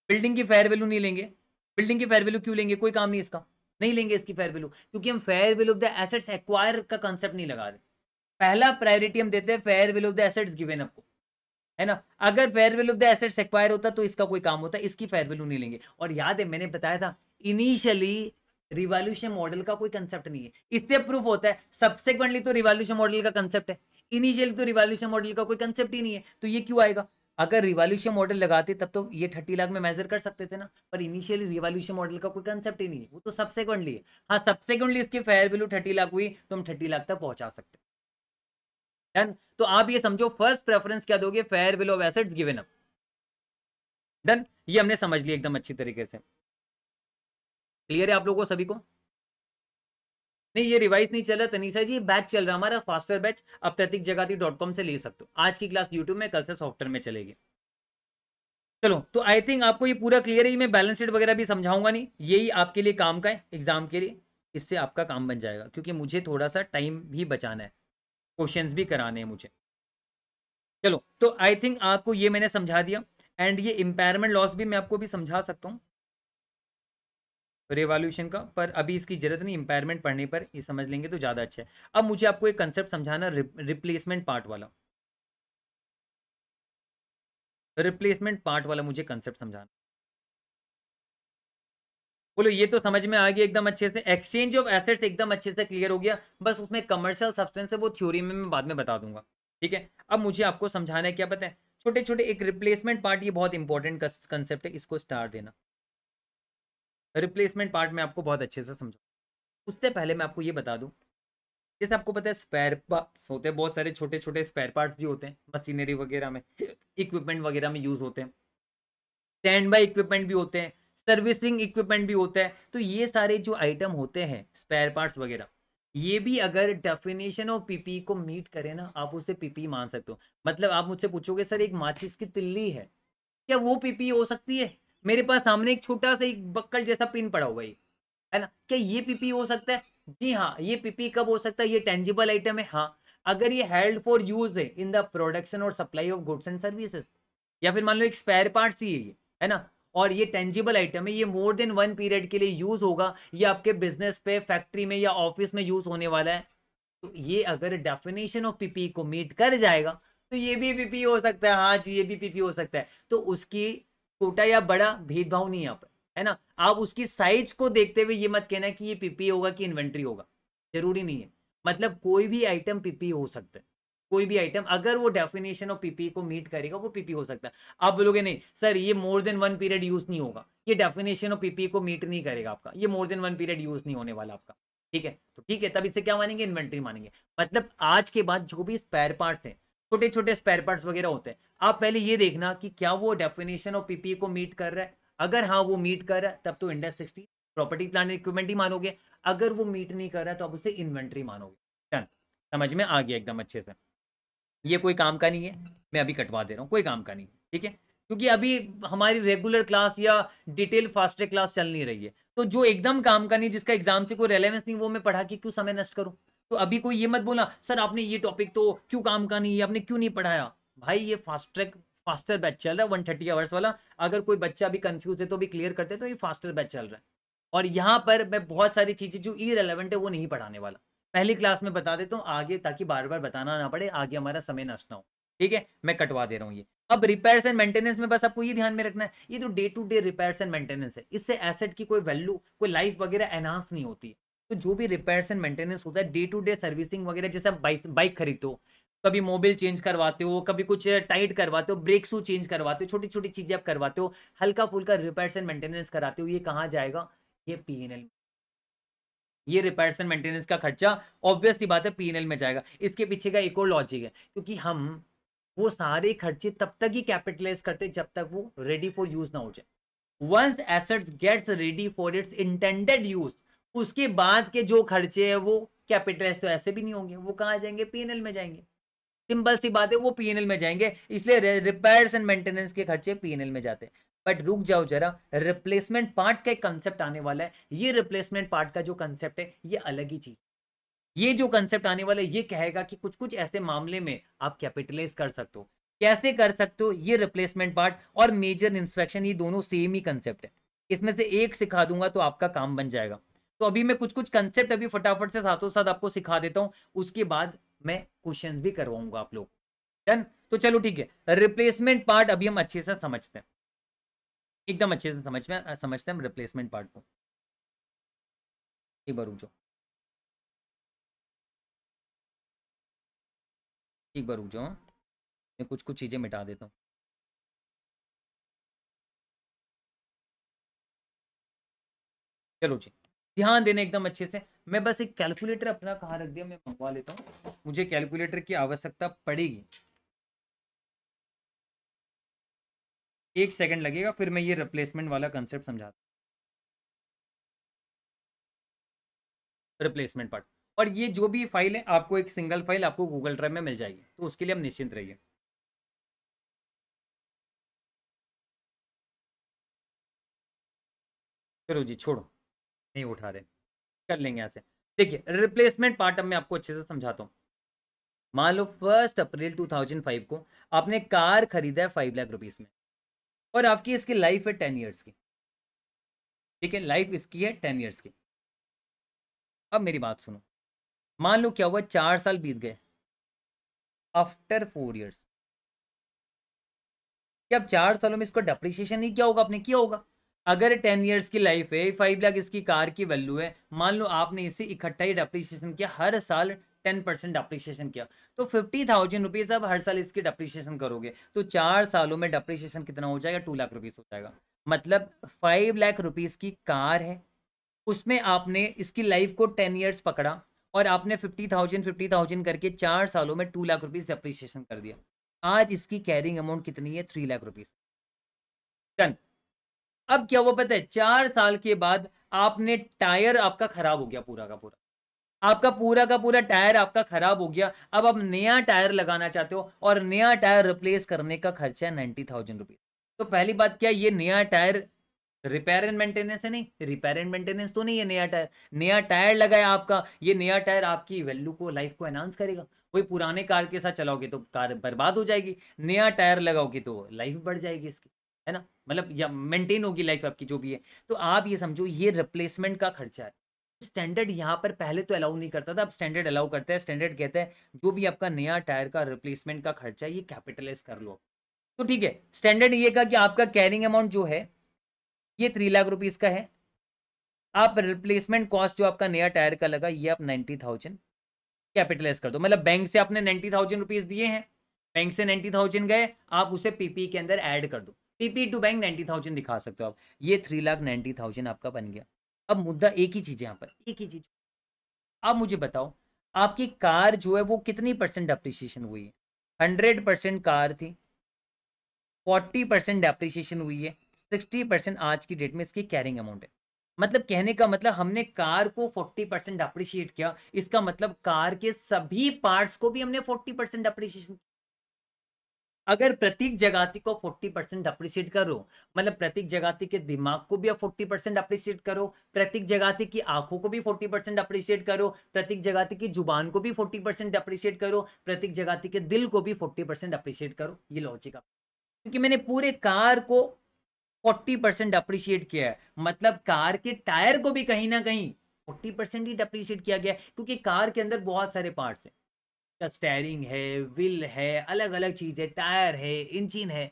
बिल्डिंग की फेयर वैल्यू नहीं लेंगे बिल्डिंग की फेयर वैल्यू क्यों लेंगे कोई काम नहीं इसका नहीं लेंगे इसकी फेयर वैल्यू क्योंकि हम fair value of the assets acquire का कॉन्सेप्ट नहीं लगा रहे पहला प्रायोरिटी हम देते हैं fair value of the assets given आपको है ना अगर fair value of the assets acquire होता तो इसका कोई काम होता इसकी फेयर वैल्यू नहीं लेंगे और याद है मैंने बताया था इनिशियली रिवॉल्यूशन मॉडल का कोई कंसेप्ट नहीं है इससे प्रूफ होता है सबसेक्वेंटली तो रिवॉल्यूशन मॉडल का कंसेप्ट है इनिशियली तो रिवॉल्यूशन मॉडल का कोई कंसेप्ट ही नहीं है तो ये क्यों आएगा अगर रिवॉल्यूशन मॉडल लगाते तब तो ये थर्टी लाख में मेजर कर सकते थे ना पर इनिशियली रिवॉल्यूशन मॉडल का कोई कंसेप्ट ही नहीं है वो तो सबसेक्वेंटली है हाँ सबसेक्वेंटली इसकी फेयर वैल्यू थर्टी लाख हुई तो हम थर्टी लाख तक पहुंचा सकते डन तो आप ये समझो फर्स्ट प्रेफरेंस क्या दोगे fair value of assets given up done ये हमने समझ लिया एकदम अच्छी तरीके से क्लियर है आप लोगों को सभी को नहीं ये रिवाइज नहीं चल रहा तनिषा जी बैच चल रहा हमारा फास्टर बैच आप प्रतीक जगाती डॉट कॉम से ले सकते हो आज की क्लास यूट्यूब में कल से सॉफ्टवेयर में चलेगी चलो तो आई थिंक आपको ये पूरा क्लियर है मैं बैलेंस शीट वगैरह भी समझाऊंगा नहीं यही आपके लिए काम का है एग्जाम के लिए इससे आपका काम बन जाएगा क्योंकि मुझे थोड़ा सा टाइम भी बचाना है क्वेश्चन भी कराने हैं मुझे चलो तो आई थिंक आपको ये मैंने समझा दिया एंड ये इम्पेयरमेंट लॉस भी मैं आपको भी समझा सकता हूँ रेवॉल्यूशन का पर अभी इसकी जरूरत नहीं इंपायरमेंट पढ़ने पर ये समझ लेंगे तो ज़्यादा अच्छा है अब मुझे आपको एक कंसेप्ट समझाना रिप्लेसमेंट पार्ट वाला रिप्लेसमेंट पार्ट वाला मुझे कंसेप्ट समझाना बोलो ये तो समझ में आ गया एकदम अच्छे से एक्सचेंज ऑफ एसेट्स एकदम अच्छे से क्लियर हो गया बस उसमें कमर्शियल सब्सटेंस है वो थ्योरी में मैं बाद में बता दूंगा ठीक है अब मुझे आपको समझाना है क्या पता है छोटे छोटे एक रिप्लेसमेंट पार्ट ये बहुत इंपॉर्टेंट कंसेप्ट है इसको स्टार देना रिप्लेसमेंट पार्ट में आपको बहुत अच्छे से समझा उससे पहले मैं आपको ये बता दूँ जैसे आपको पता है स्पेयर पार्ट्स होते हैं बहुत सारे छोटे छोटे स्पेयर पार्ट्स भी होते हैं मशीनरी वगैरह में इक्विपमेंट वगैरह में यूज़ होते हैं स्टैंड बाई इक्विपमेंट भी होते हैं सर्विसिंग इक्विपमेंट भी होता है तो ये सारे जो आइटम होते हैं स्पेयर पार्ट्स वगैरह ये भी अगर डेफिनेशन ऑफ पीपी को मीट करें ना आप उसे पीपी मान सकते हो मतलब आप मुझसे पूछोगे सर एक माचिस की तिल्ली है क्या वो पीपी हो सकती है मेरे पास सामने एक छोटा सा एक बक्कल जैसा पिन पड़ा हुआ है है ना क्या ये पीपी हो सकता है जी हाँ ये पीपी कब हो सकता है ये टेंजिबल आइटम है हाँ अगर ये हेल्ड फॉर यूज है इन द प्रोडक्शन और supply of goods and services या फिर मान लो एक स्पेयर पार्ट ही है ये है ना और ये टेंजिबल आइटम है ये मोर देन वन पीरियड के लिए यूज होगा ये आपके बिजनेस पे फैक्ट्री में या ऑफिस में यूज होने वाला है तो ये अगर डेफिनेशन ऑफ पीपी को मीट कर जाएगा तो ये भी पीपी हो सकता है हाँ जी ये भी पीपी हो सकता है तो उसकी छोटा या बड़ा भेदभाव नहीं यहाँ पर है ना आप उसकी साइज को देखते हुए ये मत कहना कि ये पीपी होगा कि इन्वेंट्री होगा जरूरी नहीं है मतलब कोई भी आइटम पीपी हो सकता है कोई भी आइटम अगर वो डेफिनेशन ऑफ पीपी को मीट करेगा वो पीपी हो सकता है आप बोलोगे नहीं सर ये more than one period use नहीं होगा ये डेफिनेशन ऑफ पीपी को मीट नहीं करेगा आपका ये more than one period use नहीं होने वाला आपका ठीक है तो ठीक है तब इसे क्या मानेंगे इन्वेंट्री मानेंगे मतलब आज के बाद जो भी स्पेयर पार्ट्स हैं छोटे छोटे स्पेयर पार्ट्स वगैरह होते हैं आप पहले ये देखना कि क्या वो डेफिनेशन ऑफ पीपीए को मीट कर रहा है अगर हाँ वो मीट कर रहा है तब तो Ind AS sixty property plant equipment ही मानोगे अगर वो मीट नहीं कर रहा है तो आप उसे इन्वेंट्री मानोगे डन समझ में आ गया एकदम अच्छे से ये कोई काम का नहीं है मैं अभी कटवा दे रहा हूँ कोई काम का नहीं ठीक है क्योंकि अभी हमारी रेगुलर क्लास या डिटेल फास्ट्रेक क्लास चल नहीं रही है तो जो एकदम काम का नहीं जिसका एग्जाम से कोई रेलेवेंस नहीं वो मैं पढ़ा के क्यों समय नष्ट करूँ तो अभी कोई ये मत बोला सर आपने ये टॉपिक तो क्यों काम का नहीं आपने क्यों नहीं पढ़ाया भाई ये फास्ट ट्रैक फास्टर बैच चल रहा है वन थर्टी आवर्स वाला अगर कोई बच्चा अभी कंफ्यूज है तो भी क्लियर करते तो ये फास्टर बैच चल रहा है और यहाँ पर मैं बहुत सारी चीज़ें जो ई है वो नहीं पढ़ाने वाला पहली क्लास में बता देता हूँ आगे ताकि बार बार बताना ना पड़े आगे हमारा समय नष्ट ना हो ठीक है मैं कटवा दे रहा हूँ ये अब रिपेयर्स एंड मेंटेनेंस में बस आपको ये ध्यान में रखना है ये जो day to day repairs and maintenance है इससे एसेट की कोई वैल्यू कोई लाइफ वगैरह एनहांस नहीं होती है तो जो भी रिपेयर्स एंड मेंटेनेंस होता है डे टू डे सर्विसिंग वगैरह जैसे आप बाइक खरीदते हो कभी मोबिल चेंज करवाते हो कभी कुछ टाइट करवाते हो ब्रेक शू चेंज करवाते हो छोटी छोटी चीजें आप करवाते हो हल्का फुल्का रिपेयर्स एंड मेंटेनेंस कराते हो ये कहाँ जाएगा ये पीएनएल ये रिपेयर्स एंड मेंटेनेंस का खर्चा ऑब्वियसली बात है पीएनएल में जाएगा इसके पीछे का एक और लॉजिक है क्योंकि हम वो सारे खर्चे तब तक ही कैपिटलाइज करते जब तक वो रेडी फॉर यूज ना हो जाए once assets gets ready for its intended use उसके बाद के जो खर्चे हैं वो कैपिटलाइज तो ऐसे भी नहीं होंगे वो कहाँ जाएंगे पी में जाएंगे सिंपल सी बात है वो पी में जाएंगे इसलिए रिपेयर्स एंड मेंटेनेंस के खर्चे पी में जाते हैं बट रुक जाओ जरा रिप्लेसमेंट पार्ट का एक कंसेप्ट आने वाला है ये रिप्लेसमेंट पार्ट का जो कंसेप्ट है ये अलग ही चीज ये जो कंसेप्ट आने वाला है ये कहेगा कि कुछ कुछ ऐसे मामले में आप कैपिटलाइज कर सकते हो कैसे कर सकते हो ये रिप्लेसमेंट पार्ट और मेजर इंस्पेक्शन ये दोनों सेम ही कंसेप्ट है इसमें से एक सिखा दूंगा तो आपका काम बन जाएगा तो अभी मैं कुछ कुछ कंसेप्ट अभी फटाफट से साथों साथ आपको सिखा देता हूँ उसके बाद मैं क्वेश्चन भी करवाऊंगा आप लोग डन तो चलो ठीक है रिप्लेसमेंट पार्ट अभी हम अच्छे से समझते हैं एकदम अच्छे से समझ में समझते हैं हम रिप्लेसमेंट पार्ट को एक बार रुक एक बार रुक हाँ। मैं कुछ कुछ चीज़ें मिटा देता हूँ चलो जी ध्यान देने एकदम अच्छे से मैं बस एक कैलकुलेटर अपना कहा रख दिया मैं मंगवा लेता हूँ मुझे कैलकुलेटर की आवश्यकता पड़ेगी एक सेकंड लगेगा फिर मैं ये रिप्लेसमेंट वाला कंसेप्ट समझाता रिप्लेसमेंट पार्ट और ये जो भी फाइल है आपको एक सिंगल फाइल आपको गूगल ड्राइव में मिल जाएगी तो उसके लिए हम निश्चिंत रहिए चलो जी छोड़ो नहीं उठा रहे कर लेंगे ऐसे देखिए रिप्लेसमेंट पार्ट अब मैं आपको अच्छे से समझाता हूँ मान लो फर्स्ट अप्रैल 2005 को आपने कार खरीदा है फाइव लाख रुपीज़ में और आपकी इसकी लाइफ है टेन ईयर्स की ठीक है लाइफ इसकी है टेन ईयर्स की अब मेरी बात सुनो मान लो क्या हुआ चार साल बीत गए आफ्टर फोर ईयर्स क्या अब चार सालों में इसका डेप्रिसिएशन नहीं क्या होगा आपने किया होगा अगर टेन ईयर्स की लाइफ है फाइव लाख इसकी कार की वैल्यू है मान लो आपने इसे इकट्ठा ही डेप्रिसिएशन किया हर साल टेन परसेंट डेप्रिसिएशन किया तो फिफ्टी थाउजेंड रुपीज़ आप हर साल इसकी डेप्रिसिएशन करोगे तो चार सालों में डेप्रिसिएशन कितना हो जाएगा टू लाख रुपीज़ हो जाएगा मतलब फाइव लाख रुपीज़ की कार है उसमें आपने इसकी लाइफ को टेन ईयर्स पकड़ा और आपने फिफ्टी थाउजेंड फिफ्टी थाउजेंड करके चार सालों में टू लाख रुपीज़ डेप्रिसिएशन कर दिया आज इसकी कैरिंग अमाउंट कितनी है थ्री लाख रुपीज़ डन अब क्या हुआ पता है चार साल के बाद आपने टायर आपका खराब हो गया पूरा का पूरा आपका पूरा का पूरा टायर आपका खराब हो गया अब आप नया टायर लगाना चाहते हो और नया टायर रिप्लेस करने का खर्चा है नाइन्टी थाउजेंड रुपीज तो पहली बात क्या ये नया टायर रिपेयर एंड मेंटेनेंस है नहीं रिपेयर एंड मेंटेनेंस तो नहीं है नया टायर नया टायर लगाया आपका ये नया टायर आपकी वैल्यू को लाइफ को एनहांस करेगा कोई पुराने कार के साथ चलाओगे तो कार बर्बाद हो जाएगी नया टायर लगाओगे तो लाइफ बढ़ जाएगी इसकी है ना मतलब या मेंटेन होगी लाइफ आपकी जो भी है तो आप ये समझो ये रिप्लेसमेंट का खर्चा है स्टैंडर्ड तो यहाँ पर पहले तो अलाउ नहीं करता था अब स्टैंडर्ड अलाउ करता है स्टैंडर्ड कहता है जो भी आपका नया टायर का रिप्लेसमेंट का खर्चा है ये कैपिटलाइज कर लो तो ठीक है स्टैंडर्ड ये का कि आपका कैरिंग अमाउंट जो है ये थ्री लाख रुपीज़ का है आप रिप्लेसमेंट कॉस्ट जो आपका नया टायर का लगा ये आप नाइन्टी कैपिटलाइज कर दो मतलब बैंक से आपने नाइन्टी थाउजेंड दिए हैं बैंक से नाइन्टी गए आप उसे पीपी e के अंदर एड कर दो PP to bank ninety thousand दिखा सकते हो आप ये थ्री लाख नाइन्टी थाउजेंड आपका बन गया अब मुद्दा एक ही चीज है यहाँ पर एक ही चीज आप मुझे बताओ आपकी कार जो है वो कितनी परसेंट डेप्रिसिएशन हुई है हंड्रेड परसेंट कार थी फोर्टी परसेंट डेप्रिसिएशन हुई है सिक्सटी परसेंट आज की डेट में इसकी कैरिंग अमाउंट है मतलब कहने का मतलब हमने कार को फोर्टी परसेंट अप्रिशिएट किया इसका मतलब कार के सभी पार्ट्स को भी हमने फोर्टी परसेंट अप्रिशिएशन अगर प्रतीक जगाती को 40 परसेंट अप्रिशिएट करो मतलब प्रतीक जगाती के दिमाग को भी आप 40 परसेंट अप्रिशिएट करो प्रतीक जगाती की आंखों को भी 40 परसेंट अप्रिशिएट करो प्रतीक जगाती की जुबान को भी 40 परसेंट अप्रिशिएट करो प्रतीक जगाती के दिल को भी 40 परसेंट अप्रिशिएट करो ये लॉजिक आप क्योंकि मैंने पूरे कार को फोर्टी परसेंट अप्रिशिएट किया है मतलब कार के टायर को भी कहीं ना कहीं फोर्टी परसेंट ही अप्रिशिएट किया गया है क्योंकि कार के अंदर बहुत सारे पार्ट्स हैं का स्टेयरिंग है व्हील है अलग अलग चीज़ है टायर है इंजिन है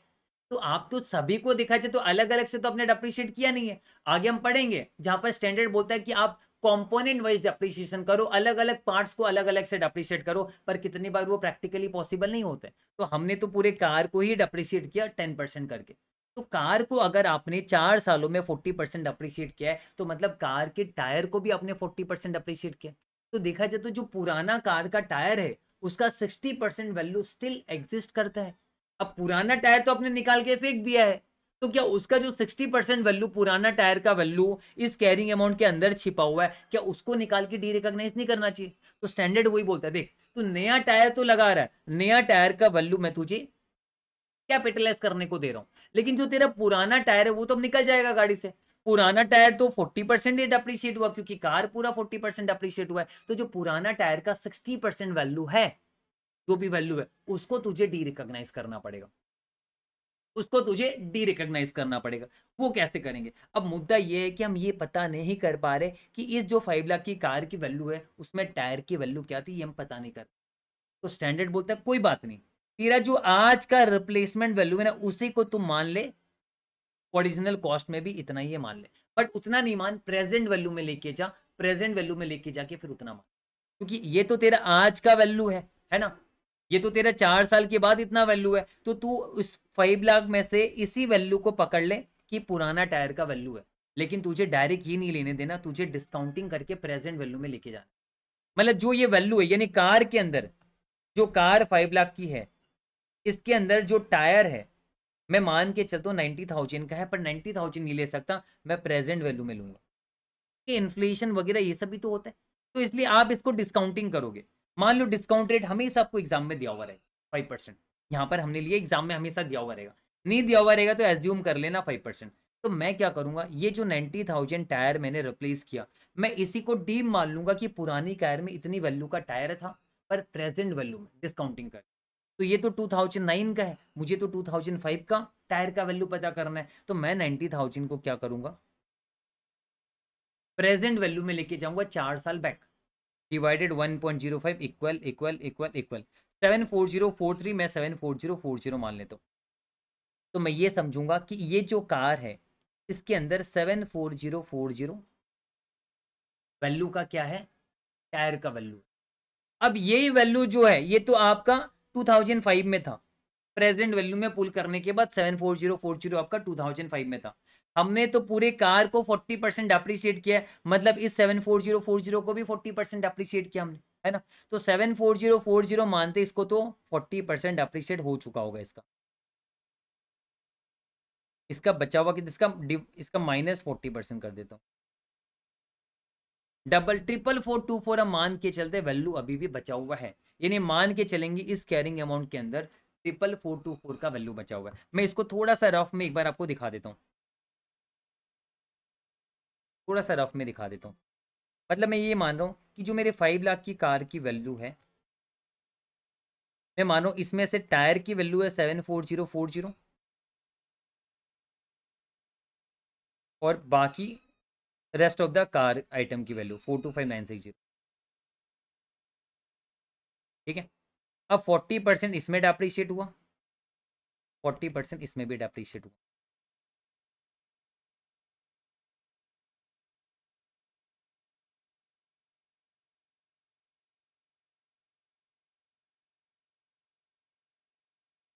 तो आप तो सभी को देखा जाए तो अलग अलग से तो आपने डेप्रिशिएट किया नहीं है आगे हम पढ़ेंगे जहाँ पर स्टैंडर्ड बोलता है कि आप कॉम्पोनेंट वाइज डप्रिसिएशन करो अलग अलग पार्ट्स को अलग अलग से डप्रिसिएट करो पर कितनी बार वो प्रैक्टिकली पॉसिबल नहीं होता है तो हमने तो पूरे कार को ही डप्रिशिएट किया टेन परसेंट करके तो कार को अगर आपने चार सालों में फोर्टी परसेंट अप्रिशिएट किया है तो मतलब कार के टायर को भी आपने फोर्टी परसेंट अप्रिशिएट किया तो देखा जाए तो जो पुराना कार का टायर है उसका sixty percent value still exist करता है अब पुराना टायर तो आपने निकाल के फेंक दिया है तो क्या उसका जो 60 परसेंट वैल्यू पुराना टायर का वैल्यू इस कैरिंग अमाउंट के अंदर छिपा हुआ है क्या उसको निकाल के डी रिकॉग्नाइज नहीं करना चाहिए तो स्टैंडर्ड वही बोलता है देख तू नया टायर तो लगा रहा है नया टायर का वैल्यू मैं तुझे कैपिटलाइज करने को दे रहा हूं लेकिन जो तेरा पुराना टायर है वो तो निकल जाएगा गाड़ी से पुराना टायर तो 40 परसेंट अप्रिशिएट हुआ क्योंकि कार पूरा 40 परसेंट अप्रिशिएट हुआ है तो जो पुराना टायर का 60 परसेंट वैल्यू है जो भी वैल्यू है उसको तुझे डी रिकोगनाइज करना पड़ेगा उसको तुझे डी रिकोगनाइज करना पड़ेगा वो कैसे करेंगे अब मुद्दा ये है कि हम ये पता नहीं कर पा रहे कि इस जो फाइव लाख की कार की वैल्यू है उसमें टायर की वैल्यू क्या थी ये हम पता नहीं कर तो स्टैंडर्ड बोलता है कोई बात नहीं तेरा जो आज का रिप्लेसमेंट वैल्यू है ना उसी को तुम मान ले ओरिजिनल कॉस्ट में भी इतना ही मान ले बट उतना नहीं मान प्रेजेंट वैल्यू में लेके जा प्रेजेंट वैल्यू में लेके जाके फिर उतना मान क्योंकि ये तो तेरा आज का वैल्यू है है ना ये तो तेरा चार साल के बाद इतना वैल्यू है तो तू उस फाइव लाख में से इसी वैल्यू को पकड़ ले कि पुराना टायर का वैल्यू है लेकिन तुझे डायरेक्ट ये नहीं लेने देना तुझे डिस्काउंटिंग करके प्रेजेंट वैल्यू में लेके जाना मतलब जो ये वैल्यू है यानी कार के अंदर जो कार फाइव लाख की है इसके अंदर जो टायर है मैं मान के चलता हूँ नाइन्टी थाउजेंड का है पर नाइन्टी थाउजेंड नहीं ले सकता मैं प्रेजेंट वैल्यू में लूंगा कि इन्फ्लेशन वगैरह ये सब भी तो होता है तो इसलिए आप इसको डिस्काउंटिंग करोगे मान लो डिस्काउंट रेट हमेशा आपको एग्जाम में दिया हुआ रहेगा फाइव परसेंट यहाँ पर हमने लिए एग्जाम में हमेशा दिया हुआ रहेगा नहीं दिया हुआ रहेगा तो एज्यूम कर लेना फाइव परसेंट तो मैं क्या करूंगा ये जो नाइन्टी थाउजेंड टायर मैंने रिप्लेस किया मैं इसी को डीम मान लूंगा कि पुरानी कार में इतनी वैल्यू का टायर था पर प्रेजेंट वैल्यू में डिस्काउंटिंग कर तो ये तो 2009 का है मुझे तो 2005 का टायर का वैल्यू पता करना है तो मैं नाइनटी थाउजेंड को क्या करूंगा प्रेजेंट वैल्यू में लेके जाऊंगा चार साल back divided 1.05 point zero five equal equal equal equal seven four zero four three मैं seven four zero four zero मान लेता हूँ तो मैं ये समझूंगा कि ये जो कार है इसके अंदर seven four zero four zero value का क्या है टायर का वैल्यू अब यही वैल्यू जो है ये तो आपका 2005 में था प्रेजेंट वैल्यू में पुल करने के बाद 74040 आपका 2005 में था हमने तो पूरे कार को 40 परसेंट अप्रिशिएट किया मतलब इस 74040 को भी 40 परसेंट अप्रिशिएट किया हमने है ना तो 74040 मानते इसको तो 40 परसेंट अप्रिशिएट हो चुका होगा इसका इसका बचा हुआ कि इसका इसका माइनस फोर्टी परसेंट कर देता हूँ double triple four two four हम मान के चलते वैल्यू अभी भी बचा हुआ है यानी मान के चलेंगे इस कैरिंग अमाउंट के अंदर ट्रिपल फोर टू फोर का वैल्यू बचा हुआ है मैं इसको थोड़ा सा रफ में एक बार आपको दिखा देता हूँ थोड़ा सा रफ में दिखा देता हूँ मतलब मैं ये मान रहा हूँ कि जो मेरे फाइव लाख की कार की वैल्यू है मैं मानो इसमें से टायर की वैल्यू है seven four zero four zero और बाकी rest of the car item की value four two five nine six zero ठीक है अब फोर्टी परसेंट इसमें डेप्रिशिएट हुआ फोर्टी परसेंट इसमें भी डेप्रिशिएट हुआ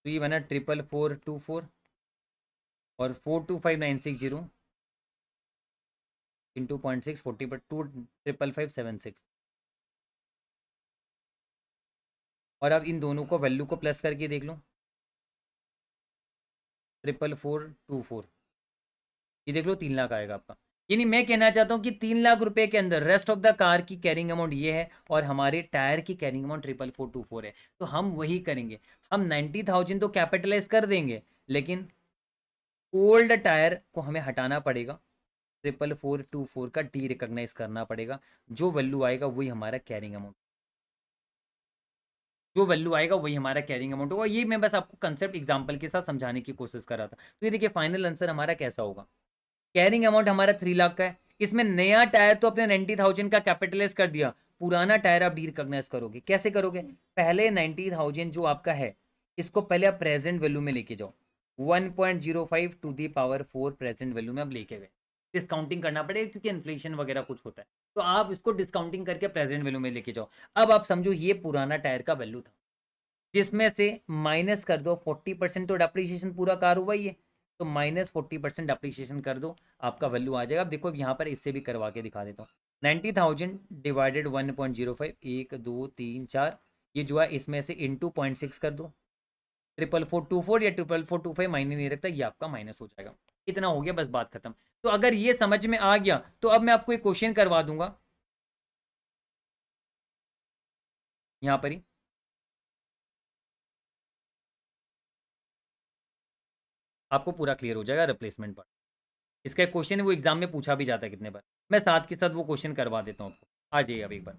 तो ये बना ट्रिपल फोर टू फोर और four two five nine six zero into point six forty पर two triple five seven six और अब इन दोनों को वैल्यू को प्लस करके देख लो ट्रिपल फोर टू फोर ये देख लो तीन लाख आएगा आपका यानी मैं कहना चाहता हूँ कि तीन लाख रुपए के अंदर रेस्ट ऑफ द कार की कैरिंग अमाउंट ये है और हमारे टायर की carrying amount triple four two four है तो हम वही करेंगे हम नाइन्टी थाउजेंड तो कैपिटलाइज कर देंगे लेकिन ओल्ड टायर को हमें हटाना पड़ेगा ट्रिपल फोर टू फोर का डी रिकॉग्नाइज करना पड़ेगा जो वैल्यू आएगा वही हमारा कैरिंग अमाउंट जो वैल्यू आएगा वही हमारा कैरिंग अमाउंट होगा ये मैं बस आपको कंसेप्ट एग्जाम्पल के साथ समझाने की कोशिश कर रहा था तो ये देखिए फाइनल आंसर हमारा कैसा होगा कैरिंग अमाउंट हमारा थ्री लाख का है इसमें नया टायर तो अपने नाइन्टी थाउजेंड का कैपिटलाइज कर दिया पुराना टायर आप डी रिकॉग्नाइज करोगे कैसे करोगे पहले नाइन्टी थाउजेंड जो आपका है इसको पहले आप प्रेजेंट वैल्यू में लेके जाओ 1.05 to the power four present value में आप लेके गए डिस्काउंटिंग करना पड़ेगा क्योंकि इन्फ्लेशन वगैरह कुछ होता है तो आप इसको डिस्काउंटिंग करके प्रेजेंट वैल्यू में लेके जाओ अब आप समझो ये पुराना टायर का वैल्यू था जिसमें से माइनस कर दो फोर्टी परसेंट तो डेप्रिसिएशन पूरा कार हुआ ही है तो माइनस फोर्टी परसेंट डेप्रिसिएशन कर दो आपका वैल्यू आ जाएगा अब देखो यहाँ पर इससे भी करवा के दिखा देता हूँ ninety thousand divided one point zero five एक दो तीन चार ये जो है इसमें से इन टू पॉइंट सिक्स कर दो ट्रिपल फोर टू फोर या triple four two five minus नहीं रखता ये आपका माइनस हो जाएगा इतना हो गया बस बात खत्म तो अगर ये समझ में आ गया तो अब मैं आपको एक क्वेश्चन करवा दूंगा यहां पर ही आपको पूरा क्लियर हो जाएगा रिप्लेसमेंट पर इसका एक क्वेश्चन है वो एग्जाम में पूछा भी जाता है कितने बार मैं साथ के साथ वो क्वेश्चन करवा देता हूँ आपको आ जाइए अब एक बार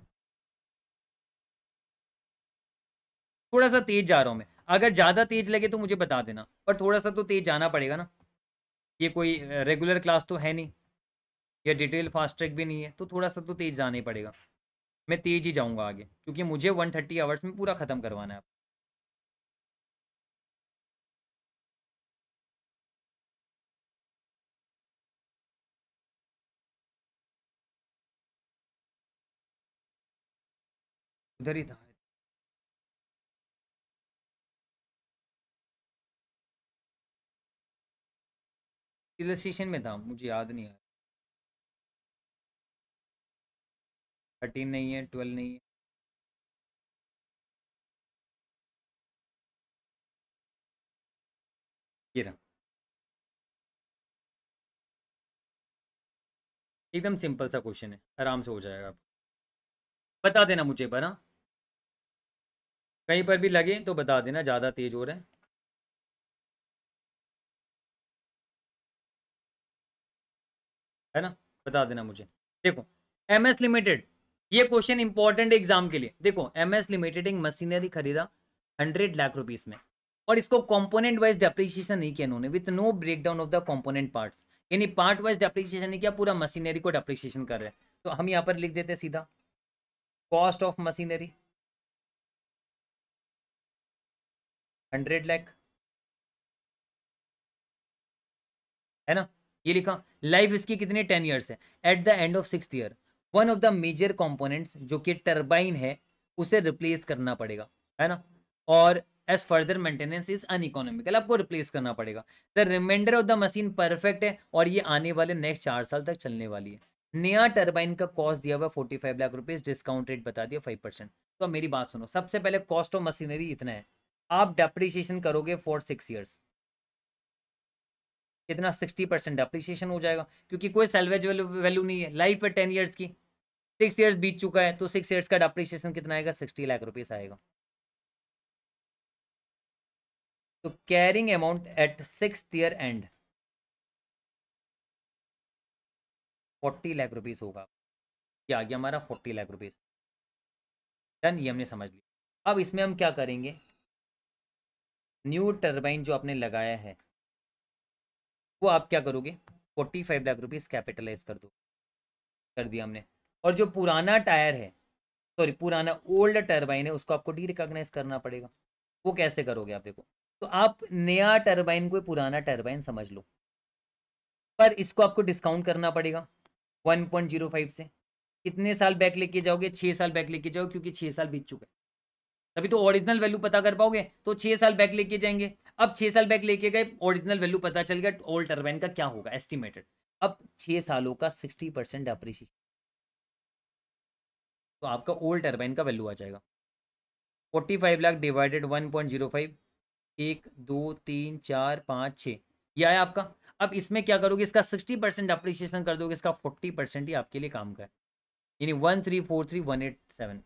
थोड़ा सा तेज जा रहा हूं मैं अगर ज़्यादा तेज लगे तो मुझे बता देना पर थोड़ा सा तो तेज जाना पड़ेगा ना ये कोई रेगुलर क्लास तो है नहीं या डिटेल फास्ट ट्रैक भी नहीं है तो थोड़ा सा तो तेज़ जाना ही पड़ेगा मैं तेज़ ही जाऊँगा आगे क्योंकि मुझे वन थर्टी आवर्स में पूरा ख़त्म करवाना है उधर ही था हिल स्टेशन में था मुझे याद नहीं आया थर्टीन नहीं है ट्वेल्व नहीं है ये रहा एकदम सिंपल सा क्वेश्चन है आराम से हो जाएगा आप बता देना मुझे पर हाँ। कहीं पर भी लगे तो बता देना ज़्यादा तेज़ हो रहा है है ना बता देना मुझे देखो एम एस लिमिटेड ये क्वेश्चन इंपॉर्टेंट एग्जाम के लिए देखो एम एस लिमिटेड एक मशीनरी खरीदा हंड्रेड लाख रुपीज में और इसको कंपोनेंट वाइज डेप्रिसिएशन नहीं किया उन्होंने with no breakdown of the component parts यानी पार्ट वाइज डेप्रिसिएशन नहीं किया पूरा मशीनरी को डेप्रिसिएशन कर रहे हैं तो हम यहाँ पर लिख देते सीधा cost of machinery hundred lakh है ना ये लिखा लाइफ इसकी कितनी टेन ईयर्स है at the end of six year one of the major components जो कि टर्बाइन है उसे रिप्लेस करना पड़ेगा है ना और as further maintenance is uneconomical आपको रिप्लेस करना पड़ेगा the reminder of the machine perfect है और ये आने वाले नेक्स्ट चार साल तक चलने वाली है नया टर्बाइन का कॉस्ट दिया हुआ forty five lakh rupees discount rate बता दिया फाइव परसेंट तो मेरी बात सुनो सबसे पहले कॉस्ट ऑफ मशीनरी इतना है आप डेप्रिसिएशन करोगे फॉर सिक्स ईयर्स कितना सिक्सटी परसेंट अप्रिसिएशन हो जाएगा क्योंकि कोई सेल्वेज वैल्यू नहीं है लाइफ है टेन ईयर्स की सिक्स ईयर्स बीत चुका है तो सिक्स ईयर्स का डप्रिसिएशन कितना आएगा सिक्सटी लाख रुपीस आएगा तो carrying amount at six year end forty lakh rupees होगा क्या आ गया हमारा फोर्टी लाख रुपीज डन ये हमने समझ लिया अब इसमें हम क्या करेंगे न्यू टर्बाइन जो आपने लगाया है वो आप क्या करोगे forty five lakh rupees capitalise कर दो कर दिया हमने और जो पुराना टायर है सॉरी पुराना ओल्ड टर्बाइन है उसको आपको डी रिकॉग्नाइज करना पड़ेगा वो कैसे करोगे आप देखो तो आप नया टर्बाइन को पुराना टर्बाइन समझ लो पर इसको आपको डिस्काउंट करना पड़ेगा 1.05 से कितने साल बैक लेके जाओगे छः साल बैक लेके जाओ क्योंकि छः साल बीत चुके तभी तो ओरिजिनल वैल्यू पता कर पाओगे तो छह साल बैक लेके जाएंगे अब छह साल बैक लेके गए ओरिजिनल वैल्यू पता चल गया ओल्ड टर्बाइन का क्या होगा एस्टिमेटेड अब छह सालों का सिक्सटी परसेंट अप्रिशिएशन तो आपका ओल्ड टर्बाइन का वैल्यू आ जाएगा forty five lakh divided one point zero five एक दो तीन चार पाँच छः यह आया आपका अब इसमें क्या करोगे इसका सिक्सटी परसेंट अप्रिशिएशन कर दोगे इसका फोर्टी परसेंट ही आपके लिए काम का है यानी one three four three one eight seven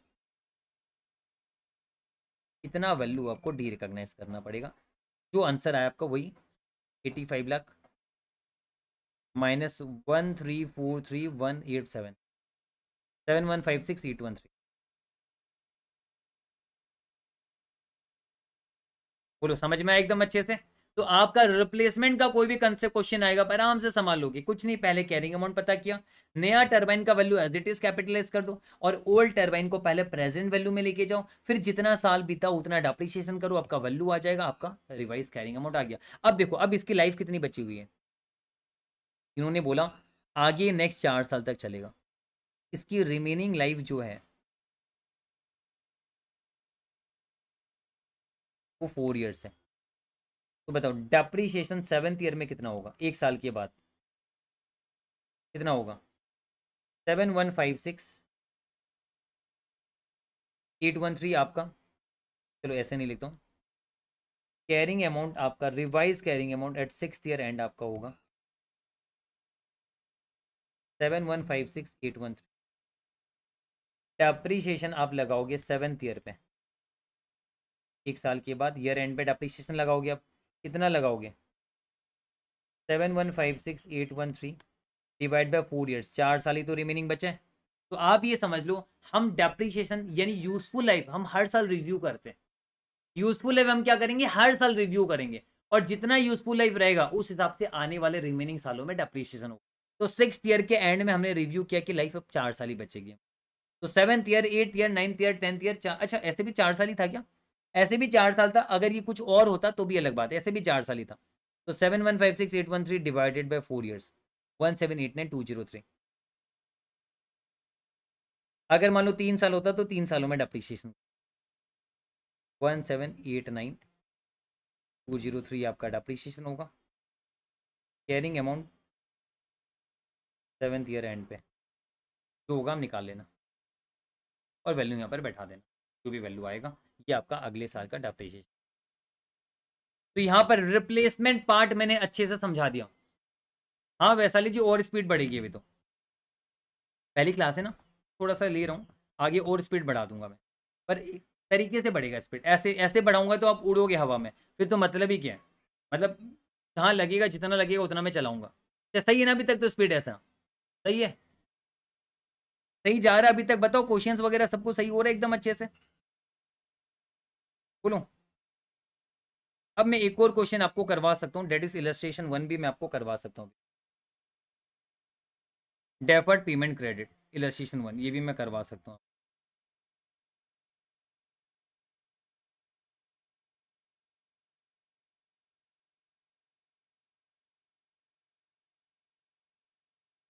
इतना वैल्यू आपको डी रिकॉग्नाइज करना पड़ेगा जो आंसर आया आपका वही eighty five lakh minus one three four three one eight seven seven one five six eight one three बोलो समझ में आया एकदम अच्छे से तो आपका रिप्लेसमेंट का कोई भी कंसेप्ट क्वेश्चन आएगा आराम से लोगे कुछ नहीं पहले कैरिंग अमाउंट पता किया नया टर्बाइन का value as it is capitalise कर दो और ओल्ड टर्बाइन को पहले प्रेजेंट वैल्यू में लेके जाओ फिर जितना साल बीता उतना डाप्रिसिएशन करो आपका वैल्यू आ जाएगा आपका रिवाइज कैरिंग अमाउंट आ गया अब देखो अब इसकी लाइफ कितनी बची हुई है इन्होंने बोला आगे नेक्स्ट चार साल तक चलेगा इसकी रिमेनिंग लाइफ जो है वो फोर ईयर्स है तो बताओ डेप्रीशिएशन सेवेंथ ईयर में कितना होगा एक साल के बाद कितना होगा seven one five six eight one three आपका चलो ऐसे नहीं लिखता हूँ कैरिंग अमाउंट आपका revise carrying amount at six year end आपका होगा seven one five six eight one three depreciation आप लगाओगे सेवेंथ ईयर पे एक साल के बाद ईयर एंड पे डेप्रीशिएशन लगाओगे आप कितना लगाओगे seven one five six eight one three divide by four years चार साल ही तो रिमेनिंग बचे तो आप ये समझ लो हम डेप्रीशिएशन यानी यूजफुल लाइफ हम हर साल रिव्यू करते हैं यूजफुल लाइफ हम क्या करेंगे हर साल रिव्यू करेंगे और जितना यूजफुल लाइफ रहेगा उस हिसाब से आने वाले रिमेनिंग सालों में डेप्रीशिएशन होगा तो सिक्स ईयर के एंड में हमने रिव्यू किया कि लाइफ अब चार साल ही बचेगी तो seventh year eight year ninth year tenth year अच्छा ऐसे भी चार साल ही था क्या ऐसे भी चार साल था अगर ये कुछ और होता तो भी अलग बात है ऐसे भी चार साल ही था तो seven one five six eight one three divided by four years one seven eight nine two zero three अगर मान लो तीन साल होता तो तीन सालों में depreciation one seven eight nine two zero three आपका डप्रिशिएशन होगा carrying amount seventh year end पे जो होगा हम निकाल लेना और वैल्यू यहाँ पर बैठा देना जो भी वैल्यू आएगा ये आपका अगले साल का डेप्रिसिएशन तो यहाँ पर रिप्लेसमेंट पार्ट मैंने अच्छे से समझा दिया हाँ वैशाली जी और स्पीड बढ़ेगी अभी तो पहली क्लास है ना थोड़ा सा ले रहा हूँ आगे और स्पीड बढ़ा दूंगा मैं पर तरीके से बढ़ेगा स्पीड ऐसे ऐसे बढ़ाऊंगा तो आप उड़ोगे हवा में फिर तो मतलब ही क्या है मतलब जहाँ लगेगा जितना लगेगा उतना मैं चलाऊंगा अच्छा, सही है ना अभी तक तो स्पीड ऐसा सही है सही जा रहा है अभी तक बताओ क्वेश्चंस वगैरह सब कुछ सही हो रहा है एकदम अच्छे से बोलो अब मैं एक और क्वेश्चन आपको करवा सकता हूँ डेट इज इलेट्रेशन वन भी मैं आपको करवा सकता हूँ deferred payment credit illustration one ये भी मैं करवा सकता हूँ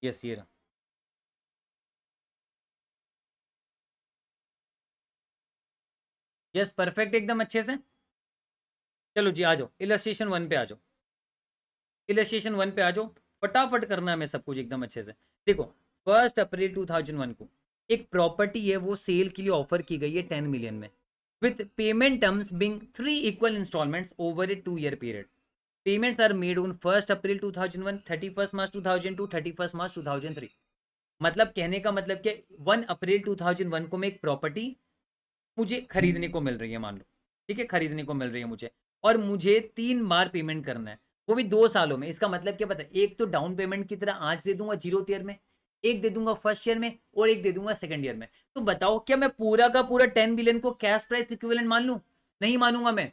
यस ये रहा यस परफेक्ट एकदम अच्छे से चलो जी आ जाओ इलस्ट्रेशन वन पे आ जाओ इलस्ट्रेशन वन पे आ जाओ फटाफट करना है हमें सब कुछ एकदम अच्छे से देखो फर्स्ट अप्रैल 2001 को एक प्रॉपर्टी है वो सेल के लिए ऑफर की गई है टेन मिलियन में with payment terms being three equal instalments over a two year period payments are made on first April 2001 31 March 2002 31 March 2003 मतलब कहने का मतलब क्या वन अप्रैल 2001 को मैं एक प्रॉपर्टी मुझे खरीदने को मिल रही है मान लो ठीक है खरीदने को मिल रही है मुझे और मुझे तीन बार पेमेंट करना है वो भी दो सालों में इसका मतलब क्या पता है एक तो डाउन पेमेंट की तरह आज दे दूंगा जीरो ईयर में एक दे दूंगा फर्स्ट ईयर में और एक दे दूंगा सेकंड ईयर में तो बताओ क्या मैं पूरा का पूरा टेन बिलियन को कैश प्राइस इक्विवेलेंट मान लू नहीं मानूंगा मैं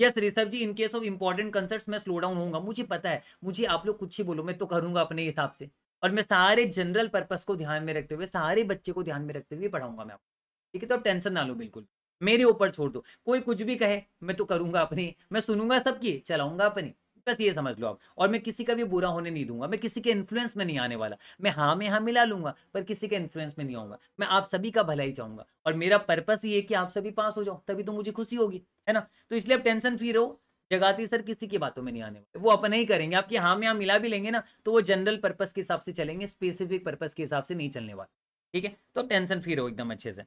yes Rishabh ji in case of important concerts मैं स्लो डाउन होगा मुझे पता है मुझे आप लोग कुछ ही बोलो मैं तो करूंगा अपने हिसाब से और मैं सारे जनरल पर्पज को ध्यान में रखते हुए सारे बच्चे को ध्यान में रखते हुए पढ़ाऊंगा मैं आपको ठीक है तो आप टेंशन ना लो बिल्कुल मेरे ऊपर छोड़ दो कोई कुछ भी कहे मैं तो करूंगा अपनी मैं सुनूंगा सबकी चलाऊंगा अपनी बस ये समझ लो आप और मैं किसी का भी बुरा होने नहीं दूंगा मैं किसी के इन्फ्लुएंस में नहीं आने वाला मैं हाँ में हाँ मिला लूंगा पर किसी के इन्फ्लुएंस में नहीं आऊंगा मैं आप सभी का भला ही चाहूंगा और मेरा पर्पस ये है कि आप सभी पास हो जाओ तभी तो मुझे खुशी होगी है ना तो इसलिए आप टेंशन फ्री रहो जगाती सर किसी की बातों में नहीं आने वाले वो अपने ही करेंगे आपकी हाँ में हाँ मिला भी लेंगे ना तो वो जनरल पर्पज के हिसाब से चलेंगे स्पेसिफिक पर्पज के हिसाब से नहीं चलने वाले ठीक है तो आप टेंशन फ्री रहो एकदम अच्छे से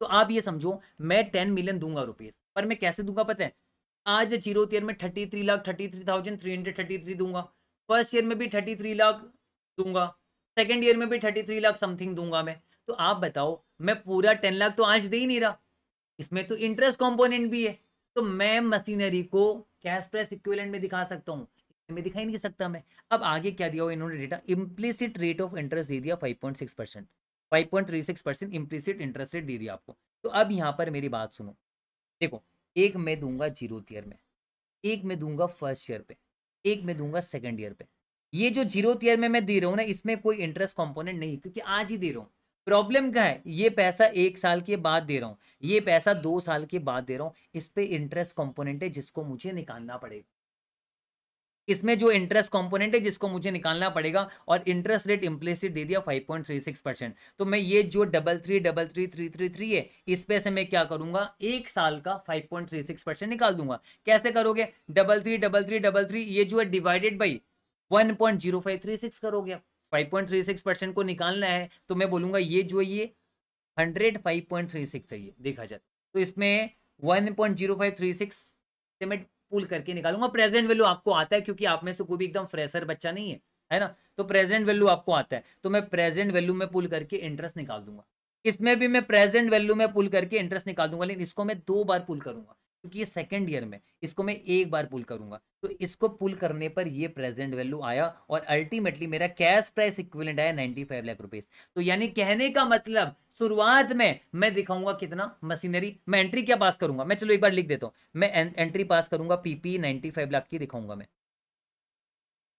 तो आप ये समझो मैं टेन मिलियन दूंगा रुपीज पर मैं कैसे दूंगा पता है आज जीरो ईयर में thirty three lakh thirty three thousand three hundred thirty three दूंगा फर्स्ट ईयर में भी थर्टी थ्री लाख दूंगा सेकेंड ईयर में भी थर्टी थ्री लाख समथिंग दूंगा मैं तो आप बताओ मैं पूरा टेन लाख तो आज दे ही नहीं रहा इसमें तो इंटरेस्ट कॉम्पोनेंट भी है तो मैं मशीनरी को कैश प्रेस इक्विलेंट में दिखा सकता हूँ मैं दिखाई नहीं सकता मैं अब आगे क्या दिया हुआ इन्होंने data implicit rate of interest दे दिया five point six percent five point three six percent implicit interest rate दे दिया आपको तो अब यहाँ पर मेरी बात सुनो देखो एक मैं दूंगा जीरो ईयर में एक मैं दूंगा फर्स्ट ईयर पे एक मैं दूंगा सेकंड ईयर पे ये जो जीरो ईयर में मैं दे रहा हूँ ना इसमें कोई इंटरेस्ट कॉम्पोनेंट नहीं क्योंकि आज ही दे रहा हूँ प्रॉब्लम क्या है ये पैसा एक साल के बाद दे रहा हूँ ये पैसा दो साल के बाद दे रहा हूँ इस पर इंटरेस्ट कॉम्पोनेंट है जिसको मुझे निकालना पड़ेगा इसमें जो इंटरेस्ट कंपोनेंट है जिसको मुझे निकालना पड़ेगा और इंटरेस्ट रेट इम्प्लेसिट दे दिया 5.36 परसेंट तो मैं ये जो double three double three three three three है इस पे से मैं क्या करूंगा एक साल का 5.36 परसेंट निकाल दूंगा कैसे करोगे double three double three double three ये जो है divided by one point zero five three six करोगे five point three six percent को निकालना है तो मैं बोलूंगा ये जो ये hundred five point three six है ये देखा जाए तो इसमें one point zero five three six से मैं पुल करके निकालूंगा प्रेजेंट वैल्यू आपको आता है क्योंकि आप में से कोई भी एकदम फ्रेशर बच्चा नहीं है है ना तो प्रेजेंट वैल्यू आपको आता है तो मैं प्रेजेंट वैल्यू में पुल करके इंटरेस्ट निकाल दूंगा इसमें भी मैं प्रेजेंट वैल्यू में पुल करके इंटरेस्ट निकाल दूंगा लेकिन इसको मैं दो बार पुल करूंगा क्योंकि ये सेकेंड ईयर में इसको मैं एक बार पुल करूंगा तो इसको पुल करने पर ये प्रेजेंट वैल्यू आया और अल्टीमेटली मेरा कैश प्राइस इक्विवेलेंट आया नाइनटी फाइव लाख रुपीज तो यानी कहने का मतलब शुरुआत में मैं दिखाऊंगा कितना मशीनरी मैं एंट्री क्या पास करूंगा मैं चलो एक बार लिख देता हूं मैं एंट्री पास करूंगा पीपी नाइनटी फाइव लाख की दिखाऊंगा मैं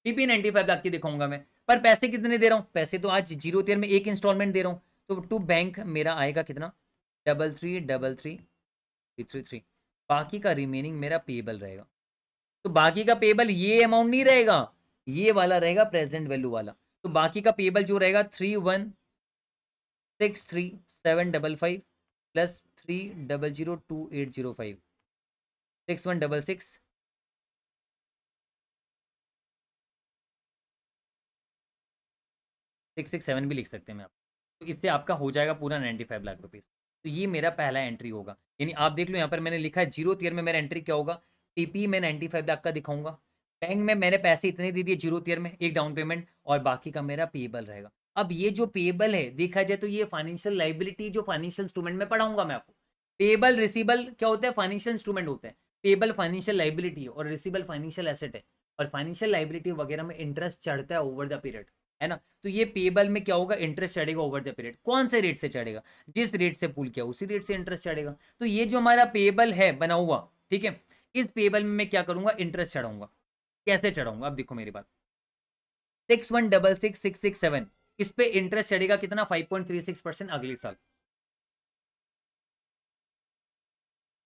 पीपी नाइनटी फाइव लाख की दिखाऊंगा मैं पर पैसे कितने दे रहा हूं पैसे तो आज जीरो तेरह में एक इंस्टॉलमेंट दे रहा हूं तो टू बैंक मेरा आएगा कितना double three double three three three three बाकी का रिमेनिंग मेरा पेबल रहेगा तो बाकी का पेबल ये अमाउंट नहीं रहेगा ये वाला रहेगा प्रेजेंट वैल्यू वाला तो बाकी का पेबल जो रहेगा three one six three seven double five plus three double zero two eight zero five six one double six six six seven भी लिख सकते हैं मैं आप तो इससे आपका हो जाएगा पूरा नाइन्टी फाइव लाख रुपीज़ तो ये मेरा पहला एंट्री होगा यानी आप देख लो यहाँ पर मैंने लिखा है जीरो ईयर में मेरा एंट्री क्या होगा पीपी में नाइन्टी फाइव लाख का दिखाऊंगा बैंक में मैंने पैसे इतने दे दिए जीरो ईयर में एक डाउन पेमेंट और बाकी का मेरा पेएबल रहेगा अब ये जो पेएबल है देखा जाए तो ये फाइनेंशियल लाइबिलिटी जो फाइनेंशियल इंस्ट्रूमेंट में पढ़ाऊंगा मैं आपको पेएबल रिसीबल क्या होता है फाइनेंशियल इंस्ट्रूमेंट होता है पेएबल फाइनेंशियल लाइबिलिटी और रिसीबल फाइनेंशियल एसेट है और फाइनेंशियल लाइबिलिटी वगैरह में इंटरेस्ट चढ़ता है ओवर द पीरियड है ना तो ये पेबल में क्या होगा इंटरेस्ट चढ़ेगा ओवर द पीरियड कौन से रेट से चढ़ेगा जिस रेट से पुल किया उसी रेट से इंटरेस्ट चढ़ेगा तो ये जो हमारा पेबल है बना हुआ ठीक है इस पेबल में मैं क्या करूंगा इंटरेस्ट चढ़ाऊंगा कैसे चढ़ाऊंगा अब देखो मेरी बात six one double six six six seven इस पे इंटरेस्ट चढ़ेगा कितना five point three six percent अगले साल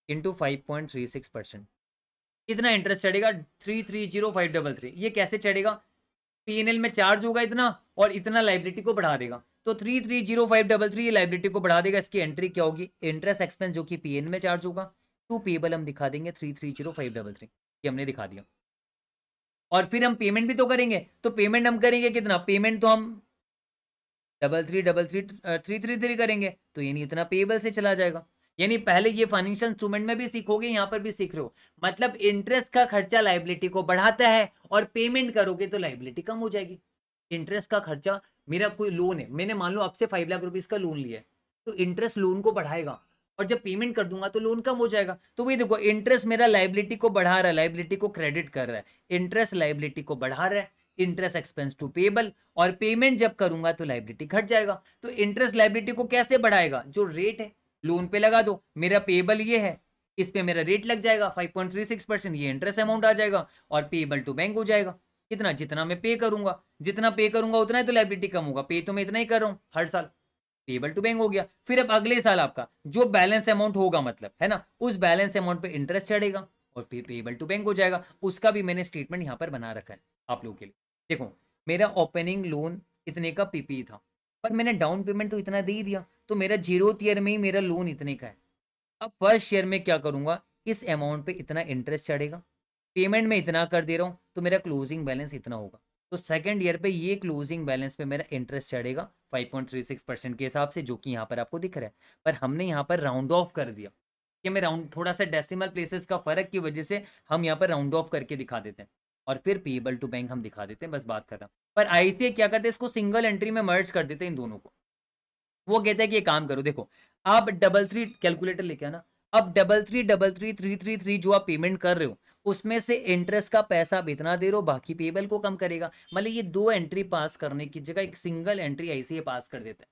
into five point three six percent कितना इंटरेस्ट चढ़ेगा three three zero five double three ये कैसे चढ़ेगा पीएनएल में चार्ज होगा इतना और इतना लाइब्रेटी को बढ़ा देगा तो three three zero five double three liability को बढ़ा देगा इसकी एंट्री क्या होगी इंटरेस्ट एक्सपेंस जो कि पीएन में चार्ज होगा टू पेबल हम दिखा देंगे three three zero five double three ये हमने दिखा दिया और फिर हम पेमेंट भी तो करेंगे तो पेमेंट हम करेंगे कितना पेमेंट तो हम double three double three three three three करेंगे तो नहीं इतना पेबल से चला जाएगा यानी पहले ये फाइनेंशियल इंस्ट्रूमेंट में भी सीखोगे यहाँ पर भी सीख रहे हो मतलब इंटरेस्ट का खर्चा लाइबिलिटी को बढ़ाता है और पेमेंट करोगे तो लाइबिलिटी कम हो जाएगी इंटरेस्ट का खर्चा मेरा कोई लोन है मैंने मान लो आपसे फाइव लाख रुपीज का लोन लिया है तो इंटरेस्ट लोन को बढ़ाएगा और जब पेमेंट कर दूंगा तो लोन कम हो जाएगा तो वही देखो इंटरेस्ट मेरा लाइबिलिटी को बढ़ा रहा है लाइबिलिटी को क्रेडिट कर रहा है इंटरेस्ट लाइबिलिटी को बढ़ा रहा है इंटरेस्ट एक्सपेंस टू पेबल और पेमेंट जब करूंगा तो लाइबिलिटी घट जाएगा तो इंटरेस्ट लाइबिलिटी को कैसे बढ़ाएगा जो रेट है लोन पे लगा दो मेरा पेबल ये है इस पे मेरा रेट लग जाएगा 5.36 परसेंट ये इंटरेस्ट अमाउंट आ जाएगा और पेबल टू बैंक हो जाएगा कितना जितना मैं पे करूंगा जितना पे करूंगा उतना ही तो लाइबिलिटी कम होगा पे तो मैं इतना ही कर रहा हूँ हर साल पेबल टू बैंक हो गया फिर अब अगले साल आपका जो बैलेंस अमाउंट होगा मतलब है ना उस बैलेंस अमाउंट पे इंटरेस्ट चढ़ेगा और फिर पेबल टू बैंक हो जाएगा उसका भी मैंने स्टेटमेंट यहाँ पर बना रखा है आप लोगों के लिए देखो मेरा ओपनिंग लोन इतने का पीपी e था पर मैंने डाउन पेमेंट तो इतना दे ही दिया तो मेरा जीरो ईयर में ही मेरा लोन इतने का है अब फर्स्ट ईयर में क्या करूँगा इस अमाउंट पे इतना इंटरेस्ट चढ़ेगा पेमेंट में इतना कर दे रहा हूँ तो मेरा क्लोजिंग बैलेंस इतना होगा तो सेकेंड ईयर पे ये क्लोजिंग बैलेंस पे मेरा इंटरेस्ट चढ़ेगा 5.36 परसेंट के हिसाब से जो कि यहाँ पर आपको दिख रहा है पर हमने यहाँ पर राउंड ऑफ कर दिया कि मैं राउंड थोड़ा सा डेसिमल प्लेसेस का फर्क की वजह से हम यहाँ पर राउंड ऑफ करके दिखा देते हैं और फिर पेबल टू बैंक हम दिखा देते हैं बस बात खत्म पर आईसीए क्या करते इसको सिंगल एंट्री में मर्ज कर देते इन दोनों को वो कहते हैं कि ये काम करो देखो आप डबल थ्री कैलकुलेटर लेके आना अब double three double three three three three जो आप पेमेंट कर रहे हो उसमें से इंटरेस्ट का पैसा आप इतना दे रहे हो बाकी पेबल को कम करेगा मतलब ये दो एंट्री पास करने की जगह एक सिंगल एंट्री आईसीए ही पास कर देता है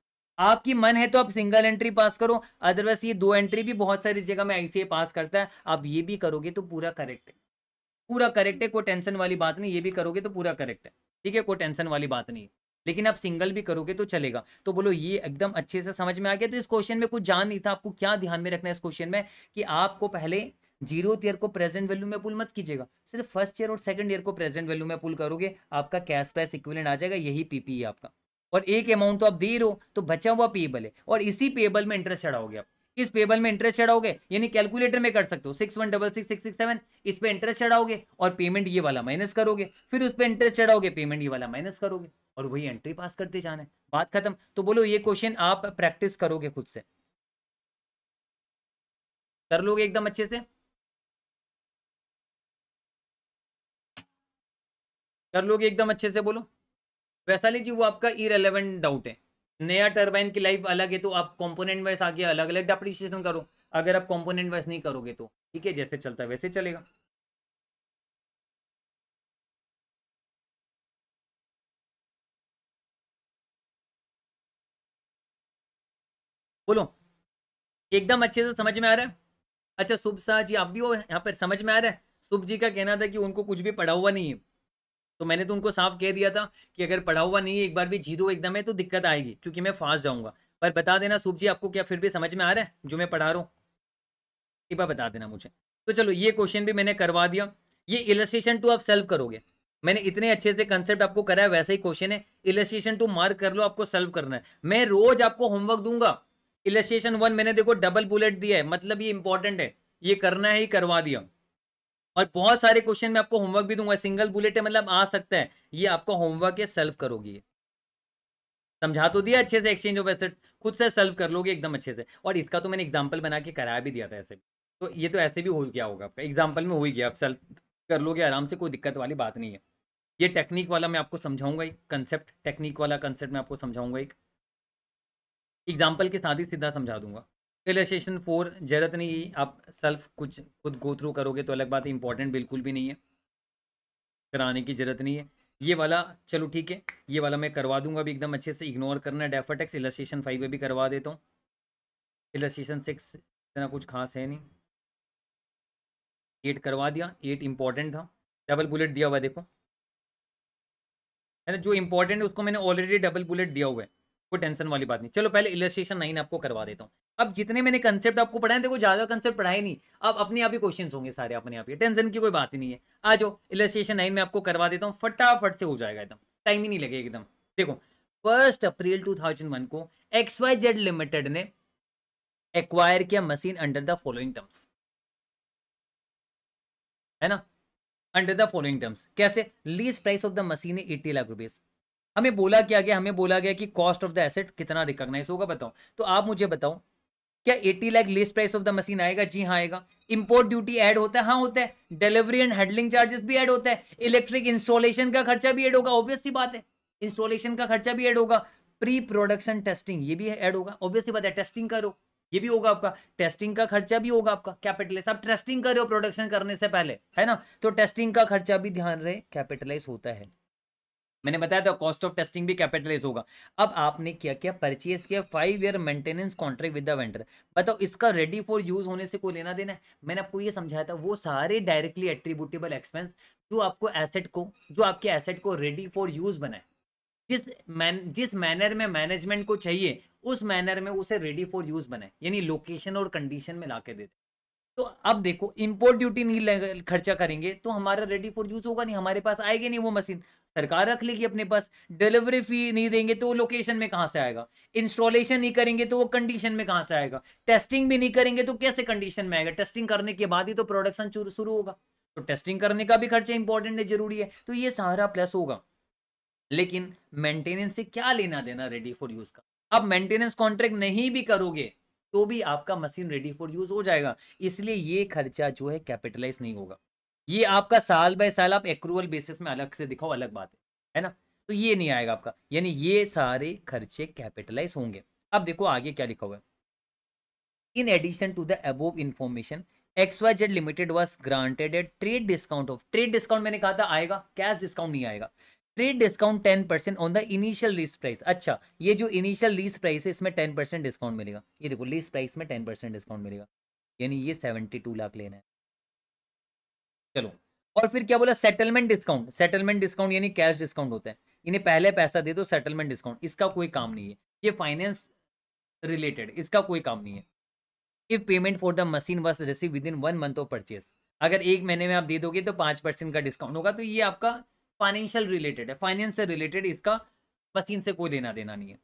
आपकी मन है तो आप सिंगल एंट्री पास करो अदरवाइज ये दो एंट्री भी बहुत सारी जगह में आईसीए पास करता है आप ये भी करोगे तो पूरा करेक्ट है पूरा करेक्ट है कोई टेंशन वाली बात नहीं ये भी करोगे तो पूरा करेक्ट है ठीक है कोई टेंशन वाली बात नहीं लेकिन आप सिंगल भी करोगे तो चलेगा तो बोलो ये एकदम अच्छे से समझ में आ गया तो इस क्वेश्चन में कुछ जान नहीं था आपको क्या ध्यान में रखना है इस क्वेश्चन में कि आपको पहले जीरो ईयर को प्रेजेंट वैल्यू में पुल मत कीजिएगा सिर्फ फर्स्ट ईयर और सेकंड ईयर को प्रेजेंट वैल्यू में पुल करोगे आपका कैश प्राइस इक्विलेंट आ जाएगा यही है e आपका और एक अमाउंट तो आप दे रहे हो तो बचा हुआ पेबल है और इसी पेबल में इंटरेस्ट चढ़ाओगे आप किस पेबल में इंटरेस्ट चढ़ाओगे यानी कैलकुलेटर में कर सकते हो six one double six six six seven इस पर इंटरेस्ट चढ़ाओगे और पेमेंट ये वाला माइनस करोगे फिर उस पर इंटरेस्ट चढ़ाओगे पेमेंट ये वाला माइनस करोगे और वही एंट्री पास करते जाना है बात खत्म तो बोलो ये क्वेश्चन आप प्रैक्टिस करोगे खुद से कर लोगे एकदम अच्छे से कर लोगे एकदम अच्छे से बोलो वैशाली जी वो आपका इरेलीवेंट डाउट है नया टर्बाइन की लाइफ अलग है तो आप कंपोनेंट वाइज आगे अलग अलग डेप्रिसिएशन करो अगर आप कंपोनेंट वाइज नहीं करोगे तो ठीक है जैसे चलता है वैसे चलेगा बोलो एकदम अच्छे से समझ में आ रहा है अच्छा शुभ शाह जी आप भी हो यहाँ पर समझ में आ रहा है शुभ जी का कहना था कि उनको कुछ भी पढ़ा हुआ नहीं है तो मैंने तो उनको साफ कह दिया था कि अगर पढ़ा हुआ नहीं एक बार भी जीरो एकदम है तो दिक्कत आएगी क्योंकि मैं फास्ट जाऊंगा पर बता देना सूप जी आपको क्या फिर भी समझ में आ रहा है जो मैं पढ़ा रहा हूँ एक बार बता देना मुझे तो चलो ये क्वेश्चन भी मैंने करवा दिया ये इलस्ट्रेशन टू आप सेल्व करोगे मैंने इतने अच्छे से कंसेप्ट आपको कराया वैसे ही क्वेश्चन है इलस्ट्रेशन टू मार्क कर लो आपको सॉल्व करना है मैं रोज आपको होमवर्क दूंगा इलस्ट्रेशन वन मैंने देखो डबल बुलेट दिया है मतलब ये इंपॉर्टेंट है ये करना है ही करवा दिया और बहुत सारे क्वेश्चन में आपको होमवर्क भी दूंगा सिंगल बुलेट है मतलब आ सकता है ये आपका होमवर्क है सेल्फ करोगी समझा तो दिया अच्छे से एक्सचेंज ऑफ एसेट्स खुद से सेल्व कर लोगे एकदम अच्छे से और इसका तो मैंने एग्जाम्पल बना के कराया भी दिया था ऐसे भी तो ये तो ऐसे भी हो गया होगा आपका एग्जाम्पल में हो ही गया आप सेल्फ कर लोगे आराम से कोई दिक्कत वाली बात नहीं है ये टेक्निक वाला मैं आपको समझाऊंगा एक कंसेप्ट टेक्निक वाला कंसेप्ट मैं आपको समझाऊंगा एक एग्जाम्पल के साथ ही सीधा समझा दूंगा रियलाइजेशन फोर जरूरत नहीं है आप सेल्फ कुछ खुद गो थ्रू करोगे तो अलग बात है इंपॉर्टेंट बिल्कुल भी नहीं है कराने की ज़रूरत नहीं है ये वाला चलो ठीक है ये वाला मैं करवा दूंगा अभी एकदम अच्छे से इग्नोर करना है डेफाटेक्स इलास्टेशन फाइव में भी करवा देता हूँ इलास्टेशन सिक्स इतना कुछ खास है नहीं एट करवा दिया एट इंपॉर्टेंट था डबल बुलेट दिया हुआ देखो है ना जो इम्पोर्टेंट है उसको मैंने ऑलरेडी डबल बुलेट दिया हुआ है कोई टेंशन वाली बात नहीं चलो पहले इलेस्ट्रेशन नाइन आपको करवा देता हूँ अब जितने मैंने कंसेप्ट आपको पढ़ाए देखो ज्यादा कंसेप्ट पढ़ाए नहीं अब अपने आप ही क्वेश्चन होंगे सारे अपने आप ही टेंशन की कोई बात ही नहीं है आ जाओ इलेस्ट्रेशन नाइन में आपको करवा देता हूँ फटाफट से हो जाएगा एकदम टाइम ही नहीं लगेगा एकदम देखो फर्स्ट अप्रैल वन को एक्स वाई जेड लिमिटेड ने एक्वायर किया machine under the following terms है ना अंडर द फॉलोइंग टर्म्स कैसे lease price of the machine है एट्टी लाख रुपीज हमें बोला क्या गया हमें बोला गया कि कॉस्ट ऑफ द एसेट कितना रिकॉग्नाइज होगा बताओ तो आप मुझे बताओ क्या 80 lakh list price of the machine आएगा जी हाँ आएगा इंपोर्ट ड्यूटी ऐड होता है हाँ होता है डिलीवरी एंड हैंडलिंग चार्जेस भी ऐड होता है इलेक्ट्रिक इंस्टॉलेशन का खर्चा भी ऐड होगा ऑब्वियसली बात है इंस्टॉलेशन का खर्चा भी ऐड होगा प्री प्रोडक्शन टेस्टिंग ये भी ऐड होगा ऑब्वियसली बात है टेस्टिंग करो ये भी होगा आपका टेस्टिंग का खर्चा भी होगा आपका कैपिटलाइज आप टेस्टिंग कर रहे हो प्रोडक्शन करने से पहले है ना तो टेस्टिंग का खर्चा भी ध्यान रहे कैपिटलाइज होता है मैंने बताया था कॉस्ट ऑफ टेस्टिंग भी कैपिटलाइज होगा अब आपने क्या क्या परचेज किया five year maintenance contract with the vendor बताओ इसका रेडी फॉर यूज होने से कोई लेना देना है मैंने आपको ये समझाया था वो सारे डायरेक्टली एट्रीब्यूटेबल एक्सपेंस जो आपको एसेट को जो आपके एसेट को रेडी फॉर यूज बनाए जिस मैन जिस मैनर में मैनेजमेंट को चाहिए उस मैनर में उसे रेडी फॉर यूज बनाए यानी लोकेशन और कंडीशन में ला दे तो अब देखो इंपोर्ट ड्यूटी नहीं खर्चा करेंगे तो हमारा रेडी फॉर यूज होगा नहीं हमारे पास आएगी नहीं वो मशीन सरकार रख लेगी अपने पास डिलीवरी फी नहीं देंगे तो वो लोकेशन में कहाँ से आएगा इंस्टॉलेशन नहीं करेंगे तो वो कंडीशन में कहाँ से आएगा टेस्टिंग भी नहीं करेंगे तो कैसे कंडीशन में आएगा टेस्टिंग करने के बाद ही तो प्रोडक्शन शुरू होगा तो टेस्टिंग करने का भी खर्चा इंपॉर्टेंट है जरूरी है तो ये सारा प्लस होगा लेकिन मेंटेनेंस से क्या लेना देना रेडी फॉर यूज का आप मेंटेनेंस कॉन्ट्रैक्ट नहीं भी करोगे तो भी आपका मशीन रेडी फॉर यूज हो जाएगा इसलिए ये खर्चा जो है कैपिटलाइज नहीं होगा ये आपका साल बाय साल आप एक्रूवल बेसिस में अलग से दिखाओ अलग बात है है ना तो ये नहीं आएगा आपका यानी ये सारे खर्चे कैपिटलाइज होंगे अब देखो आगे क्या लिखा हुआ है in addition to the above information XYZ limited was granted a trade discount of trade discount मैंने कहा था आएगा कैश डिस्काउंट नहीं आएगा trade discount ten percent on the initial lease price अच्छा ये जो इनिशियल लीज प्राइस है इसमें टेन परसेंट डिस्काउंट मिलेगा ये देखो लीज प्राइस में टेन परसेंट डिस्काउंट मिलेगा यानी ये सेवेंटी टू लाख लेना है चलो और फिर क्या बोला सेटलमेंट डिस्काउंट सेटलमेंट डिस्काउंट यानी कैश डिस्काउंट होता है इन्हें पहले पैसा दे दो सेटलमेंट डिस्काउंट इसका कोई काम नहीं है ये फाइनेंस रिलेटेड इसका कोई काम नहीं है if payment for the machine was receive within one month of purchase अगर एक महीने में आप दे दोगे तो पांच परसेंट का डिस्काउंट होगा तो ये आपका फाइनेंशियल रिलेटेड है फाइनेंस से रिलेटेड इसका मशीन से कोई लेना देना नहीं है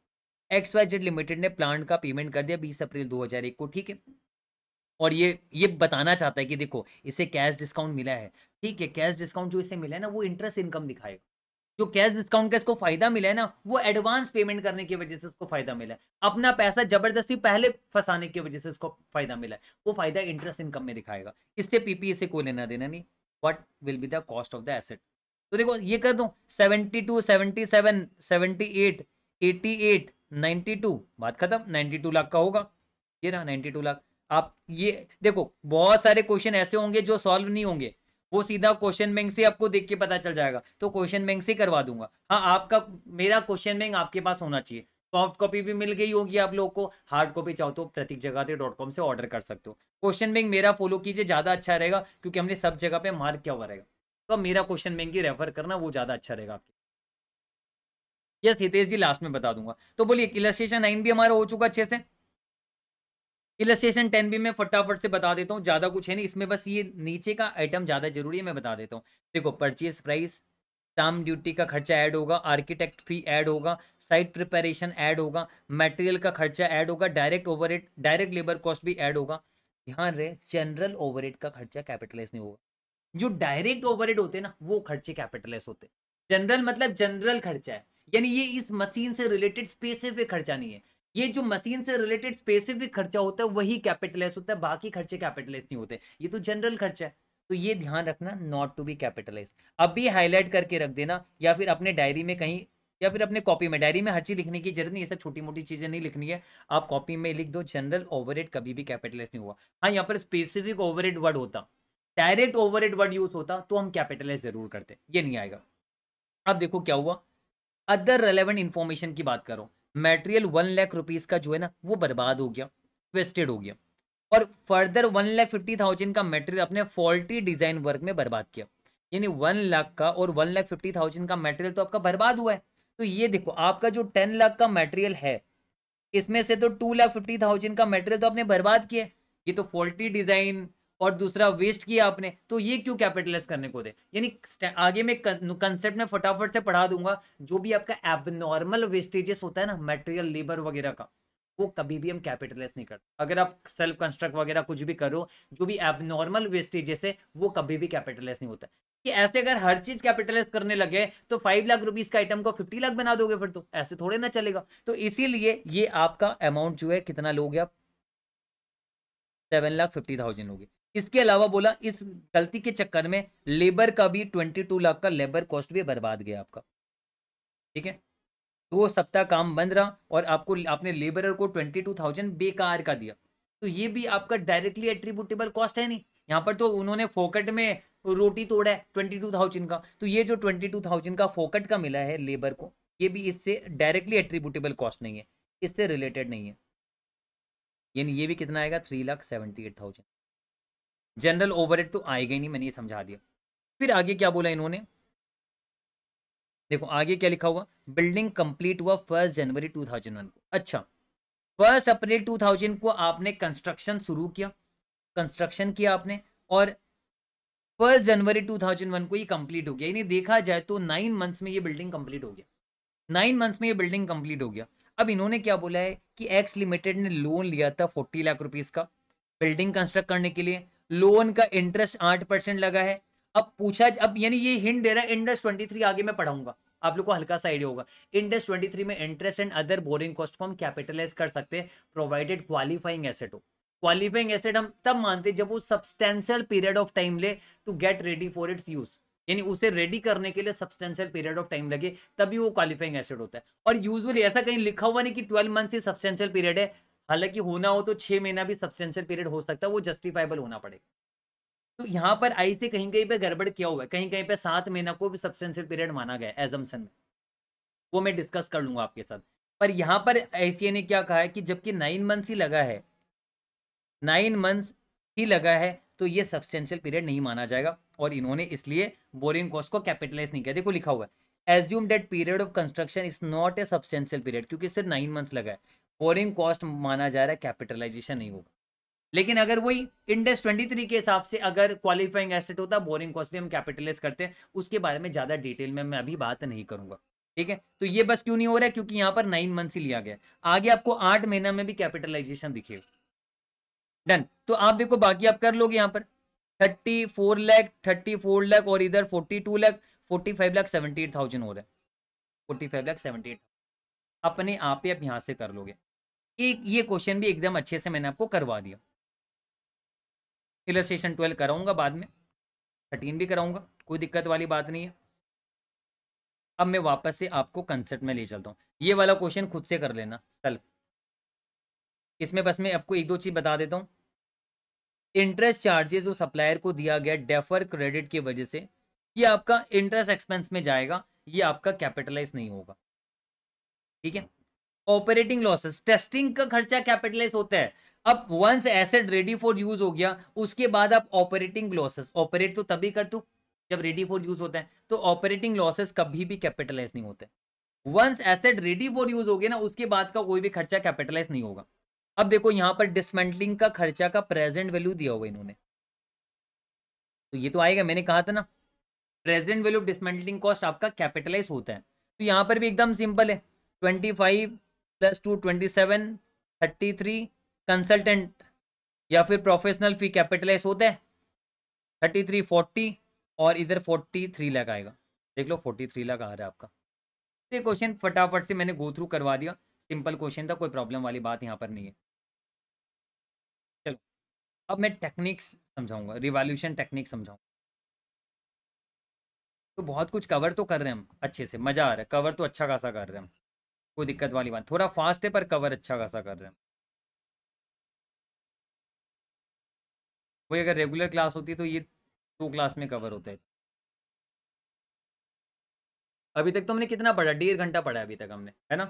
एक्स वाई जेड लिमिटेड ने प्लांट का पेमेंट कर दिया बीस अप्रैल 2001 को ठीक है और ये ये बताना चाहता है कि देखो इसे कैश डिस्काउंट मिला है ठीक है कैश डिस्काउंट जो इसे मिला है ना वो इंटरेस्ट इनकम दिखाएगा जो कैश डिस्काउंट का इसको फायदा मिला है ना वो एडवांस पेमेंट करने की वजह से उसको फायदा मिला है अपना पैसा जबरदस्ती पहले फंसाने की वजह से उसको फायदा मिला है वो फायदा इंटरेस्ट इनकम में दिखाएगा इससे पीपी से कोई लेना देना नहीं what will be the cost of the asset तो देखो ये कर दो seventy two seventy seven seventy eight eighty eight ninety two बात खत्म नाइन्टी टू लाख का होगा ये ना नाइन्टी टू लाख आप ये देखो बहुत सारे क्वेश्चन ऐसे होंगे जो सॉल्व नहीं होंगे वो सीधा क्वेश्चन बैंक से आपको देख के पता चल जाएगा तो क्वेश्चन बैंक से करवा दूंगा हाँ आपका मेरा क्वेश्चन बैंक आपके पास होना चाहिए सॉफ्ट कॉपी भी मिल गई होगी आप लोगों को हार्ड कॉपी चाहो तो प्रतीक जगाते डॉट कॉम से ऑर्डर कर सकते हो क्वेश्चन बैंक मेरा फॉलो कीजिए ज़्यादा अच्छा रहेगा क्योंकि हमने सब जगह पे मार्क क्या हुआ रहेगा तो मेरा क्वेश्चन बैंक ही रेफर करना वो ज़्यादा अच्छा रहेगा आपके यस हितेश जी लास्ट में बता दूंगा तो बोलिए इलास्ट्रेशन नाइन भी हमारा हो चुका अच्छे से इलस्ट्रेशन टेन भी मैं फटाफट से बता देता हूँ ज़्यादा कुछ है नहीं इसमें बस ये नीचे का आइटम ज़्यादा जरूरी है मैं बता देता हूँ देखो परचेज प्राइस स्टाम ड्यूटी का खर्चा ऐड होगा आर्किटेक्ट फी ऐड होगा साइट प्रिपरेशन ऐड होगा मटेरियल का खर्चा ऐड होगा direct over direct labour cost भी ऐड होगा ध्यान रहे जनरल ओवर का खर्चा कैपिटलाइज नहीं होगा जो डायरेक्ट ओवर होते हैं ना वो खर्चे कैपिटलाइज होते जनरल मतलब जनरल खर्चा है यानी ये इस मशीन से रिलेटेड स्पेसिफिक खर्चा नहीं है ये जो मशीन से रिलेटेड स्पेसिफिक खर्चा होता है वही कैपिटलाइज होता है बाकी खर्चे कैपिटलाइज नहीं होते ये तो जनरल खर्चा है तो ये ध्यान रखना नॉट टू बी कैपिटलाइज अब भी हाईलाइट करके रख देना या फिर अपने डायरी में कहीं या फिर अपने कॉपी में डायरी में हर चीज लिखने की जरूरत नहीं ये सब छोटी मोटी चीजें नहीं लिखनी है आप कॉपी में लिख दो जनरल ओवरहेड कभी भी कैपिटलाइज नहीं हुआ हाँ यहाँ पर स्पेसिफिक ओवरहेड वर्ड होता डायरेक्ट ओवरहेड वर्ड यूज होता तो हम कैपिटलाइज जरूर करते ये नहीं आएगा अब देखो क्या हुआ अदर रेलेवेंट इन्फॉर्मेशन की बात करो मेटेरियल वन लाख रुपीज का जो है ना वो बर्बाद हो गया वेस्टेड हो गया और further one lakh fifty thousand का मेटेरियल अपने फॉल्टी डिजाइन वर्क में बर्बाद किया यानी वन लाख का और वन लाख फिफ्टी थाउजेंड का मेटेरियल तो आपका बर्बाद हुआ है तो ये देखो आपका जो टेन लाख का मेटेरियल है इसमें से तो टू लाख फिफ्टी थाउजेंड का मेटेरियल तो आपने बर्बाद किया ये तो फॉल्टी डिजाइन और दूसरा वेस्ट किया आपने तो ये क्यों कैपिटलाइज करने को दे यानी आगे मैं कंसेप्ट में फटाफट से पढ़ा दूंगा जो भी आपका एबनॉर्मल वेस्टेजेस होता है ना मटेरियल लेबर वगैरह का वो कभी भी हम कैपिटलाइज नहीं करते अगर आप सेल्फ कंस्ट्रक्ट वगैरह कुछ भी करो जो भी एबनॉर्मल वेस्टेजेस है वो कभी भी कैपिटलाइज नहीं होता कि ऐसे अगर हर चीज कैपिटलाइज करने लगे तो फाइव लाख रुपीज का आइटम को फिफ्टी लाख बना दोगे फिर तो ऐसे थोड़े ना चलेगा तो इसीलिए ये आपका अमाउंट जो है कितना लोगे आप सेवन लाख फिफ्टी थाउजेंड होगी इसके अलावा बोला इस गलती के चक्कर में लेबर का भी ट्वेंटी टू लाख का लेबर कॉस्ट भी बर्बाद गया आपका ठीक है दो तो सप्ताह काम बंद रहा और आपको आपने लेबरर को ट्वेंटी टू थाउजेंड बेकार का दिया तो ये भी आपका डायरेक्टली एट्रीब्यूटेबल कॉस्ट है नहीं यहाँ पर तो उन्होंने फोकट में रोटी तोड़ा है ट्वेंटी टू थाउजेंड का तो ये जो ट्वेंटी टू थाउजेंड का फोकट का मिला है लेबर को ये भी इससे डायरेक्टली एट्रीब्यूटेबल कॉस्ट नहीं है इससे रिलेटेड नहीं है यानी ये भी कितना आएगा three lakh seventy eight thousand general over तो आएगा ही नहीं मैंने ये समझा दिया फिर आगे क्या बोला इन्होंने देखो आगे क्या लिखा हुआ बिल्डिंग कंप्लीट हुआ फर्स्ट जनवरी 2001 को अच्छा फर्स्ट अप्रैल 2000 को आपने कंस्ट्रक्शन शुरू किया कंस्ट्रक्शन किया आपने और फर्स्ट जनवरी 2001 को ये कंप्लीट हो गया यानी देखा जाए तो नाइन मंथ्स में ये बिल्डिंग कंप्लीट हो गया नाइन मंथ्स में ये बिल्डिंग कंप्लीट हो गया अब इन्होंने क्या बोला है कि एक्स लिमिटेड ने लोन लिया था फोर्टी लाख रुपीज़ का बिल्डिंग कंस्ट्रक्ट करने के लिए लोन का इंटरेस्ट आठ परसेंट लगा है अब पूछा अब यानी ये हिंट दे रहा है इंडस ट्वेंटी थ्री आगे मैं पढ़ाऊंगा आप लोग को हल्का सा आइडिया होगा इंडस ट्वेंटी थ्री में interest and other borrowing cost को हम कैपिटलाइज कर सकते हैं प्रोवाइडेड क्वालिफाइंग एसेट हो क्वालिफाइंग एसेट हम तब मानते जब वो सब्सटेंशियल पीरियड ऑफ टाइम ले to get ready for its use यानी उसे रेडी करने के लिए सब्सटेंशियल पीरियड ऑफ टाइम लगे तभी वो क्वालिफाइंग एसेट होता है और यूजुअली ऐसा कहीं लिखा हुआ नहीं कि ट्वेल्व मंथ ही सब्सटेंशियल पीरियड है हालांकि होना हो तो छह महीना भी सब्सटेंशियल पीरियड हो सकता है वो जस्टिफाइबल होना पड़ेगा तो यहाँ पर आई से कहीं कहीं पे गड़बड़ किया हुआ है कहीं कहीं पे सात महीना को भी सब्सटेंशियल पीरियड माना गया है एजम्सन में वो मैं डिस्कस कर लूंगा आपके साथ पर यहाँ पर आई ने क्या कहा है कि जबकि नाइन मंथ्स ही लगा है नाइन मंथ्स ही लगा है तो ये सब्सटेंशियल पीरियड नहीं माना जाएगा और इन्होंने इसलिए बोरिंग कॉस्ट को कैपिटलाइज नहीं किया देखो लिखा हुआ है assume that period of construction is not a substantial period क्योंकि सिर्फ नाइन मंथ्स लगा है बोरिंग कॉस्ट माना जा रहा है कैपिटलाइजेशन नहीं होगा लेकिन अगर वही इंडेस 23 के हिसाब से अगर क्वालिफाइंग एसेट होता बोरिंग कॉस्ट भी हम कैपिटलाइज करते हैं उसके बारे में ज़्यादा डिटेल में मैं अभी बात नहीं करूंगा ठीक है तो ये बस क्यों नहीं हो रहा है क्योंकि यहाँ पर नाइन मंथ ही लिया गया आगे आपको आठ महीना में भी कैपिटलाइजेशन दिखेगा डन तो आप देखो बाकी आप कर लोगे यहाँ पर thirty four lakh thirty four lakh और इधर forty two lakh forty five lakh seventy eight thousand हो रहा है forty five lakh seventy eight अपने आप ही आप यहाँ से कर लोगे ये ये क्वेश्चन भी एकदम अच्छे से मैंने आपको करवा दिया इलस्ट्रेशन ट्वेल्व कराऊंगा बाद में थर्टीन भी कराऊंगा कोई दिक्कत वाली बात नहीं है अब मैं वापस से आपको कंसेप्ट में ले चलता हूँ ये वाला क्वेश्चन खुद से कर लेना सेल्फ इसमें बस मैं आपको एक दो चीज़ बता देता हूँ इंटरेस्ट चार्जेस जो सप्लायर को दिया गया डेफर क्रेडिट की वजह से ये आपका इंटरेस्ट एक्सपेंस में जाएगा ये आपका कैपिटलाइज नहीं होगा ठीक है ऑपरेटिंग लॉसेस टेस्टिंग का खर्चा कैपिटलाइज होता है अब once asset ready for use हो गया उसके बाद आप ऑपरेटिंग लॉसेस ऑपरेट तो तभी कर तू जब रेडी फॉर यूज होता है तो ऑपरेटिंग लॉसेस कभी भी कैपिटलाइज नहीं होते once asset ready for use हो गया ना उसके बाद का कोई भी खर्चा कैपिटलाइज नहीं होगा अब देखो यहां पर डिसमेंटलिंग का खर्चा का प्रेजेंट वैल्यू दिया हुआ इन्होंने तो ये तो आएगा मैंने कहा था ना प्रेजेंट वैल्यू डिसमेंटलिंग कॉस्ट आपका कैपिटलाइज होता है तो यहां पर भी एकदम सिंपल है twenty five plus two twenty seven thirty three consultant या फिर प्रोफेशनल फी कैपिटलाइज होता है थर्टी थ्री फोर्टी और इधर फोर्टी थ्री लाख आएगा देख लो फोर्टी थ्री लाख आ रहा है आपका ये क्वेश्चन फटाफट से मैंने गो थ्रू करवा दिया सिंपल क्वेश्चन था कोई प्रॉब्लम वाली बात यहाँ पर नहीं है चलो अब मैं टेक्निक्स समझाऊंगा रिवॉल्यूशन टेक्निक समझाऊंगा तो बहुत कुछ कवर तो कर रहे हैं हम अच्छे से मज़ा आ रहा है कवर तो अच्छा खासा कर रहे हैं हम कोई दिक्कत वाली बात थोड़ा फास्ट है पर कवर अच्छा खासा कर रहे हैं वही अगर रेगुलर क्लास होती है तो ये दो क्लास में कवर होता है अभी तक तो हमने कितना पढ़ा डेढ़ घंटा पढ़ा अभी तक हमने है ना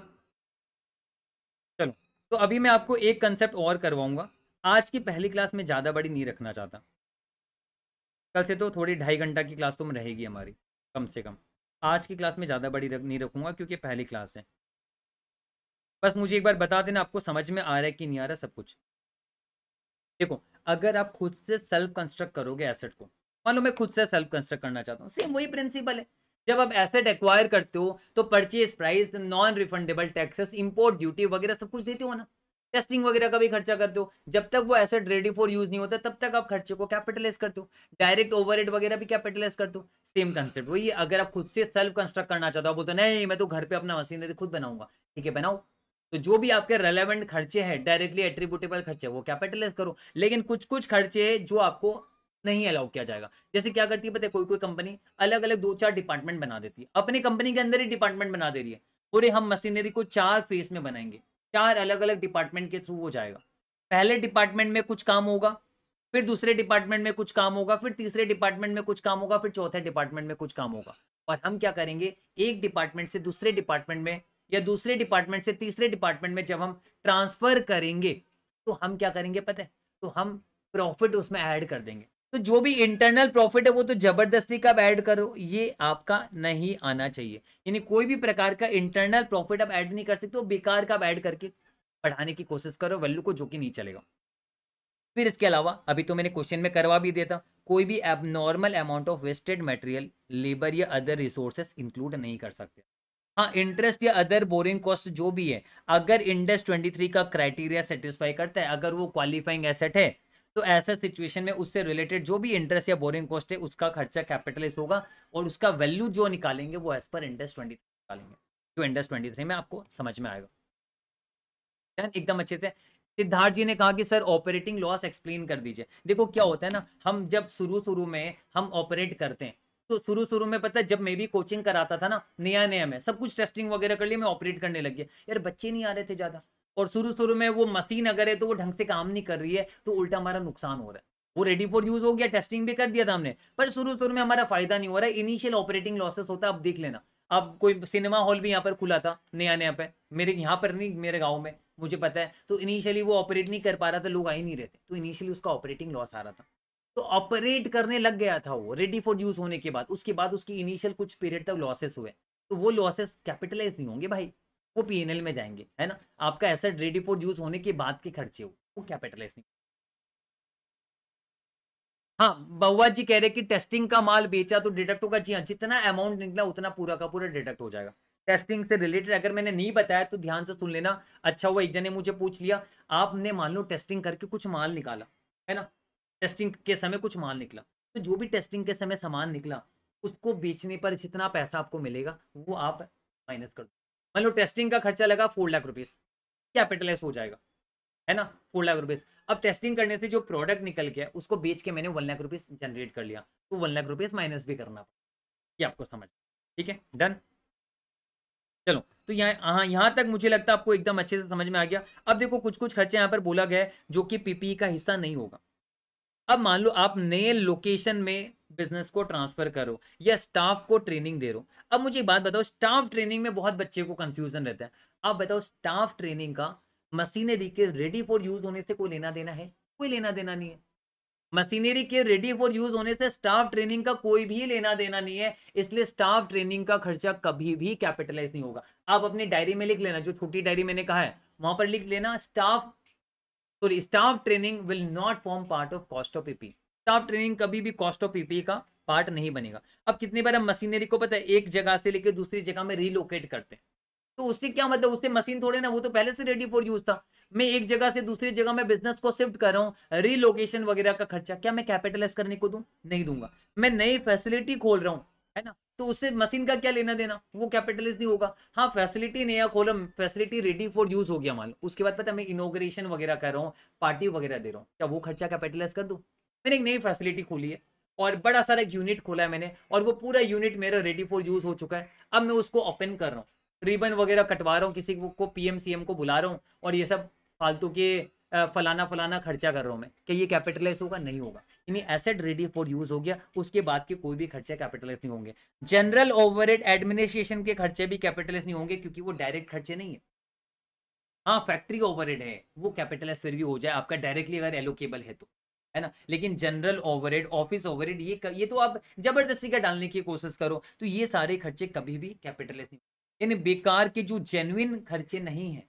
चलो तो अभी मैं आपको एक कंसेप्ट और करवाऊंगा आज की पहली क्लास में ज़्यादा बड़ी नहीं रखना चाहता कल से तो थोड़ी ढाई घंटा की क्लास तो रहेगी हमारी कम से कम आज की क्लास में ज़्यादा बड़ी रख नहीं रखूँगा क्योंकि पहली क्लास है बस मुझे एक बार बता देना आपको समझ में आ रहा है कि नहीं आ रहा सब कुछ देखो अगर आप खुद से सेल्फ कंस्ट्रक्ट करोगे एसेट को मान लो मैं खुद से सेल्फ कंस्ट्रक्ट करना चाहता हूँ सेम वही प्रिंसिपल है जब आप एसेट एक्वायर करते हो तो purchase price non refundable taxes import duty वगैरह सब कुछ देते हो ना टेस्टिंग वगैरह का भी खर्चा करते हो जब तक वो एसेट रेडी फॉर यूज नहीं होता तब तक आप खर्चे को कैपिटलाइज करते हो डायरेक्ट ओवर वगैरह भी कैपिटलाइज करते हो सेम कंसेप्ट वही अगर आप खुद से सेल्फ कंस्ट्रक्ट करना चाहते हो बोलते नहीं मैं तो घर पर अपना मशीन खुद बनाऊंगा ठीक है बनाओ तो जो भी आपके रेलेवेंट खर्चे हैं डायरेक्टली एट्रीब्यूटेबल खर्चे वो कैपिटलाइज करो लेकिन कुछ कुछ खर्चे है जो आपको नहीं अलाउ किया जाएगा जैसे क्या करती है पता है कोई कोई कंपनी अलग अलग दो चार डिपार्टमेंट बना देती है अपनी कंपनी के अंदर ही डिपार्टमेंट बना दे रही है पूरे हम मशीनरी को चार फेज में बनाएंगे चार अलग अलग डिपार्टमेंट के थ्रू हो जाएगा पहले डिपार्टमेंट में कुछ काम होगा फिर दूसरे डिपार्टमेंट में कुछ काम होगा फिर तीसरे डिपार्टमेंट में कुछ काम होगा फिर चौथे डिपार्टमेंट में कुछ काम होगा और हम क्या करेंगे एक डिपार्टमेंट से दूसरे डिपार्टमेंट में या दूसरे डिपार्टमेंट से तीसरे डिपार्टमेंट में जब हम ट्रांसफर करेंगे तो हम क्या करेंगे पता है तो हम प्रॉफिट उसमें ऐड कर देंगे तो जो भी इंटरनल प्रॉफिट है वो तो जबरदस्ती का ऐड करो ये आपका नहीं आना चाहिए यानी कोई भी प्रकार का इंटरनल प्रॉफिट आप ऐड नहीं कर सकते तो बेकार का ऐड करके पढ़ाने की कोशिश करो वैल्यू को जो कि नहीं चलेगा फिर इसके अलावा अभी तो मैंने क्वेश्चन में करवा भी देता कोई भी abnormal amount of wasted material labour या अदर रिसोर्सेस इंक्लूड नहीं कर सकते हाँ इंटरेस्ट या अदर बोरिंग कॉस्ट जो भी है अगर इंडेस 23 का क्राइटेरिया सेटिस्फाई करता है अगर वो क्वालिफाइंग एसेट है तो ऐसे सिचुएशन में उससे रिलेटेड जो भी इंटरेस्ट या बोरिंग कॉस्ट है उसका खर्चा कैपिटलाइज होगा और उसका वैल्यू जो निकालेंगे वो एज पर इंडेस ट्वेंटी निकालेंगे जो इंडेस ट्वेंटी में आपको समझ में आएगा एकदम अच्छे से सिद्धार्थ जी ने कहा कि सर ऑपरेटिंग लॉस एक्सप्लेन कर दीजिए देखो क्या होता है ना हम जब शुरू शुरू में हम ऑपरेट करते हैं तो शुरू शुरू में पता है जब मैं भी कोचिंग कराता था ना नया नया मैं सब कुछ टेस्टिंग वगैरह कर लिया मैं ऑपरेट करने लग गया यार बच्चे नहीं आ रहे थे ज़्यादा और शुरू शुरू में वो मशीन अगर है तो वो ढंग से काम नहीं कर रही है तो उल्टा हमारा नुकसान हो रहा है वो रेडी फॉर यूज हो गया टेस्टिंग भी कर दिया था हमने पर शुरू शुरू में हमारा फायदा नहीं हो रहा है इनिशियल ऑपरेटिंग लॉसेस होता है आप देख लेना अब कोई सिनेमा हॉल भी यहाँ पर खुला था नया नया पे मेरे यहाँ पर नहीं मेरे गाँव में मुझे पता है तो इनिशियली वो ऑपरेट नहीं कर पा रहा था लोग आ ही नहीं रहे थे तो इनिशियली उसका ऑपरेटिंग लॉस आ रहा था तो ऑपरेट करने लग गया था वो रेडी फॉर यूज होने के बाद उसके बाद उसकी इनिशियल कुछ पीरियड तक लॉसेस हुए तो वो लॉसेस कैपिटलाइज नहीं होंगे भाई वो पी में जाएंगे है ना आपका एसेट रेडी फॉर यूज होने के बाद के खर्चे हो वो कैपिटलाइज नहीं हाँ बउआ जी कह रहे कि टेस्टिंग का माल बेचा तो डिडक्ट होगा जी हाँ जितना अमाउंट निकला उतना पूरा का पूरा डिडक्ट हो जाएगा टेस्टिंग से रिलेटेड अगर मैंने नहीं बताया तो ध्यान से सुन लेना अच्छा हुआ एक जने मुझे पूछ लिया आपने मान लो टेस्टिंग करके कुछ माल निकाला है ना टेस्टिंग के समय कुछ माल निकला तो जो भी टेस्टिंग के समय सामान निकला उसको बेचने पर जितना पैसा आपको मिलेगा वो आप माइनस कर दो मान लो टेस्टिंग का खर्चा लगा फोर लाख रुपीज़ कैपिटलाइज हो जाएगा है ना फोर लाख रुपीज अब टेस्टिंग करने से जो प्रोडक्ट निकल गया उसको बेच के मैंने वन लाख रुपीज जनरेट कर लिया तो वन लाख रुपीज माइनस भी करना ये आपको समझ ठीक है डन चलो तो यहाँ हाँ, यहाँ तक मुझे लगता है आपको एकदम अच्छे से समझ में आ गया अब देखो कुछ कुछ खर्चे यहाँ पर बोला गया है जो कि पीपीई e का हिस्सा नहीं होगा अब मान लो आप नए लोकेशन में बिजनेस को ट्रांसफर करो या स्टाफ को ट्रेनिंग दे रो अब मुझे एक बात बताओ स्टाफ ट्रेनिंग में बहुत बच्चे को कंफ्यूजन रहता है आप बताओ स्टाफ ट्रेनिंग का मशीनरी के रेडी फॉर यूज होने से कोई लेना देना है कोई लेना देना नहीं है मशीनरी के रेडी फॉर यूज होने से स्टाफ ट्रेनिंग का कोई भी लेना देना नहीं है इसलिए स्टाफ ट्रेनिंग का खर्चा कभी भी कैपिटलाइज नहीं होगा आप अपनी डायरी में लिख लेना जो छोटी डायरी मैंने कहा है वहां पर लिख लेना staff sorry staff training will not form part of cost of PP staff training कभी भी कॉस्ट ऑफ पीपी का पार्ट नहीं बनेगा अब कितनी बार हम मशीनरी को पता है एक जगह से लेकर दूसरी जगह में रिलोकेट करते हैं तो उससे क्या मतलब उससे मशीन थोड़े ना वो तो पहले से रेडी फॉर यूज था मैं एक जगह से दूसरी जगह में बिजनेस को शिफ्ट कर रहा हूँ रिलोकेशन वगैरह का खर्चा क्या मैं कैपिटलाइज करने को दूं नहीं दूंगा मैं नई फैसिलिटी खोल रहा हूँ है ना तो उससे मशीन का क्या लेना देना वो कैपिटलिस्ट नहीं होगा हाँ फैसिलिटी नया column facility ready for use हो गया मान लो उसके बाद पता मैं इनोग्रेशन वगैरह कर रहा हूँ पार्टी वगैरह दे रहा हूँ क्या वो खर्चा कैपिटलाइज कर दो मैंने एक नई फैसिलिटी खोली है और बड़ा सारा एक यूनिट खोला है मैंने और वो पूरा यूनिट मेरा रेडी फॉर यूज हो चुका है अब मैं उसको ओपन कर रहा हूँ रिबन वगैरह कटवा रहा हूँ किसी को पीएमसीएम को बुला रहा हूँ और ये सब फालतू के फलाना फलाना खर्चा कर रहा हूँ मैं क्या ये कैपिटलाइज होगा नहीं होगा यानी एसेट रेडी फॉर यूज हो गया उसके बाद के कोई भी खर्चे कैपिटलाइज नहीं होंगे जनरल ओवर एडमिनिस्ट्रेशन के खर्चे भी कैपिटलाइज नहीं होंगे क्योंकि वो डायरेक्ट खर्चे नहीं है हाँ फैक्ट्री ओवर है वो कैपिटलाइज फिर भी हो जाए आपका डायरेक्टली अगर एलोकेबल है तो है ना लेकिन जनरल ओवरहेड ऑफिस ओवरहेड ये ये तो आप जबरदस्ती का डालने की कोशिश करो तो ये सारे खर्चे कभी भी कैपिटलाइज नहीं यानी बेकार के जो जेन्युइन खर्चे नहीं है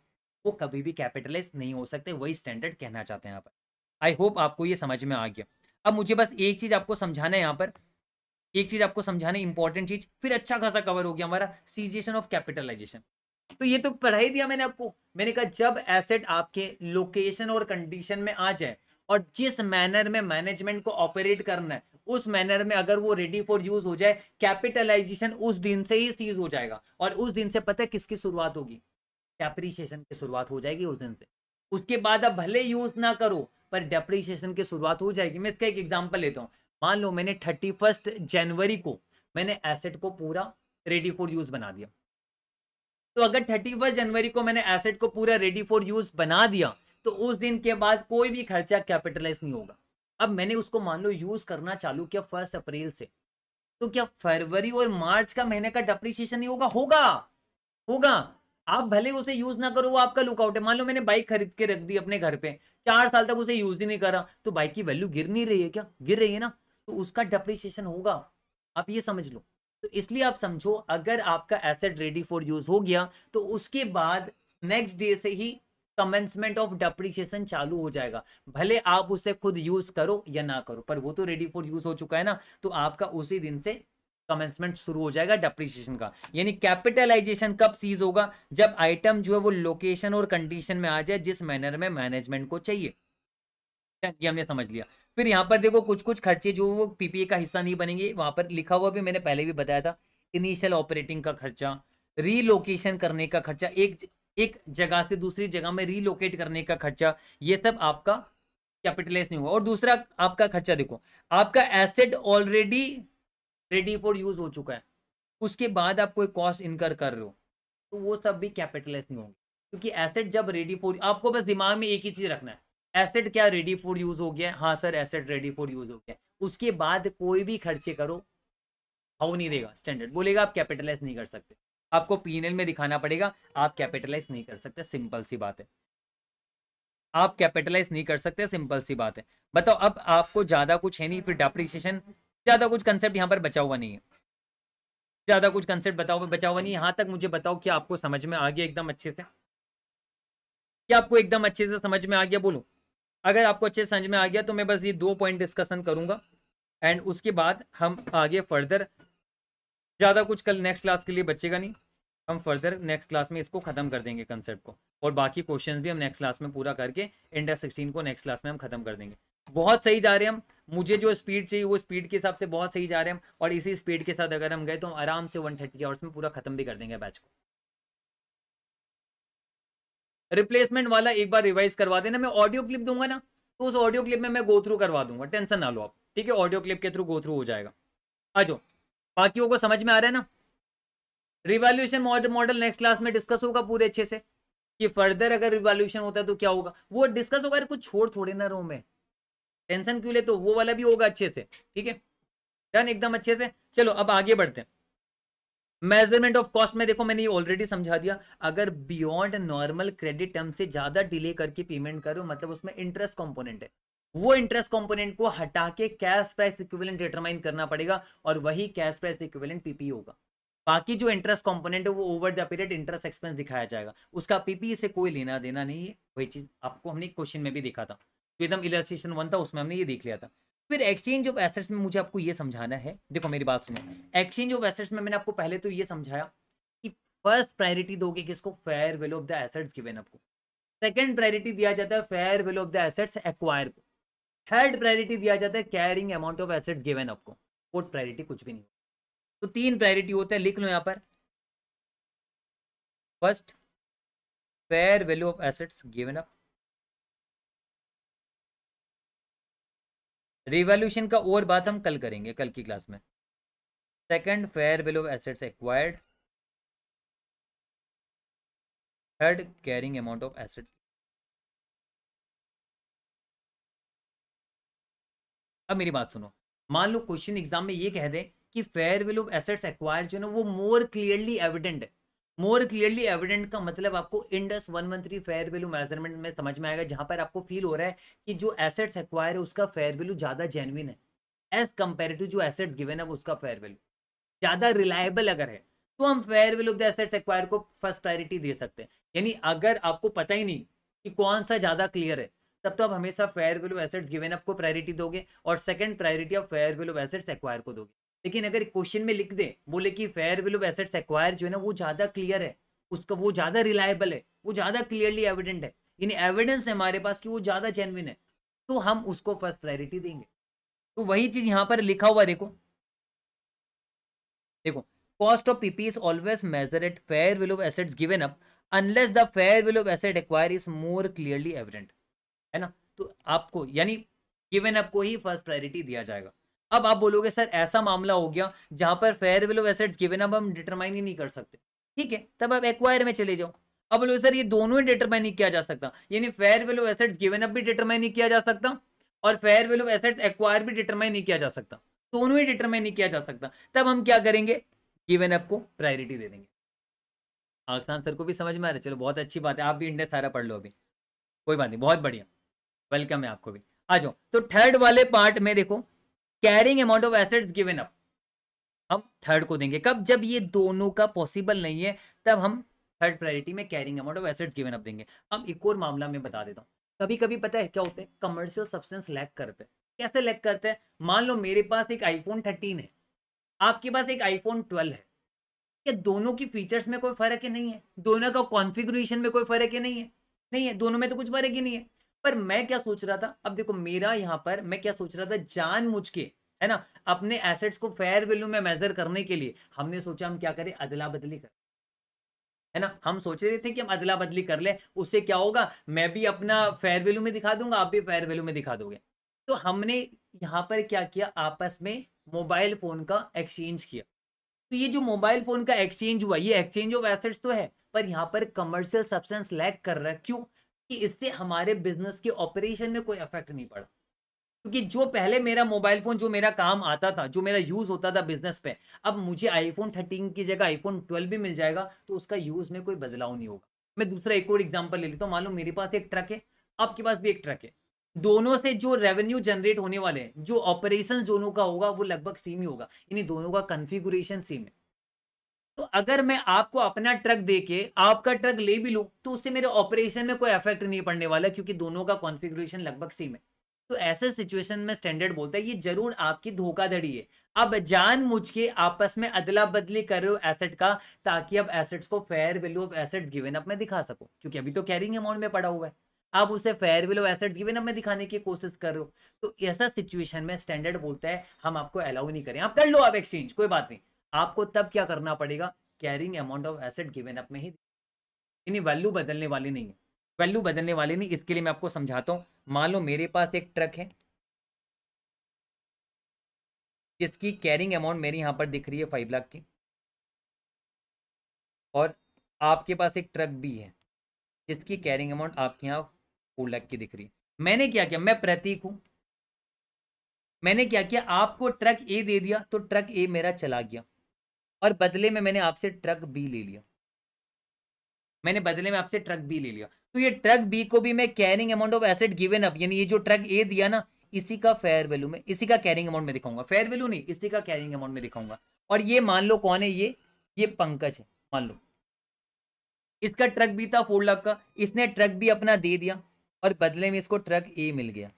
वो कभी भी कैपिटलाइज नहीं हो सकते वही स्टैंडर्ड कहना चाहते हैं यहाँ पर आई होप आपको ये समझ में आ गया अब मुझे बस एक चीज़ आपको समझाना है यहाँ पर एक चीज़ आपको समझाना इंपॉर्टेंट चीज़ फिर अच्छा खासा कवर हो गया हमारा सीजेशन ऑफ कैपिटलाइजेशन तो ये तो पढ़ाई दिया मैंने आपको मैंने कहा जब एसेट आपके लोकेशन और कंडीशन में आ जाए और जिस मैनर में मैनेजमेंट को ऑपरेट करना है उस मैनर में अगर वो रेडी फॉर यूज हो जाए कैपिटलाइजेशन उस दिन से ही सीज हो जाएगा और उस दिन से पता है किसकी शुरुआत होगी डेप्रीशिएशन की शुरुआत हो जाएगी उस दिन से उसके बाद अब भले यूज ना करो पर डेप्रीशिएशन की शुरुआत हो जाएगी मैं इसका एक एग्जाम्पल लेता हूँ मान लो मैंने थर्टी फर्स्ट जनवरी को मैंने एसेट को पूरा रेडी फॉर यूज बना दिया तो अगर थर्टी फर्स्ट जनवरी को मैंने एसेट को पूरा रेडी फॉर यूज बना दिया तो उस दिन के बाद कोई भी खर्चा कैपिटलाइज नहीं होगा अब मैंने उसको मान लो यूज करना चालू किया फर्स्ट अप्रैल से तो क्या फरवरी और मार्च का महीने का डेप्रिसिएशन नहीं होगा होगा होगा आप भले उसे यूज ना करो वो आपका लुकआउट है मान लो मैंने बाइक खरीद के रख दी अपने घर पे चार साल तक उसे यूज ही नहीं करा तो बाइक की वैल्यू गिर नहीं रही है क्या गिर रही है ना तो उसका डप्रिसिएशन होगा आप ये समझ लो तो इसलिए आप समझो अगर आपका एसेट रेडी फॉर यूज हो गया तो उसके बाद नेक्स्ट डे से ही कमेंसमेंट ऑफ डप्रिशिएशन चालू हो जाएगा भले आप उसे खुद यूज करो या ना करो पर वो तो रेडी फॉर यूज हो चुका है ना तो आपका उसी दिन से कमेंसमेंट शुरू हो जाएगा डेप्रिसिएशन का यानी कैपिटलाइजेशन कब सीज होगा जब आइटम जो है वो लोकेशन और कंडीशन में आ जाए जिस मैनर में मैनेजमेंट को चाहिए हमने समझ लिया फिर यहाँ पर देखो कुछ कुछ खर्चे जो वो पीपीए का हिस्सा नहीं बनेंगे वहां पर लिखा हुआ भी मैंने पहले भी बताया था इनिशियल ऑपरेटिंग का खर्चा रीलोकेशन करने का खर्चा एक एक जगह से दूसरी जगह में रीलोकेट करने का खर्चा ये सब आपका कैपिटलाइज नहीं हुआ और दूसरा आपका खर्चा देखो आपका asset already ready for use हो चुका है उसके बाद आप कोई कॉस्ट इनकर कर रहे हो तो वो सब भी कैपिटलाइज नहीं होंगे क्योंकि एसेट जब रेडी फॉर आपको बस दिमाग में एक ही चीज़ रखना है एसेट क्या रेडी फॉर यूज हो गया हाँ sir asset ready for use हो गया उसके बाद कोई भी खर्चे करो हाउ नहीं देगा स्टैंडर्ड बोलेगा आप कैपिटलाइज नहीं कर सकते आपको पीएनएल में दिखाना पड़ेगा आप कैपिटलाइज नहीं कर सकते सिंपल सी बात है आप कैपिटलाइज नहीं कर सकते सिंपल सी बात है बताओ अब आपको ज्यादा कुछ है नहीं फिर डेप्रिसिएशन ज़्यादा कुछ कंसेप्ट यहाँ पर बचा हुआ नहीं है ज़्यादा कुछ कंसेप्ट बताओ बचा हुआ नहीं यहाँ तक मुझे बताओ कि आपको समझ में आ गया एकदम अच्छे से क्या आपको एकदम अच्छे से समझ में आ गया बोलो अगर आपको अच्छे से समझ में आ गया तो मैं बस ये दो पॉइंट डिस्कशन करूंगा एंड उसके बाद हम आगे फर्दर ज़्यादा कुछ कल नेक्स्ट क्लास के लिए बचेगा नहीं हम फर्दर नेक्स्ट क्लास में इसको ख़त्म कर देंगे कंसेप्ट को और बाकी क्वेश्चन भी हम नेक्स्ट क्लास में पूरा करके इंडिया सिक्सटीन को नेक्स्ट क्लास में हम खत्म कर देंगे बहुत सही जा रहे हैं हम मुझे जो स्पीड चाहिए वो स्पीड के हिसाब से बहुत सही जा रहे हैं और इसी स्पीड के साथ अगर हम गए तो हम आराम से वन थर्टी आवर्स में पूरा खत्म भी कर देंगे बैच को रिप्लेसमेंट वाला एक बार रिवाइज करवा देना मैं ऑडियो क्लिप दूंगा ना तो उस ऑडियो क्लिप में मैं गो थ्रू करवा दूंगा टेंशन ना लो आप ठीक है ऑडियो क्लिप के थ्रू गो थ्रू हो जाएगा आ जाओ बाकी को समझ में आ रहा है ना रिवॉल्यूशन मॉडल नेक्स्ट क्लास में डिस्कस होगा पूरे अच्छे से कि फर्दर अगर रिवॉल्यूशन होता है तो क्या होगा वो डिस्कस होगा कुछ छोड़ थोड़े ना रो में टेंशन क्यों ले तो वो वाला भी होगा अच्छे से ठीक है डन एकदम अच्छे से चलो अब आगे बढ़ते हैं मेजरमेंट ऑफ कॉस्ट में देखो मैंने ये ऑलरेडी समझा दिया अगर बियॉन्ड नॉर्मल क्रेडिट टर्म से ज्यादा डिले करके पेमेंट करो मतलब उसमें इंटरेस्ट कंपोनेंट है वो इंटरेस्ट कंपोनेंट को हटा के कैश प्राइस इक्विवेलेंट डिटरमाइन करना पड़ेगा और वही कैश प्राइस इक्विवेलेंट पीपी होगा बाकी जो इंटरेस्ट कंपोनेंट है वो over the period interest expense दिखाया जाएगा उसका पीपी से कोई लेना देना नहीं है वही चीज आपको हमने क्वेश्चन में भी देखा था जो तो एकदम इलास्ट्रेशन वन था उसमें हमने ये देख लिया था फिर एक्सचेंज ऑफ एसेट्स में मुझे आपको ये समझाना है देखो मेरी बात सुनो एक्सचेंज ऑफ एसेट्स में मैंने आपको पहले तो ये समझाया कि फर्स्ट प्रायोरिटी दोगे किसको fair value of the assets given आपको सेकेंड प्रायोरिटी दिया जाता है fair value of the assets acquire को थर्ड प्रायोरिटी दिया जाता है carrying amount of assets given आपको फोर्थ प्रायोरिटी कुछ भी नहीं तो तीन प्रायोरिटी होते हैं लिख लो यहाँ पर first fair value of assets given up revaluation का और बात हम कल करेंगे कल की क्लास में second fair value of assets acquired third carrying amount of assets अब मेरी बात सुनो मान लो क्वेश्चन एग्जाम में ये कह दे कि fair value of assets acquire जो है ना वो मोर क्लियरली एविडेंट है मोर क्लियरली एविडेंट का मतलब आपको Ind AS one three fair value measurement में समझ में आएगा जहां पर आपको फील हो रहा है कि जो एसेट्स एक्वायर है उसका फेयर वैल्यू ज़्यादा जेनविन है एज कम्पेयर टू जो एसेट्स गिवेन है उसका फेयर वैल्यू ज़्यादा रिलायबल अगर है तो हम fair value of the assets acquire को फर्स्ट प्रायोरिटी दे सकते हैं यानी अगर आपको पता ही नहीं कि कौन सा ज़्यादा क्लियर है तब तो आप हमेशा fair value assets given up को प्रायोरिटी दोगे और second priority of fair value assets acquire को दोगे लेकिन अगर क्वेश्चन में लिख दे बोले कि fair value of assets acquire जो है ना वो ज़्यादा क्लियर है उसका वो ज़्यादा रिलायबल है वो ज़्यादा क्लियरली एविडेंट है इन एविडेंस है हमारे पास कि वो ज़्यादा जेनविन है तो हम उसको फर्स्ट प्रायोरिटी देंगे तो वही चीज़ यहां पर लिखा हुआ देखो देखो cost of PP is always measure at fair value of assets given up unless the fair value of asset acquire is more clearly evident है ना तो आपको यानी गिवन अप को ही फर्स्ट प्रायोरिटी दिया जाएगा अब आप बोलोगे सर ऐसा मामला हो गया जहां पर फेयर वैल्यू एसेट्स गिवन अब हम डिटरमाइन ही नहीं कर सकते ठीक है तब आप एक्वायर में चले जाओ अब बोलोगे सर ये दोनों ही डिटरमाइन नहीं किया जा सकता यानी fair value assets given up भी डिटरमाइन नहीं किया जा सकता और फेयर वैल्यू एसेट्स एक्वायर भी डिटरमाइन नहीं किया जा सकता दोनों ही डिटरमाइन नहीं किया जा सकता तब हम क्या करेंगे गिवन अप को प्रायोरिटी दे देंगे आसान सर को भी समझ में आ रहा है चलो बहुत अच्छी बात है आप भी इंडिया सारा पढ़ लो अभी कोई बात नहीं बहुत बढ़िया वेलकम है आपको भी आ जाओ तो थर्ड वाले पार्ट में देखो carrying amount of assets given up हम थर्ड को देंगे कब जब ये दोनों का पॉसिबल नहीं है तब हम थर्ड प्रायोरिटी में carrying amount of assets given up देंगे अब एक और मामला में बता देता हूँ कभी कभी पता है क्या होते हैं कमर्शियल सब्सटेंस लैक करते हैं कैसे लैक करते हैं मान लो मेरे पास एक आईफोन थर्टीन है आपके पास एक आईफोन ट्वेल्व है क्या दोनों की फीचर्स में कोई फर्क ही नहीं है दोनों का कॉन्फिग्रेशन में कोई फर्क ही नहीं है नहीं है दोनों में तो कुछ फर्क ही नहीं है पर मैं क्या सोच रहा था अब देखो मेरा यहाँ पर मैं क्या सोच रहा था जान मुझ के है ना अपने एसेट्स को फेयर वैल्यू में मेजर करने के लिए हमने सोचा हम क्या करें अदला बदली कर है ना हम सोच रहे थे कि हम अदला बदली कर ले उससे क्या होगा मैं भी अपना फेयर वैल्यू में दिखा दूंगा आप भी फेयर वैल्यू में दिखा दोगे तो हमने यहाँ पर क्या किया आपस में मोबाइल फोन का एक्सचेंज किया तो ये जो मोबाइल फोन का एक्सचेंज हुआ ये एक्सचेंज ऑफ एसेट्स तो है पर यहाँ पर कमर्शियल सब्सटेंस लैक कर रहा है क्यों कि इससे हमारे बिजनेस के ऑपरेशन में कोई इफेक्ट नहीं पड़ा क्योंकि जो पहले मेरा मोबाइल फोन जो मेरा काम आता था जो मेरा यूज होता था बिजनेस पे अब मुझे आईफोन थर्टीन की जगह आईफोन ट्वेल्व भी मिल जाएगा तो उसका यूज में कोई बदलाव नहीं होगा मैं दूसरा एक और एग्जाम्पल ले लेता हूँ हूँ मालूम मेरे पास एक ट्रक है आपके पास भी एक ट्रक है दोनों से जो रेवेन्यू जनरेट होने वाले हैं जो ऑपरेशन दोनों का होगा वो लगभग सेम ही होगा यानी दोनों का कन्फिगुरेशन सेम है तो अगर मैं आपको अपना ट्रक दे के आपका ट्रक ले भी लूँ तो उससे मेरे ऑपरेशन में कोई इफेक्ट नहीं पड़ने वाला क्योंकि दोनों का कॉन्फिग्रेशन लगभग सेम है तो ऐसे सिचुएशन में स्टैंडर्ड बोलता है ये जरूर आपकी धोखाधड़ी है अब जान मुझ के आपस में अदला बदली कर रहे हो एसेट का ताकि अब एसेट्स को fair value of assets given up में दिखा सको क्योंकि अभी तो कैरिंग अमाउंट में पड़ा हुआ है आप उसे fair value asset given up में दिखाने की कोशिश कर रहे हो तो ऐसा सिचुएशन में स्टैंडर्ड बोलता है हम आपको अलाउ नहीं करें आप कर लो आप एक्सचेंज कोई बात नहीं आपको तब क्या करना पड़ेगा carrying amount of asset given up में ही यानी वैल्यू बदलने वाली नहीं है वैल्यू बदलने वाली नहीं इसके लिए मैं आपको समझाता हूँ मान लो मेरे पास एक ट्रक है जिसकी कैरिंग अमाउंट मेरी यहाँ पर दिख रही है फाइव लाख की और आपके पास एक ट्रक भी है जिसकी कैरिंग अमाउंट आपके यहाँ फोर लाख की दिख रही है मैंने क्या किया मैं प्रतीक हूँ मैंने क्या किया आपको ट्रक ए दे दिया तो ट्रक ए मेरा चला गया और बदले में मैंने आपसे ट्रक बी ले लिया मैंने बदले में आपसे ट्रक बी ले लिया तो ये ट्रक बी को भी मैं carrying amount of asset given up यानी ये जो ट्रक ए दिया ना इसी का फेयर वैल्यू में इसी का कैरिंग अमाउंट में दिखाऊंगा फेयर वैल्यू नहीं इसी का कैरिंग अमाउंट में दिखाऊंगा और ये मान लो कौन है ये ये पंकज है मान लो इसका ट्रक भी था फोर लाख का इसने ट्रक भी अपना दे दिया और बदले में इसको ट्रक ए मिल गया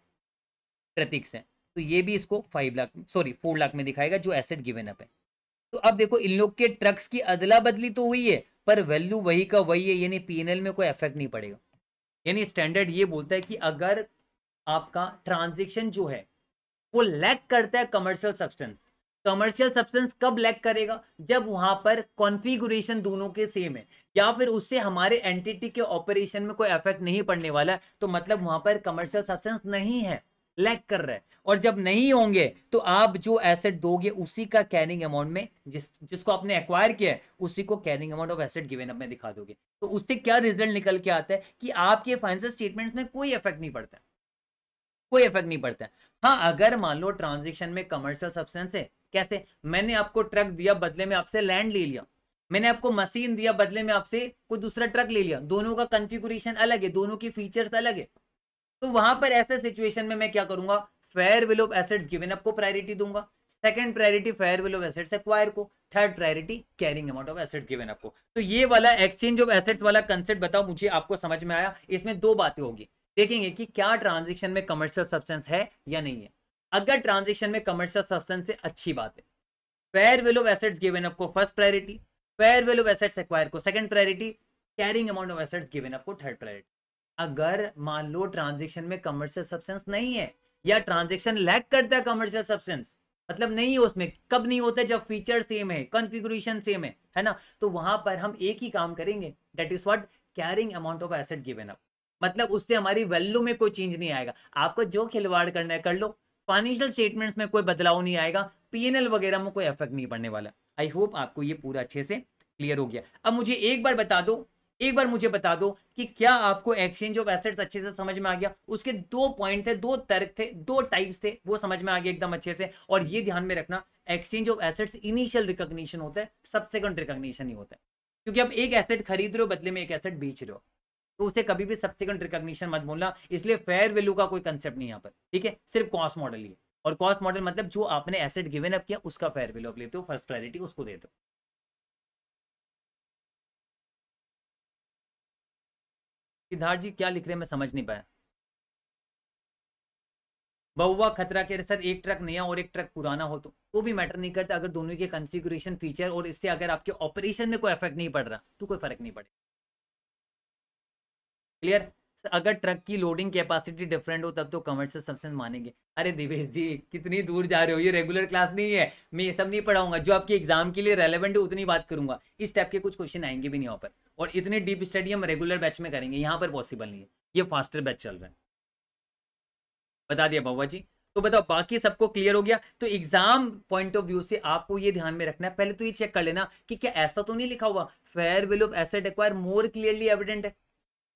प्रतीक से तो ये भी इसको five lakh sorry four lakh में दिखाएगा जो एसेट गिवेन अप है तो अब देखो इन लोग के ट्रक्स की अदला बदली तो हुई है पर वैल्यू वही का वही है यानी पीएनएल में कोई इफेक्ट नहीं पड़ेगा यानी स्टैंडर्ड ये बोलता है कि अगर आपका ट्रांजेक्शन जो है वो लैक करता है कमर्शियल सब्सटेंस कमर्शियल सब्सटेंस कब लैक करेगा जब वहां पर कॉन्फ़िगरेशन दोनों के सेम है या फिर उससे हमारे एंटिटी के ऑपरेशन में कोई इफेक्ट नहीं पड़ने वाला है तो मतलब वहां पर कमर्शियल सब्सटेंस नहीं है लैक कर रहा है और जब नहीं होंगे तो आप जो एसेट दोगे उसी का कैरिंग अमाउंट में जिस जिसको आपने एक्वायर किया है उसी को carrying amount of asset given up में दिखा दोगे तो उससे क्या रिजल्ट निकल के आता है कि आपके फाइनेंशियल स्टेटमेंट में कोई इफेक्ट नहीं पड़ता कोई इफेक्ट नहीं पड़ता हाँ अगर मान लो ट्रांजेक्शन में कमर्शियल सब्सटेंस है कैसे मैंने आपको ट्रक दिया बदले में आपसे लैंड ले लिया मैंने आपको मशीन दिया बदले में आपसे कोई दूसरा ट्रक ले लिया दोनों का कंफिगुरेशन अलग है दोनों के फीचर्स अलग है तो वहां पर ऐसे सिचुएशन में मैं क्या करूंगा fair value of assets given up को प्रायोरिटी दूंगा second priority fair value of assets acquire को third priority carrying amount of assets given up को तो ये वाला एक्सचेंज ऑफ एसेट्स वाला कंसेप्ट बताओ मुझे आपको समझ में आया इसमें दो बातें होगी देखेंगे कि क्या ट्रांजेक्शन में कमर्शियल सब्सटेंस है या नहीं है अगर ट्रांजेक्शन में कमर्शियल सब्सटेंस से अच्छी बात है fair value of assets given up को first priority fair value of assets acquire को second priority carrying amount of assets given up को थर्ड प्रायोरिटी अगर मान लो ट्रांजेक्शन में कमर्शियल सब्सटेंस नहीं है या ट्रांजेक्शन लैक करता है कमर्शियल सब्सटेंस मतलब नहीं है उसमें कब नहीं होता जब फीचर सेम है कॉन्फ़िगरेशन सेम है है ना तो वहां पर हम एक ही काम करेंगे that is what carrying amount of asset given up मतलब उससे हमारी वैल्यू में कोई चेंज नहीं आएगा आपको जो खिलवाड़ करना है कर लो फाइनेंशियल स्टेटमेंट्स में कोई बदलाव नहीं आएगा पीएनएल वगैरह में कोई इफेक्ट नहीं पड़ने वाला आई होप आपको ये पूरा अच्छे से क्लियर हो गया अब मुझे एक बार बता दो एक बार मुझे बता दो कि क्या आपको एक्सचेंज ऑफ एसेट्स अच्छे से समझ में आ गया उसके दो पॉइंट थे दो तर्क थे दो टाइप्स थे वो समझ में आ गया एकदम अच्छे से और ये ध्यान में रखना exchange of assets initial recognition होता है सबसेकंड रिकॉग्निशन ही होता है क्योंकि आप एक एसेट खरीद रहे हो बदले में एक एसेट बेच रहे हो तो उसे कभी भी सबसेकंड रिकॉग्निशन मत बोलना इसलिए फेयर वैल्यू का कोई कंसेप्ट नहीं यहाँ पर ठीक है सिर्फ कॉस्ट मॉडल ही है और कॉस्ट मॉडल मतलब जो आपने एसेट गिवन अप किया उसका फेयर वैल्यू आप लेते हो फर्स्ट प्रायोरिटी उसको देते हो सिद्धार्थ जी क्या लिख रहे हैं मैं समझ नहीं पाया बहुआ खतरा कह रहे सर एक ट्रक नया और एक ट्रक पुराना हो तो वो तो भी मैटर नहीं करता अगर दोनों के कंफिगुरेशन फीचर और इससे अगर आपके ऑपरेशन में कोई इफेक्ट नहीं पड़ रहा तो कोई फर्क नहीं पड़ेगा क्लियर अगर ट्रक की लोडिंग कैपेसिटी डिफरेंट हो तब तो से सबसे मानेंगे अरे दिवेश जी कितनी दूर जा रहे हो ये रेगुलर क्लास नहीं है मैं ये सब नहीं पढ़ाऊंगा जो आपके एग्जाम के लिए रेलेवेंट है उतनी बात करूंगा इस टाइप के कुछ क्वेश्चन आएंगे भी नहीं यहाँ पर और इतने डीप स्टडी हम रेगुलर बैच में करेंगे यहाँ पर पॉसिबल नहीं है ये फास्टर बैच चल रहा है बता दिया बाबा जी तो बताओ बाकी सबको क्लियर हो गया तो एग्जाम पॉइंट ऑफ व्यू से आपको ये ध्यान में रखना है पहले तो ये चेक कर लेना कि क्या ऐसा तो नहीं लिखा हुआ fair value of asset acquire more clearly evident है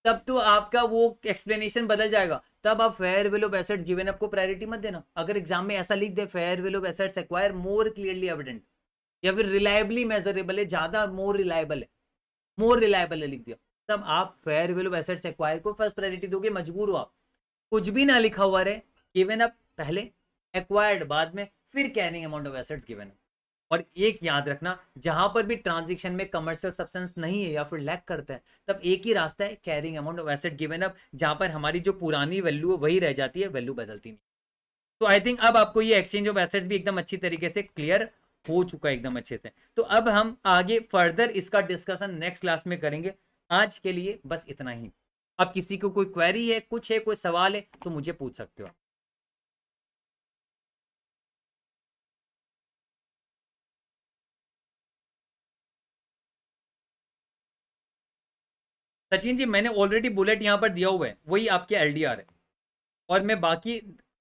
तब तो आपका वो एक्सप्लेनेशन बदल जाएगा तब आप fair value of assets given आपको प्रायोरिटी मत देना अगर एग्जाम में ऐसा लिख दे fair value of assets acquire more clearly evident या फिर रिलायबली मेजरेबल है ज्यादा मोर रिलायबल है मोर रिलायबल है लिख दिया तब आप fair value of assets acquire को फर्स्ट प्रायोरिटी दोगे मजबूर हो आप कुछ भी ना लिखा हुआ रहे गिवेन अप पहले एक्वायर्ड बाद में फिर carrying amount of assets given up और एक याद रखना जहां पर भी ट्रांजेक्शन में कमर्शियल सब्सटेंस नहीं है या फिर लैक करता है तब एक ही रास्ता है carrying amount of asset given up जहां पर हमारी जो पुरानी वैल्यू है वही रह जाती है वैल्यू बदलती नहीं तो आई थिंक अब आपको ये एक्सचेंज ऑफ एसेट भी एकदम अच्छी तरीके से क्लियर हो चुका है एकदम अच्छे से तो अब हम आगे फर्दर इसका डिस्कशन नेक्स्ट क्लास में करेंगे आज के लिए बस इतना ही अब किसी को कोई क्वेरी है कुछ है कोई सवाल है तो मुझे पूछ सकते हो सचिन जी मैंने ऑलरेडी बुलेट यहाँ पर दिया हुआ है वही आपके एल है और मैं बाकी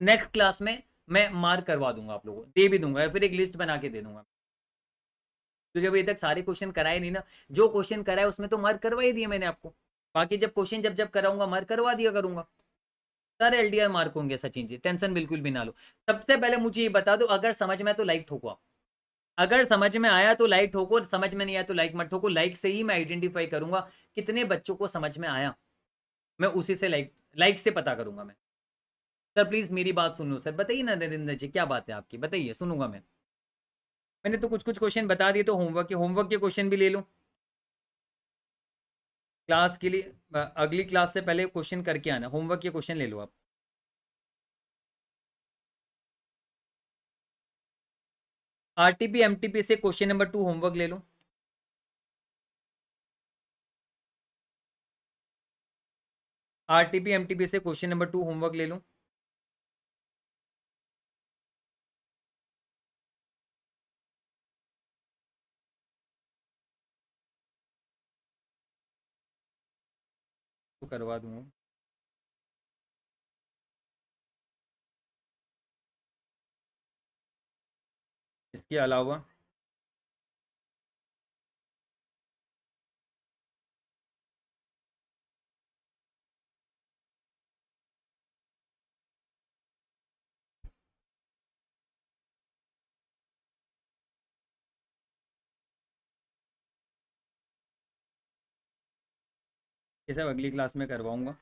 नेक्स्ट क्लास में मैं मार करवा दूंगा आप लोगों को दे भी दूंगा या फिर एक लिस्ट बना के दे दूंगा क्योंकि अभी तक सारे क्वेश्चन कराए नहीं ना जो क्वेश्चन कराए उसमें तो मार करवा ही दिए मैंने आपको बाकी जब क्वेश्चन जब जब कराऊंगा मार करवा दिया करूंगा सर एल मार्क होंगे सचिन जी टेंशन बिल्कुल भी ना लो सबसे पहले मुझे ये बता दो अगर समझ में तो लाइक ठोको आप अगर समझ में आया तो लाइक ठोको समझ में नहीं आया तो लाइक मत ठोको लाइक से ही मैं आइडेंटिफाई करूंगा कितने बच्चों को समझ में आया मैं उसी से लाइक लाइक से पता करूंगा मैं सर प्लीज़ मेरी बात सुनो सर बताइए ना नरेंद्र जी क्या बात है आपकी बताइए सुनूंगा मैं मैंने तो कुछ कुछ क्वेश्चन बता दिए तो होमवर्क के होमवर्क के क्वेश्चन भी ले लो क्लास के लिए अगली क्लास से पहले क्वेश्चन करके आना होमवर्क के क्वेश्चन ले लो आप आरटीपी एमटीपी से क्वेश्चन नंबर टू होमवर्क ले लो आरटीपी एमटीपी से क्वेश्चन नंबर टू होमवर्क ले लो तो करवा दूंगा के अलावा ये सब अगली क्लास में करवाऊंगा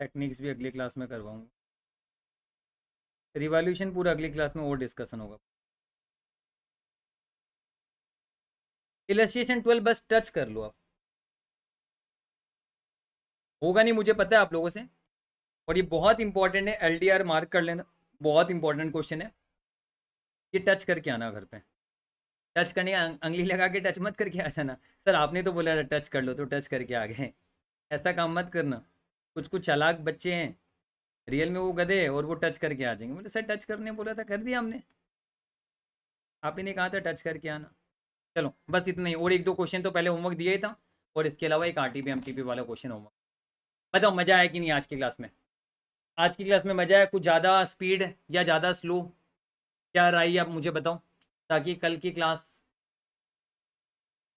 टेक्निक्स भी अगली क्लास में करवाऊंगा रिवॉल्यूशन पूरा अगली क्लास में और डिस्कशन होगा इलेस्ट्रेशन ट्वेल्व बस टच कर लो आप होगा नहीं मुझे पता है आप लोगों से और ये बहुत इंपॉर्टेंट है एलडीआर मार्क कर लेना बहुत इंपॉर्टेंट क्वेश्चन है ये टच करके आना घर पे टच करने अंगली लगा के टच मत करके आ जाना सर आपने तो बोला टच कर लो तो टच करके आ गए ऐसा काम मत करना कुछ कुछ चलाक बच्चे हैं रियल में वो गधे और वो टच करके आ जाएंगे बोले सर टच करने बोला था कर दिया हमने आप ही ने कहा था टच करके आना चलो बस इतना ही और एक दो क्वेश्चन तो पहले होमवर्क दिया ही था और इसके अलावा एक आर टी वाला क्वेश्चन होमवर्क बताओ मज़ा आया कि नहीं आज की क्लास में आज की क्लास में मज़ा आया कुछ ज़्यादा स्पीड या ज़्यादा स्लो क्या राय आप मुझे बताओ ताकि कल की क्लास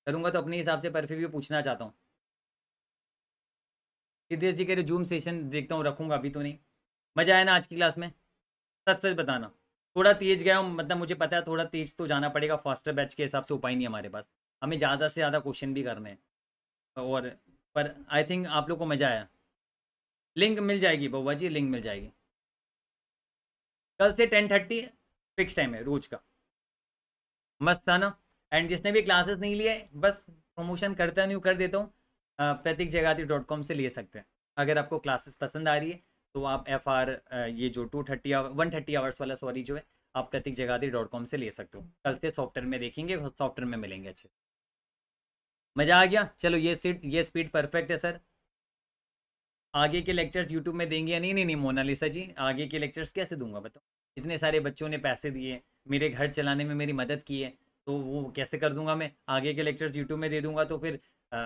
करूँगा तो अपने हिसाब से फिर भी पूछना चाहता हूँ सिद्धेश जी कह रहे जूम सेशन देखता हूँ रखूँगा अभी तो नहीं मज़ा आया ना आज की क्लास में सच सच बताना थोड़ा तेज गया हूँ मतलब मुझे पता है थोड़ा तेज तो जाना पड़ेगा फास्टर बैच के हिसाब से उपाय नहीं हमारे पास हमें ज़्यादा से ज़्यादा क्वेश्चन भी करने हैं और पर आई थिंक आप लोग को मज़ा आया लिंक मिल जाएगी बउवा जी लिंक मिल जाएगी कल से टेन थर्टी फिक्स टाइम है रोज का मस्त था ना एंड जिसने भी क्लासेस नहीं लिए बस प्रमोशन करता नहीं कर देता हूँ प्रतीक जगाती डॉट कॉम से ले सकते हैं अगर आपको क्लासेस पसंद आ रही है तो आप एफ आर ये जो two thirty hour one thirty hours वाला सॉरी जो है आप प्रतीक जगाधरी डॉट कॉम से ले सकते हो कल से सॉफ्टवेयर में देखेंगे सॉफ्टवेयर में मिलेंगे अच्छे मज़ा आ गया चलो ये सीट ये स्पीड परफेक्ट है सर आगे के लेक्चर्स यूट्यूब में देंगे या नहीं नहीं नहीं मोनालिसा जी आगे के लेक्चर्स कैसे दूंगा बताओ इतने सारे बच्चों ने पैसे दिए मेरे घर चलाने में मेरी मदद की है तो वो कैसे कर दूंगा मैं आगे के लेक्चर्स यूट्यूब में दे दूंगा तो फिर आ,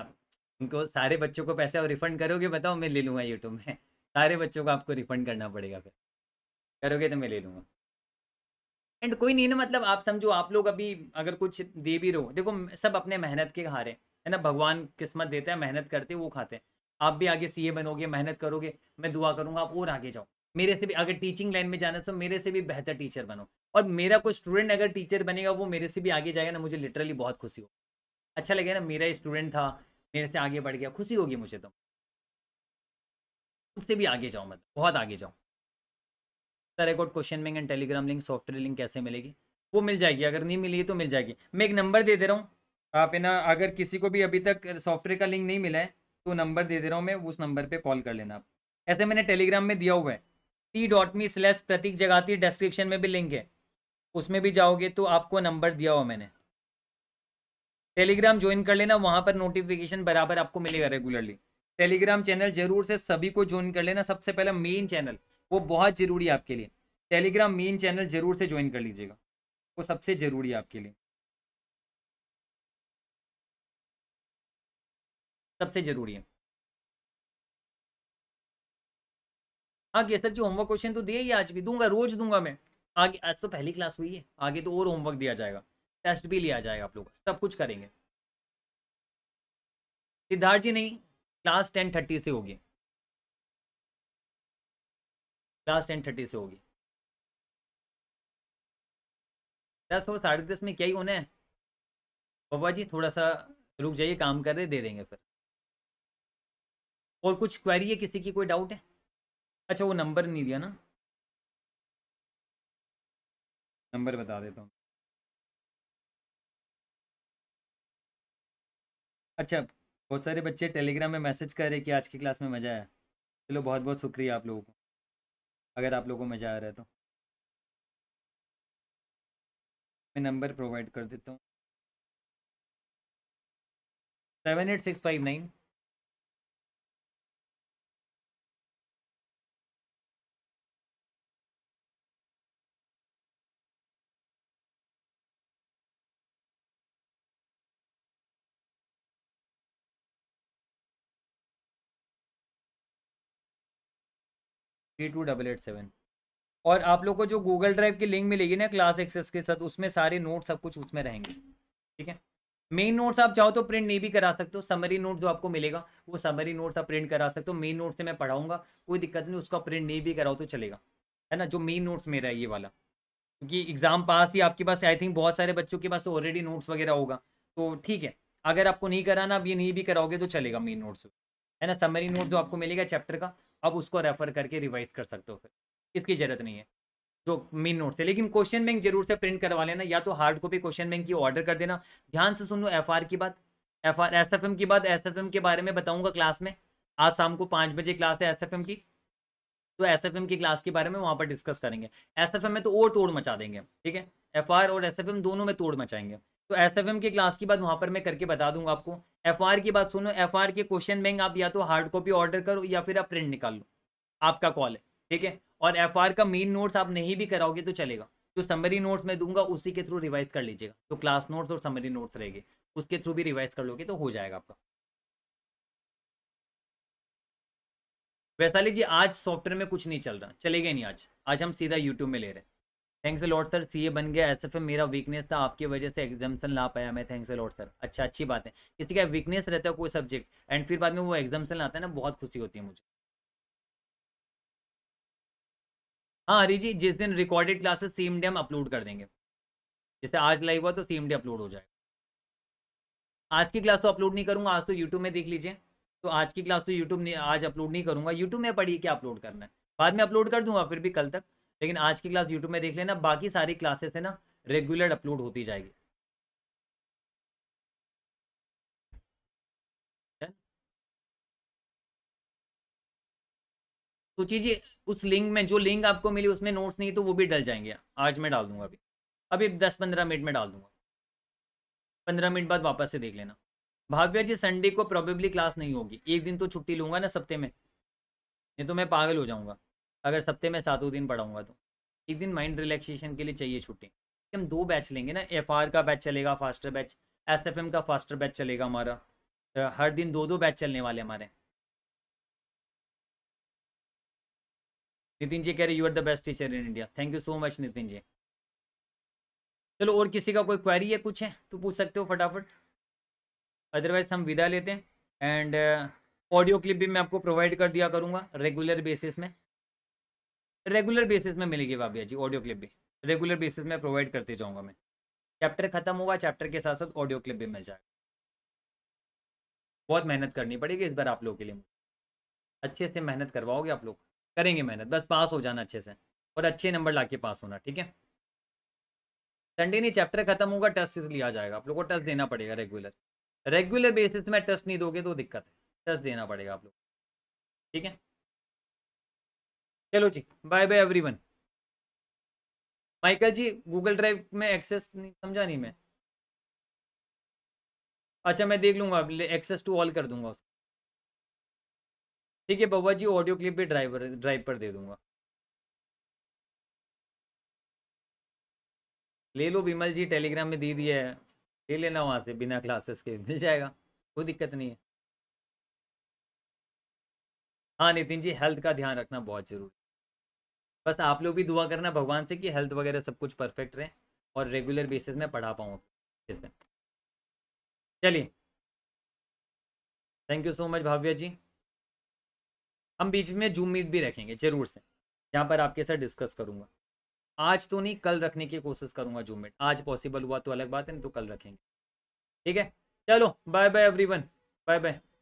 उनको सारे बच्चों को पैसे और रिफंड करोगे बताओ मैं ले लूँगा यूट्यूब में सारे बच्चों को आपको रिफंड करना पड़ेगा फिर करोगे तो मैं ले लूँगा एंड कोई नहीं ना मतलब आप समझो आप लोग अभी अगर कुछ दे भी रहो देखो सब अपने मेहनत के हारे है ना भगवान किस्मत देता है मेहनत करते वो खाते हैं आप भी आगे सीए बनोगे मेहनत करोगे मैं दुआ करूंगा आप और आगे जाओ मेरे से भी अगर टीचिंग लाइन में जाना तो मेरे से भी बेहतर टीचर बनो और मेरा कोई स्टूडेंट अगर टीचर बनेगा वो मेरे से भी आगे जाएगा ना मुझे लिटरली बहुत खुशी होगी अच्छा लगेगा ना मेरा स्टूडेंट था मेरे से आगे बढ़ गया खुशी होगी मुझे तो उससे भी आगे जाऊँ मतलब बहुत आगे जाऊँ सर एक और क्वेश्चन मैं and Telegram link software link कैसे मिलेगी वो मिल जाएगी अगर नहीं मिली तो मिल जाएगी मैं एक नंबर दे दे रहा हूँ आप है ना अगर किसी को भी अभी तक सॉफ्टवेयर का लिंक नहीं मिला है तो नंबर दे दे रहा हूँ मैं उस नंबर पर कॉल कर लेना आप ऐसे मैंने टेलीग्राम में दिया हुआ है T dot me slash Pratik Jagati description में भी लिंक है उसमें भी जाओगे तो आपको नंबर दिया हुआ मैंने टेलीग्राम ज्वाइन कर लेना वहाँ पर नोटिफिकेशन बराबर आपको मिलेगा रेगुलरली टेलीग्राम चैनल जरूर से सभी को ज्वाइन कर लेना सबसे पहले मेन चैनल वो बहुत जरूरी है आपके लिए टेलीग्राम मेन चैनल जरूर से ज्वाइन कर लीजिएगा वो सबसे जरूरी है आपके लिए सबसे जरूरी है हाँ ये सब जो होमवर्क क्वेश्चन तो दिए ही आज भी दूंगा रोज दूंगा मैं आगे आज तो पहली क्लास हुई है आगे तो और होमवर्क दिया जाएगा टेस्ट भी लिया जाएगा आप लोग सब कुछ करेंगे सिद्धार्थ जी नहीं क्लास टेन थर्टी से होगी क्लास टेन थर्टी से होगी दस और साढ़े दस में क्या ही होना है बाबा जी थोड़ा सा रुक जाइए काम कर रहे दे देंगे फिर और कुछ क्वेरी है किसी की कोई डाउट है अच्छा वो नंबर नहीं दिया ना नंबर बता देता हूँ अच्छा बहुत सारे बच्चे टेलीग्राम में मैसेज कर रहे कि आज की क्लास में मज़ा आया चलो बहुत बहुत शुक्रिया आप लोगों को अगर आप लोगों को मज़ा आ रहा है तो मैं नंबर प्रोवाइड कर देता हूँ seven eight six five nine three two double eight seven और आप लोग को जो गूगल ड्राइव की लिंक मिलेगी ना क्लास एक्सेस के साथ उसमें सारे नोट सब कुछ उसमें रहेंगे ठीक है मेन नोट्स आप चाहो तो प्रिंट नहीं भी करा सकते हो समरी नोट जो आपको मिलेगा वो समरी नोट्स आप प्रिंट करा सकते हो मेन नोट से मैं पढ़ाऊंगा कोई दिक्कत नहीं उसका प्रिंट नहीं भी कराओ तो चलेगा है ना जो मेन नोट्स मेरा है ये वाला क्योंकि एग्जाम पास ही आपके पास आई थिंक बहुत सारे बच्चों के पास ऑलरेडी नोट्स वगैरह होगा तो ठीक है अगर आपको नहीं कराना आप ये नहीं भी कराओगे तो चलेगा मेन नोट्स है ना समरी नोट जो आपको मिलेगा चैप्टर का अब उसको रेफर करके रिवाइज कर सकते हो फिर इसकी ज़रूरत नहीं है जो मेन नोट से लेकिन क्वेश्चन बैंक जरूर से प्रिंट करवा लेना या तो हार्ड कॉपी क्वेश्चन बैंक की ऑर्डर कर देना ध्यान से सुन लो एफ की बात F R S F M की बात एस एफ एम के बारे में बताऊंगा क्लास में आज शाम को पाँच बजे क्लास है एस एफ एम की तो एस एफ एम की क्लास के बारे में वहाँ पर डिस्कस करेंगे एस एफ एम में तो और तोड़ मचा देंगे ठीक है एफ आर और एस एफ एम दोनों में तोड़ मचाएंगे तो एस एफ एम की क्लास की बात वहाँ पर मैं करके बता दूंगा आपको एफ की बात सुनो एफ के क्वेश्चन बैंक आप या तो हार्ड कॉपी ऑर्डर करो या फिर आप प्रिंट निकाल लो आपका कॉल है ठीक है और एफ का मेन नोट्स आप नहीं भी कराओगे तो चलेगा जो समरी नोट्स मैं दूंगा उसी के थ्रू रिवाइज कर लीजिएगा जो क्लास नोट्स और समरी नोट्स रहेंगे उसके थ्रू भी रिवाइज कर लोगे तो हो जाएगा आपका वैशाली जी आज सॉफ्टवेयर में कुछ नहीं चल रहा चलेगा नहीं आज आज हम सीधा यूट्यूब में ले रहे हैं थैंक्स लॉट सर ए बन गया एसएफएम मेरा वीकनेस था आपकी वजह से एग्जामेशन ला पाया मैं थैंक्स लॉट सर अच्छा अच्छी बात है किसी का वीकनेस रहता है कोई सब्जेक्ट एंड फिर बाद में वो एग्जामेशन लाता है ना बहुत खुशी होती है मुझे हाँ हरी जी जिस दिन रिकॉर्डेड क्लासेस सेम डे हम अपलोड कर देंगे जैसे आज लाइव हुआ तो सेम डे अपलोड हो जाएगा आज की क्लास तो अपलोड नहीं करूँगा आज तो यूट्यूब में देख लीजिए तो आज की क्लास तो यूट्यूब आज अपलोड नहीं करूँगा यूट्यूब में पढ़िए क्या अपलोड करना है बाद में अपलोड कर दूंगा फिर भी कल तक लेकिन आज की क्लास यूट्यूब में देख लेना बाकी सारी क्लासेस है ना रेगुलर अपलोड होती जाएगी तो जी उस लिंक में जो लिंक आपको मिली उसमें नोट्स नहीं तो वो भी डल जाएंगे आज मैं डाल दूंगा अभी अभी दस पंद्रह मिनट में डाल दूंगा पंद्रह मिनट बाद वापस से देख लेना भाव्या जी संडे को प्रॉबेबली क्लास नहीं होगी एक दिन तो छुट्टी लूंगा ना सप्ते में नहीं तो मैं पागल हो जाऊंगा अगर सप्ते में सातों दिन पढ़ाऊंगा तो एक दिन माइंड रिलैक्सेशन के लिए चाहिए छुट्टी हम दो बैच लेंगे ना एफ का बैच चलेगा फास्टर बैच एस का फास्टर बैच चलेगा हमारा हर दिन दो दो बैच चलने वाले हमारे नितिन जी कह रहे you are the best teacher in India thank you so much Nitin ji चलो और किसी का कोई क्वेरी है कुछ है तो पूछ सकते हो फटाफट अदरवाइज हम विदा लेते हैं एंड ऑडियो क्लिप भी मैं आपको प्रोवाइड कर दिया करूँगा रेगुलर बेसिस में रेगुलर बेसिस में मिलेगी भाभी जी ऑडियो क्लिप भी रेगुलर बेसिस में प्रोवाइड करते जाऊँगा मैं चैप्टर खत्म होगा चैप्टर के साथ साथ ऑडियो क्लिप भी मिल जाएगा बहुत मेहनत करनी पड़ेगी इस बार आप लोगों के लिए अच्छे से मेहनत करवाओगे आप लोग करेंगे मेहनत बस पास हो जाना अच्छे से और अच्छे नंबर ला के पास होना ठीक है संडे नहीं चैप्टर खत्म होगा टेस्ट लिया जाएगा आप लोग को टेस्ट देना पड़ेगा रेगुलर रेगुलर बेसिस में टेस्ट नहीं दोगे तो दिक्कत है टेस्ट देना पड़ेगा आप लोग ठीक है चलो जी bye bye everyone Michael ji Google drive में एक्सेस नहीं समझा नहीं मैं अच्छा मैं देख लूँगा एक्सेस टू ऑल कर दूंगा उसको ठीक है बबा जी ऑडियो क्लिप भी ड्राइवर ड्राइव पर दे दूंगा ले लो बिमल जी टेलीग्राम में दे दिया है ले लेना वहाँ से बिना क्लासेस के मिल जाएगा कोई दिक्कत नहीं है हाँ नितिन जी हेल्थ का ध्यान रखना बहुत जरूरी बस आप लोग भी दुआ करना भगवान से कि हेल्थ वगैरह सब कुछ परफेक्ट रहे और रेगुलर बेसिस में पढ़ा पाऊँ जैसे चलिए thank you so much Bhavya ji हम बीच में जूम मीट भी रखेंगे जरूर से जहाँ पर आपके साथ डिस्कस करूँगा आज तो नहीं कल रखने की कोशिश करूँगा जूम मीट आज पॉसिबल हुआ तो अलग बात है नहीं तो कल रखेंगे ठीक है चलो bye bye everyone bye bye